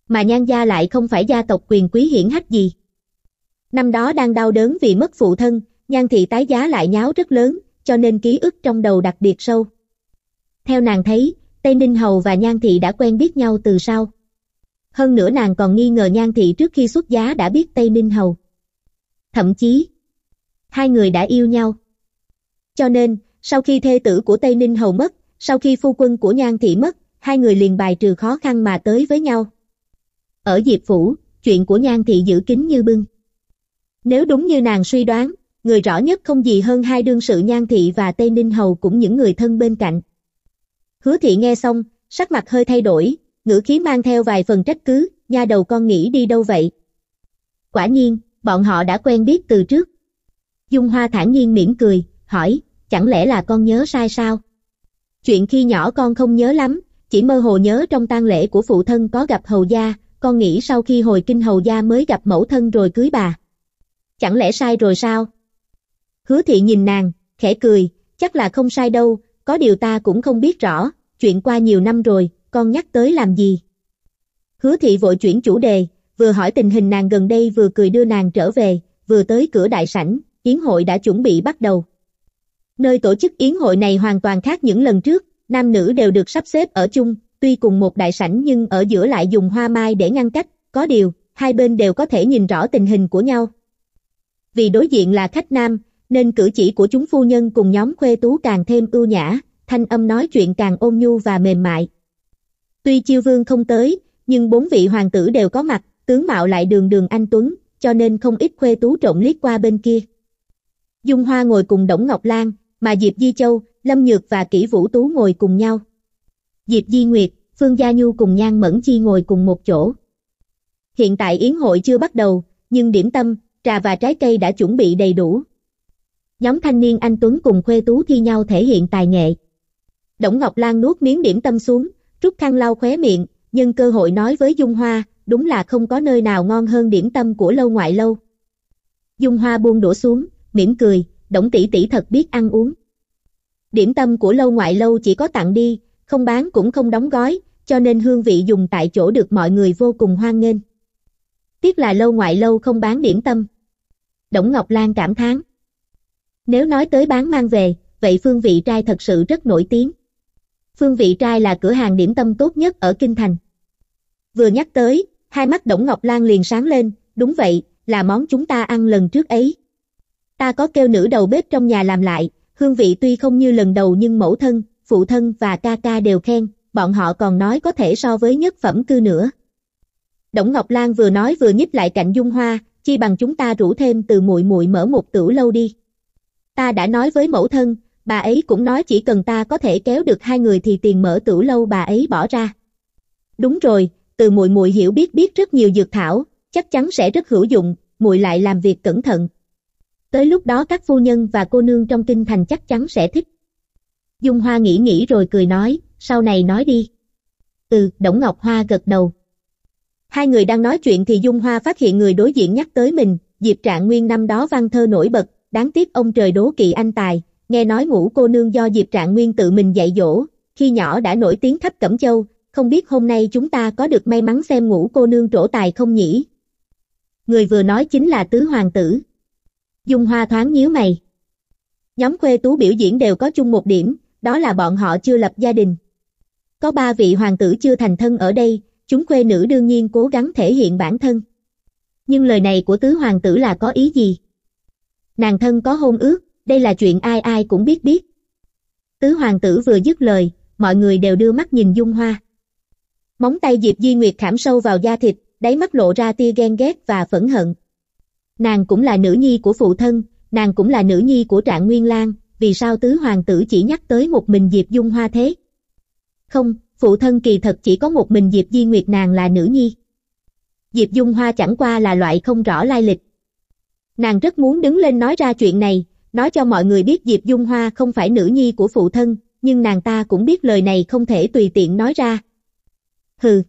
Speaker 1: Mà Nhan gia lại không phải gia tộc quyền quý hiển hách gì. Năm đó đang đau đớn vì mất phụ thân, Nhan Thị tái giá lại nháo rất lớn, cho nên ký ức trong đầu đặc biệt sâu. Theo nàng thấy, Tây Ninh Hầu và Nhan Thị đã quen biết nhau từ sau hơn nữa nàng còn nghi ngờ nhan thị trước khi xuất giá đã biết Tây Ninh Hầu. Thậm chí, hai người đã yêu nhau. Cho nên, sau khi thê tử của Tây Ninh Hầu mất, sau khi phu quân của nhan thị mất, hai người liền bài trừ khó khăn mà tới với nhau. Ở Diệp Phủ, chuyện của nhan thị giữ kín như bưng. Nếu đúng như nàng suy đoán, người rõ nhất không gì hơn hai đương sự nhan thị và Tây Ninh Hầu cũng những người thân bên cạnh. Hứa thị nghe xong, sắc mặt hơi thay đổi, ngữ khí mang theo vài phần trách cứ, nha đầu con nghĩ đi đâu vậy? Quả nhiên, bọn họ đã quen biết từ trước. Dung Hoa thản nhiên mỉm cười, hỏi, chẳng lẽ là con nhớ sai sao? Chuyện khi nhỏ con không nhớ lắm, chỉ mơ hồ nhớ trong tang lễ của phụ thân có gặp hầu gia, con nghĩ sau khi hồi kinh hầu gia mới gặp mẫu thân rồi cưới bà. Chẳng lẽ sai rồi sao? Hứa thị nhìn nàng, khẽ cười, chắc là không sai đâu, có điều ta cũng không biết rõ, chuyện qua nhiều năm rồi, con nhắc tới làm gì? Hứa thị vội chuyển chủ đề, vừa hỏi tình hình nàng gần đây vừa cười đưa nàng trở về, vừa tới cửa đại sảnh, yến hội đã chuẩn bị bắt đầu. Nơi tổ chức yến hội này hoàn toàn khác những lần trước, nam nữ đều được sắp xếp ở chung, tuy cùng một đại sảnh nhưng ở giữa lại dùng hoa mai để ngăn cách, có điều, hai bên đều có thể nhìn rõ tình hình của nhau. Vì đối diện là khách nam, nên cử chỉ của chúng phu nhân cùng nhóm khuê tú càng thêm ưu nhã, thanh âm nói chuyện càng ôn nhu và mềm mại. Tuy chiêu vương không tới, nhưng bốn vị hoàng tử đều có mặt, tướng mạo lại đường đường anh Tuấn, cho nên không ít khuê tú trộn liếc qua bên kia. Dung Hoa ngồi cùng Đổng Ngọc Lan, mà Diệp Di Châu, Lâm Nhược và Kỷ Vũ Tú ngồi cùng nhau. Diệp Di Nguyệt, Phương Gia Nhu cùng Nhan Mẫn Chi ngồi cùng một chỗ. Hiện tại yến hội chưa bắt đầu, nhưng điểm tâm, trà và trái cây đã chuẩn bị đầy đủ. Nhóm thanh niên anh Tuấn cùng Khuê Tú thi nhau thể hiện tài nghệ. Đổng Ngọc Lan nuốt miếng điểm tâm xuống, Trúc Khang lau khóe miệng, nhưng cơ hội nói với Dung Hoa, đúng là không có nơi nào ngon hơn điểm tâm của lâu ngoại lâu. Dung Hoa buông đổ xuống, mỉm cười, Đổng tỷ tỷ thật biết ăn uống. Điểm tâm của lâu ngoại lâu chỉ có tặng đi, không bán cũng không đóng gói, cho nên hương vị dùng tại chỗ được mọi người vô cùng hoan nghênh. Tiếc là lâu ngoại lâu không bán điểm tâm. Đổng Ngọc Lan cảm thán. Nếu nói tới bán mang về, vậy phương vị trai thật sự rất nổi tiếng. Phương Vị Trai là cửa hàng điểm tâm tốt nhất ở Kinh Thành. Vừa nhắc tới, hai mắt Đổng Ngọc Lan liền sáng lên, đúng vậy, là món chúng ta ăn lần trước ấy. Ta có kêu nữ đầu bếp trong nhà làm lại, hương vị tuy không như lần đầu nhưng mẫu thân, phụ thân và ca ca đều khen, bọn họ còn nói có thể so với nhất phẩm cư nữa. Đổng Ngọc Lan vừa nói vừa nhíp lại cạnh Dung Hoa, chi bằng chúng ta rủ thêm từ muội muội mở một tửu lâu đi. Ta đã nói với mẫu thân, bà ấy cũng nói chỉ cần ta có thể kéo được hai người thì tiền mở tửu lâu bà ấy bỏ ra. Đúng rồi, từ muội muội hiểu biết biết rất nhiều dược thảo, chắc chắn sẽ rất hữu dụng, muội lại làm việc cẩn thận. Tới lúc đó các phu nhân và cô nương trong kinh thành chắc chắn sẽ thích. Dung Hoa nghĩ nghĩ rồi cười nói, sau này nói đi. Ừ, Đổng Ngọc Hoa gật đầu. Hai người đang nói chuyện thì Dung Hoa phát hiện người đối diện nhắc tới mình, Diệp Trạng Nguyên năm đó văn thơ nổi bật, đáng tiếc ông trời đố kỵ anh tài, Nghe nói ngũ cô nương do Diệp Trạng Nguyên tự mình dạy dỗ, khi nhỏ đã nổi tiếng khắp Cẩm Châu, không biết hôm nay chúng ta có được may mắn xem ngũ cô nương trổ tài không nhỉ? Người vừa nói chính là tứ hoàng tử. Dung Hoa thoáng nhíu mày. Nhóm khuê tú biểu diễn đều có chung một điểm, đó là bọn họ chưa lập gia đình. Có ba vị hoàng tử chưa thành thân ở đây, chúng khuê nữ đương nhiên cố gắng thể hiện bản thân. Nhưng lời này của tứ hoàng tử là có ý gì? Nàng thân có hôn ước, đây là chuyện ai ai cũng biết biết. Tứ hoàng tử vừa dứt lời, mọi người đều đưa mắt nhìn Dung Hoa. Móng tay Diệp Di Nguyệt khảm sâu vào da thịt, đáy mắt lộ ra tia ghen ghét và phẫn hận. Nàng cũng là nữ nhi của phụ thân, nàng cũng là nữ nhi của Trạng Nguyên Lan, vì sao tứ hoàng tử chỉ nhắc tới một mình Diệp Dung Hoa thế? Không, phụ thân kỳ thật chỉ có một mình Diệp Di Nguyệt nàng là nữ nhi. Diệp Dung Hoa chẳng qua là loại không rõ lai lịch. Nàng rất muốn đứng lên nói ra chuyện này, nói cho mọi người biết Diệp Dung Hoa không phải nữ nhi của phụ thân, nhưng nàng ta cũng biết lời này không thể tùy tiện nói ra. Hừ.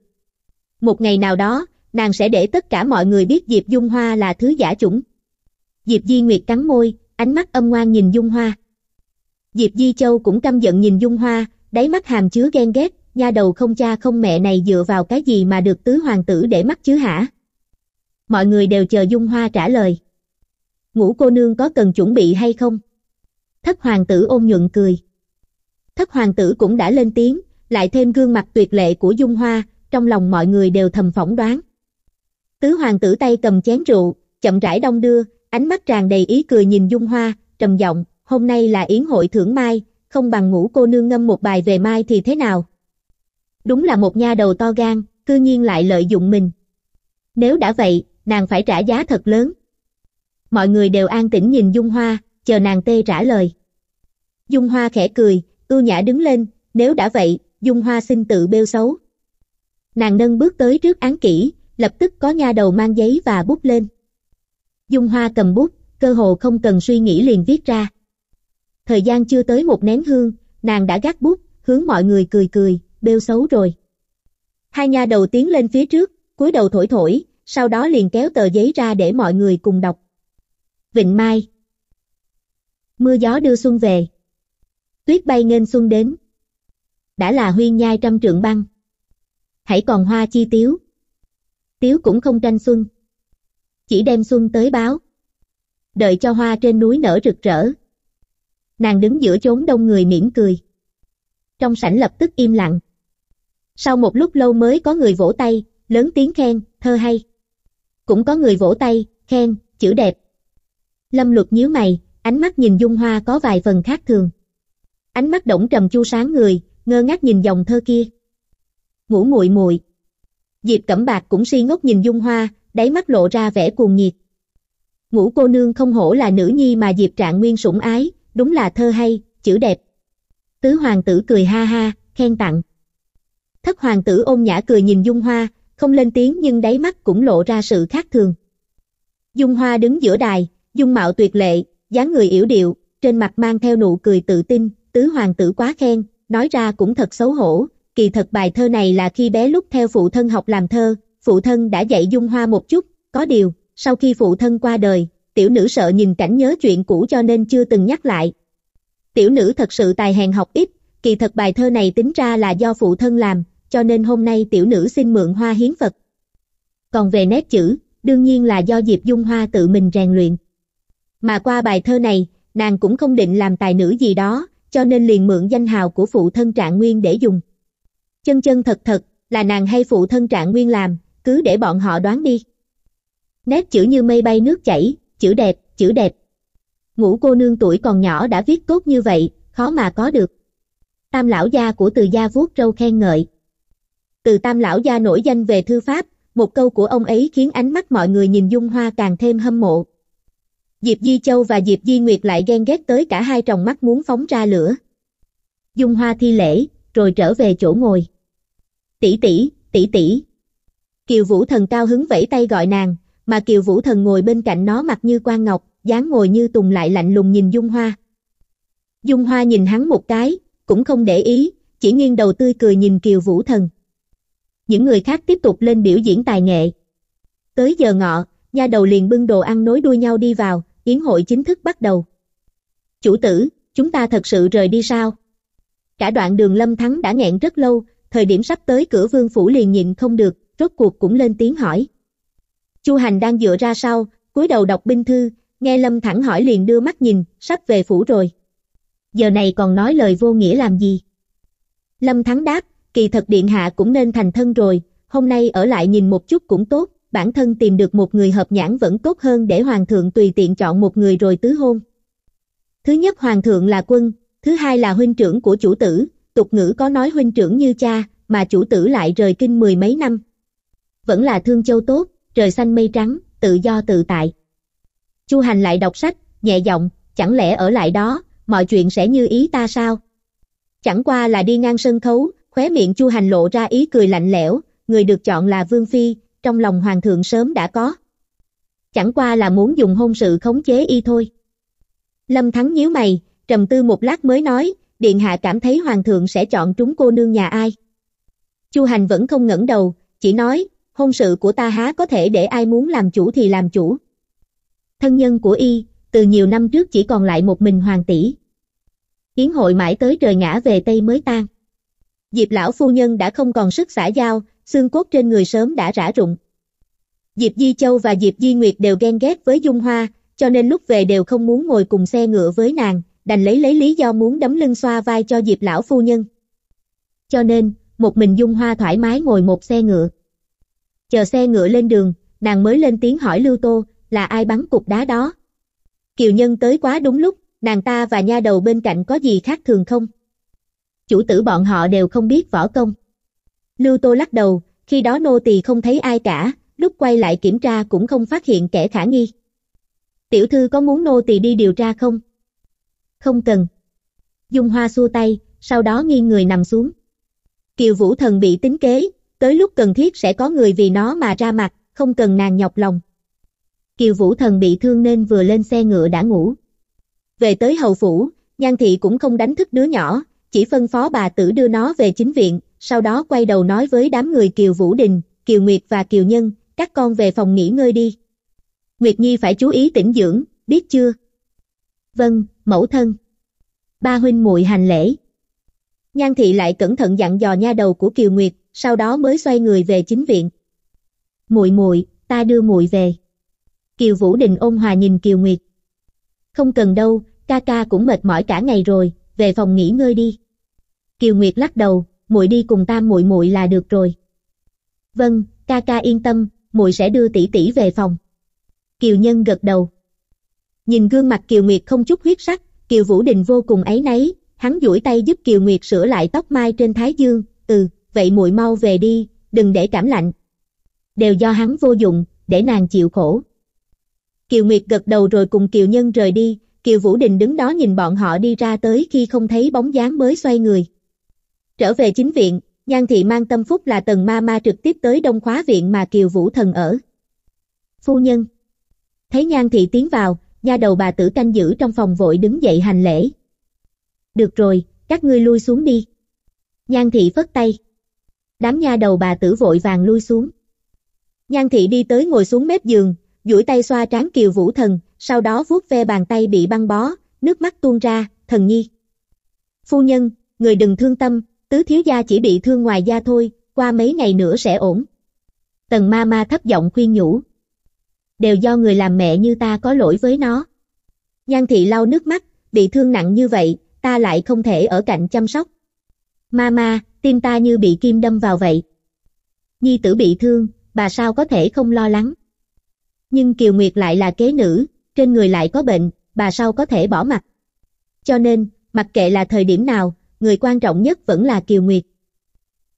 Speaker 1: Một ngày nào đó, nàng sẽ để tất cả mọi người biết Diệp Dung Hoa là thứ giả chủng. Diệp Di Nguyệt cắn môi, ánh mắt âm ngoan nhìn Dung Hoa. Diệp Di Châu cũng căm giận nhìn Dung Hoa, đáy mắt hàm chứa ghen ghét, nha đầu không cha không mẹ này dựa vào cái gì mà được tứ hoàng tử để mắt chứ hả? Mọi người đều chờ Dung Hoa trả lời ngũ cô nương có cần chuẩn bị hay không? Thất hoàng tử ôn nhuận cười. Thất hoàng tử cũng đã lên tiếng, lại thêm gương mặt tuyệt lệ của Dung Hoa, trong lòng mọi người đều thầm phỏng đoán. Tứ hoàng tử tay cầm chén rượu, chậm rãi đông đưa, ánh mắt tràn đầy ý cười nhìn Dung Hoa, trầm giọng, hôm nay là yến hội thưởng mai, không bằng ngũ cô nương ngâm một bài về mai thì thế nào? Đúng là một nha đầu to gan, cư nhiên lại lợi dụng mình. Nếu đã vậy, nàng phải trả giá thật lớn mọi người đều an tĩnh nhìn Dung Hoa, chờ nàng tê trả lời. Dung Hoa khẽ cười, ưu nhã đứng lên, nếu đã vậy, Dung Hoa xin tự bêu xấu. Nàng nâng bước tới trước án kỹ, lập tức có nha đầu mang giấy và bút lên. Dung Hoa cầm bút, cơ hồ không cần suy nghĩ liền viết ra. Thời gian chưa tới một nén hương, nàng đã gác bút, hướng mọi người cười cười, bêu xấu rồi. Hai nha đầu tiến lên phía trước, cúi đầu thổi thổi, sau đó liền kéo tờ giấy ra để mọi người cùng đọc vịnh mai. Mưa gió đưa xuân về. Tuyết bay nghênh xuân đến. Đã là huyên nhai trăm trượng băng. Hãy còn hoa chi tiếu. Tiếu cũng không tranh xuân. Chỉ đem xuân tới báo. Đợi cho hoa trên núi nở rực rỡ. Nàng đứng giữa chốn đông người mỉm cười. Trong sảnh lập tức im lặng. Sau một lúc lâu mới có người vỗ tay, lớn tiếng khen, thơ hay. Cũng có người vỗ tay, khen, chữ đẹp, Lâm luật nhíu mày, ánh mắt nhìn Dung Hoa có vài phần khác thường. Ánh mắt đổng trầm chu sáng người, ngơ ngác nhìn dòng thơ kia. Ngủ nguội muội. Diệp Cẩm Bạc cũng si ngốc nhìn Dung Hoa, đáy mắt lộ ra vẻ cuồng nhiệt. Ngũ cô nương không hổ là nữ nhi mà Diệp Trạng Nguyên sủng ái, đúng là thơ hay, chữ đẹp. Tứ hoàng tử cười ha ha, khen tặng. Thất hoàng tử ôn nhã cười nhìn Dung Hoa, không lên tiếng nhưng đáy mắt cũng lộ ra sự khác thường. Dung Hoa đứng giữa đài, dung mạo tuyệt lệ, dáng người yểu điệu, trên mặt mang theo nụ cười tự tin, tứ hoàng tử quá khen, nói ra cũng thật xấu hổ, kỳ thật bài thơ này là khi bé lúc theo phụ thân học làm thơ, phụ thân đã dạy dung hoa một chút, có điều, sau khi phụ thân qua đời, tiểu nữ sợ nhìn cảnh nhớ chuyện cũ cho nên chưa từng nhắc lại. Tiểu nữ thật sự tài hèn học ít, kỳ thật bài thơ này tính ra là do phụ thân làm, cho nên hôm nay tiểu nữ xin mượn hoa hiến Phật. Còn về nét chữ, đương nhiên là do Diệp Dung Hoa tự mình rèn luyện. Mà qua bài thơ này, nàng cũng không định làm tài nữ gì đó, cho nên liền mượn danh hào của phụ thân trạng nguyên để dùng. Chân chân thật thật, là nàng hay phụ thân trạng nguyên làm, cứ để bọn họ đoán đi. Nét chữ như mây bay nước chảy, chữ đẹp, chữ đẹp. Ngũ cô nương tuổi còn nhỏ đã viết tốt như vậy, khó mà có được. Tam lão gia của từ gia vuốt râu khen ngợi. Từ tam lão gia nổi danh về thư pháp, một câu của ông ấy khiến ánh mắt mọi người nhìn Dung Hoa càng thêm hâm mộ. Diệp Di Châu và Diệp Di Nguyệt lại ghen ghét tới cả hai tròng mắt muốn phóng ra lửa. Dung Hoa thi lễ, rồi trở về chỗ ngồi. Tỷ tỷ, tỷ tỷ. Kiều Vũ Thần cao hứng vẫy tay gọi nàng, mà Kiều Vũ Thần ngồi bên cạnh nó mặt như quan ngọc, dáng ngồi như tùng lại lạnh lùng nhìn Dung Hoa. Dung Hoa nhìn hắn một cái, cũng không để ý, chỉ nghiêng đầu tươi cười nhìn Kiều Vũ Thần. Những người khác tiếp tục lên biểu diễn tài nghệ. Tới giờ ngọ, nha đầu liền bưng đồ ăn nối đuôi nhau đi vào, yến hội chính thức bắt đầu. Chủ tử, chúng ta thật sự rời đi sao? Cả đoạn đường Lâm Thắng đã nghẹn rất lâu, thời điểm sắp tới cửa vương phủ liền nhịn không được, rốt cuộc cũng lên tiếng hỏi. Chu Hành đang dựa ra sau, cúi đầu đọc binh thư, nghe Lâm thắng hỏi liền đưa mắt nhìn, sắp về phủ rồi. Giờ này còn nói lời vô nghĩa làm gì? Lâm Thắng đáp, kỳ thật điện hạ cũng nên thành thân rồi, hôm nay ở lại nhìn một chút cũng tốt bản thân tìm được một người hợp nhãn vẫn tốt hơn để hoàng thượng tùy tiện chọn một người rồi tứ hôn. Thứ nhất hoàng thượng là quân, thứ hai là huynh trưởng của chủ tử, tục ngữ có nói huynh trưởng như cha, mà chủ tử lại rời kinh mười mấy năm. Vẫn là thương châu tốt, trời xanh mây trắng, tự do tự tại. Chu Hành lại đọc sách, nhẹ giọng, chẳng lẽ ở lại đó, mọi chuyện sẽ như ý ta sao? Chẳng qua là đi ngang sân khấu, khóe miệng Chu Hành lộ ra ý cười lạnh lẽo, người được chọn là Vương Phi, trong lòng hoàng thượng sớm đã có. Chẳng qua là muốn dùng hôn sự khống chế y thôi. Lâm Thắng nhíu mày, trầm tư một lát mới nói, Điện Hạ cảm thấy Hoàng thượng sẽ chọn trúng cô nương nhà ai. Chu Hành vẫn không ngẩng đầu, chỉ nói, hôn sự của ta há có thể để ai muốn làm chủ thì làm chủ. Thân nhân của y, từ nhiều năm trước chỉ còn lại một mình Hoàng tỷ. Yến hội mãi tới trời ngã về Tây mới tan. Diệp lão phu nhân đã không còn sức xã giao, xương cốt trên người sớm đã rã rụng. Diệp Di Châu và Diệp Di Nguyệt đều ghen ghét với Dung Hoa, cho nên lúc về đều không muốn ngồi cùng xe ngựa với nàng, đành lấy lấy lý do muốn đấm lưng xoa vai cho Diệp lão phu nhân. Cho nên, một mình Dung Hoa thoải mái ngồi một xe ngựa. Chờ xe ngựa lên đường, nàng mới lên tiếng hỏi Lưu Tô, là ai bắn cục đá đó? Kiều Nhân tới quá đúng lúc, nàng ta và nha đầu bên cạnh có gì khác thường không? Chủ tử bọn họ đều không biết võ công. Lưu Tô lắc đầu, khi đó nô tỳ không thấy ai cả, lúc quay lại kiểm tra cũng không phát hiện kẻ khả nghi. Tiểu thư có muốn nô tỳ đi điều tra không? Không cần. Dung Hoa xua tay, sau đó nghiêng người nằm xuống. Kiều Vũ Thần bị tính kế, tới lúc cần thiết sẽ có người vì nó mà ra mặt, không cần nàng nhọc lòng. Kiều Vũ Thần bị thương nên vừa lên xe ngựa đã ngủ. Về tới hầu phủ, Nhan Thị cũng không đánh thức đứa nhỏ, chỉ phân phó bà tử đưa nó về chính viện, sau đó quay đầu nói với đám người Kiều Vũ Đình, Kiều Nguyệt và Kiều Nhân, các con về phòng nghỉ ngơi đi. Nguyệt Nhi phải chú ý tĩnh dưỡng, biết chưa? Vâng, mẫu thân. Ba huynh muội hành lễ. Nhan thị lại cẩn thận dặn dò nha đầu của Kiều Nguyệt, sau đó mới xoay người về chính viện. Muội muội, ta đưa muội về. Kiều Vũ Đình ôn hòa nhìn Kiều Nguyệt. Không cần đâu, ca ca cũng mệt mỏi cả ngày rồi, về phòng nghỉ ngơi đi. Kiều Nguyệt lắc đầu, muội đi cùng tam muội muội là được rồi. Vâng, ca ca yên tâm, muội sẽ đưa tỷ tỷ về phòng. Kiều Nhân gật đầu. Nhìn gương mặt Kiều Nguyệt không chút huyết sắc, Kiều Vũ Đình vô cùng ấy nấy, hắn duỗi tay giúp Kiều Nguyệt sửa lại tóc mai trên thái dương, "Ừ, vậy muội mau về đi, đừng để cảm lạnh." Đều do hắn vô dụng, để nàng chịu khổ. Kiều Nguyệt gật đầu rồi cùng Kiều Nhân rời đi, Kiều Vũ Đình đứng đó nhìn bọn họ đi ra tới khi không thấy bóng dáng mới xoay người. Trở về chính viện, Nhan Thị mang tâm phúc là tần ma ma trực tiếp tới đông khóa viện mà Kiều Vũ Thần ở. Phu nhân Thấy Nhan Thị tiến vào, nha đầu bà tử canh giữ trong phòng vội đứng dậy hành lễ. Được rồi, các ngươi lui xuống đi. Nhan Thị phất tay. Đám nha đầu bà tử vội vàng lui xuống. Nhan Thị đi tới ngồi xuống mép giường, duỗi tay xoa trán Kiều Vũ Thần, sau đó vuốt ve bàn tay bị băng bó, nước mắt tuôn ra, thần nhi. Phu nhân, người đừng thương tâm, tứ thiếu gia chỉ bị thương ngoài da thôi, qua mấy ngày nữa sẽ ổn. Tần ma ma thấp giọng khuyên nhủ. Đều do người làm mẹ như ta có lỗi với nó. Nhan thị lau nước mắt, bị thương nặng như vậy, ta lại không thể ở cạnh chăm sóc. Ma ma, tim ta như bị kim đâm vào vậy. Nhi tử bị thương, bà sao có thể không lo lắng. Nhưng Kiều Nguyệt lại là kế nữ, trên người lại có bệnh, bà sao có thể bỏ mặt. Cho nên, mặc kệ là thời điểm nào, người quan trọng nhất vẫn là Kiều Nguyệt.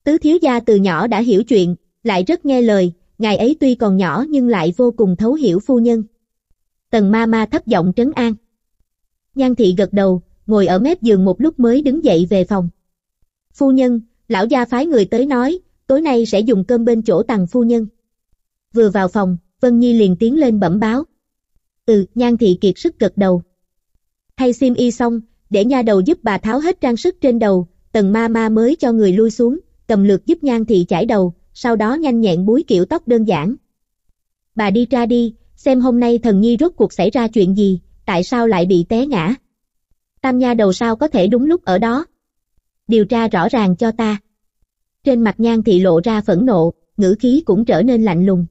Speaker 1: Tứ thiếu gia từ nhỏ đã hiểu chuyện, lại rất nghe lời, ngài ấy tuy còn nhỏ nhưng lại vô cùng thấu hiểu phu nhân. Tần ma ma thấp giọng trấn an. Nhan thị gật đầu, ngồi ở mép giường một lúc mới đứng dậy về phòng. Phu nhân, lão gia phái người tới nói, tối nay sẽ dùng cơm bên chỗ tầng phu nhân. Vừa vào phòng, Vân Nhi liền tiến lên bẩm báo. Ừ, Nhan thị kiệt sức gật đầu. Thay xiêm y xong, để nha đầu giúp bà tháo hết trang sức trên đầu, tần ma ma mới cho người lui xuống, cầm lược giúp nhan thị chải đầu, sau đó nhanh nhẹn búi kiểu tóc đơn giản. Bà đi ra đi, xem hôm nay thần nhi rốt cuộc xảy ra chuyện gì, tại sao lại bị té ngã. Tam nha đầu sao có thể đúng lúc ở đó. Điều tra rõ ràng cho ta. Trên mặt nhan thị lộ ra phẫn nộ, ngữ khí cũng trở nên lạnh lùng.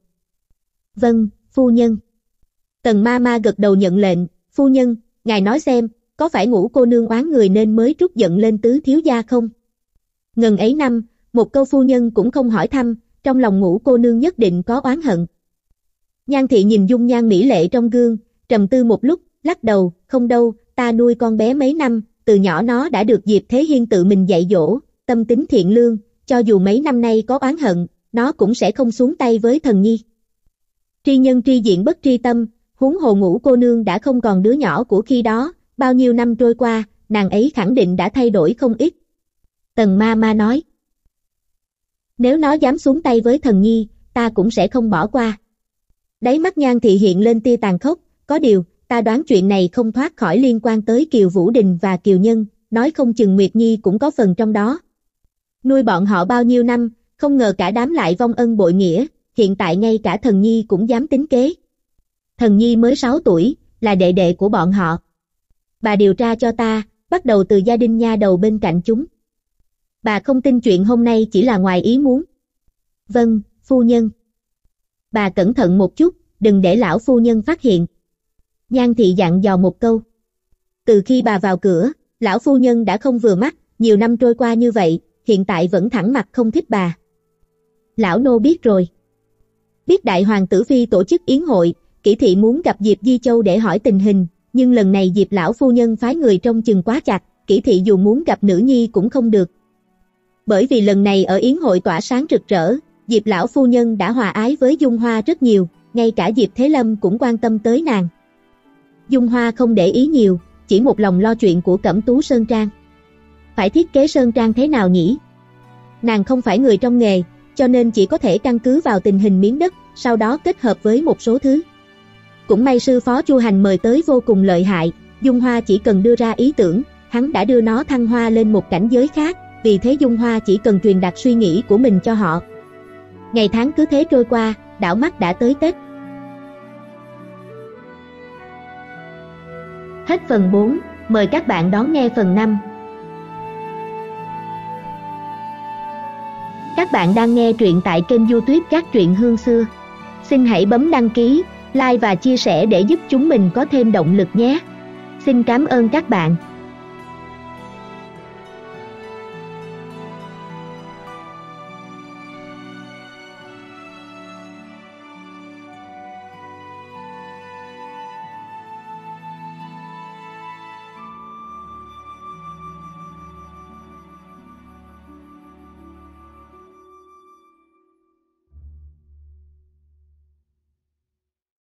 Speaker 1: Vâng, phu nhân. Tần ma ma gật đầu nhận lệnh, phu nhân, ngài nói xem, có phải ngủ cô nương oán người nên mới trút giận lên tứ thiếu gia không? Ngần ấy năm, một câu phu nhân cũng không hỏi thăm, trong lòng ngủ cô nương nhất định có oán hận. Nhan thị nhìn dung nhan mỹ lệ trong gương, trầm tư một lúc, lắc đầu, không đâu, ta nuôi con bé mấy năm, từ nhỏ nó đã được Diệp Thế Hiên tự mình dạy dỗ, tâm tính thiện lương, cho dù mấy năm nay có oán hận, nó cũng sẽ không xuống tay với thần nhi. Tri nhân tri diện bất tri tâm, huống hồ ngủ cô nương đã không còn đứa nhỏ của khi đó, bao nhiêu năm trôi qua, nàng ấy khẳng định đã thay đổi không ít. Tần ma ma nói. Nếu nó dám xuống tay với thần nhi, ta cũng sẽ không bỏ qua. Đáy mắt nhan thị hiện lên tia tàn khốc, có điều, ta đoán chuyện này không thoát khỏi liên quan tới Kiều Vũ Đình và Kiều Nhân, nói không chừng Nguyệt Nhi cũng có phần trong đó. Nuôi bọn họ bao nhiêu năm, không ngờ cả đám lại vong ân bội nghĩa, hiện tại ngay cả thần Nhi cũng dám tính kế. Thần Nhi mới 6 tuổi, là đệ đệ của bọn họ bà điều tra cho ta, bắt đầu từ gia đình nha đầu bên cạnh chúng. Bà không tin chuyện hôm nay chỉ là ngoài ý muốn. Vâng, phu nhân. Bà cẩn thận một chút, đừng để lão phu nhân phát hiện. Nhan thị dặn dò một câu. Từ khi bà vào cửa, lão phu nhân đã không vừa mắt, nhiều năm trôi qua như vậy, hiện tại vẫn thẳng mặt không thích bà. Lão nô biết rồi. Biết đại hoàng tử phi tổ chức yến hội, kỹ thị muốn gặp Diệp Di Châu để hỏi tình hình, nhưng lần này Diệp lão phu nhân phái người trong chừng quá chặt, kỹ thị dù muốn gặp nữ nhi cũng không được. Bởi vì lần này ở yến hội tỏa sáng rực rỡ, Diệp lão phu nhân đã hòa ái với Dung Hoa rất nhiều, ngay cả Diệp Thế Lâm cũng quan tâm tới nàng. Dung Hoa không để ý nhiều, chỉ một lòng lo chuyện của Cẩm Tú Sơn Trang. Phải thiết kế Sơn Trang thế nào nhỉ? Nàng không phải người trong nghề, cho nên chỉ có thể căn cứ vào tình hình miếng đất, sau đó kết hợp với một số thứ. Cũng may sư phó Chu Hành mời tới vô cùng lợi hại, Dung Hoa chỉ cần đưa ra ý tưởng, hắn đã đưa nó thăng hoa lên một cảnh giới khác, vì thế Dung Hoa chỉ cần truyền đạt suy nghĩ của mình cho họ. Ngày tháng cứ thế trôi qua, đảo mắt đã tới Tết. Hết phần 4, mời các bạn đón nghe phần 5. Các bạn đang nghe truyện tại kênh youtube các truyện hương xưa. Xin hãy bấm đăng ký like và chia sẻ để giúp chúng mình có thêm động lực nhé xin cảm ơn các bạn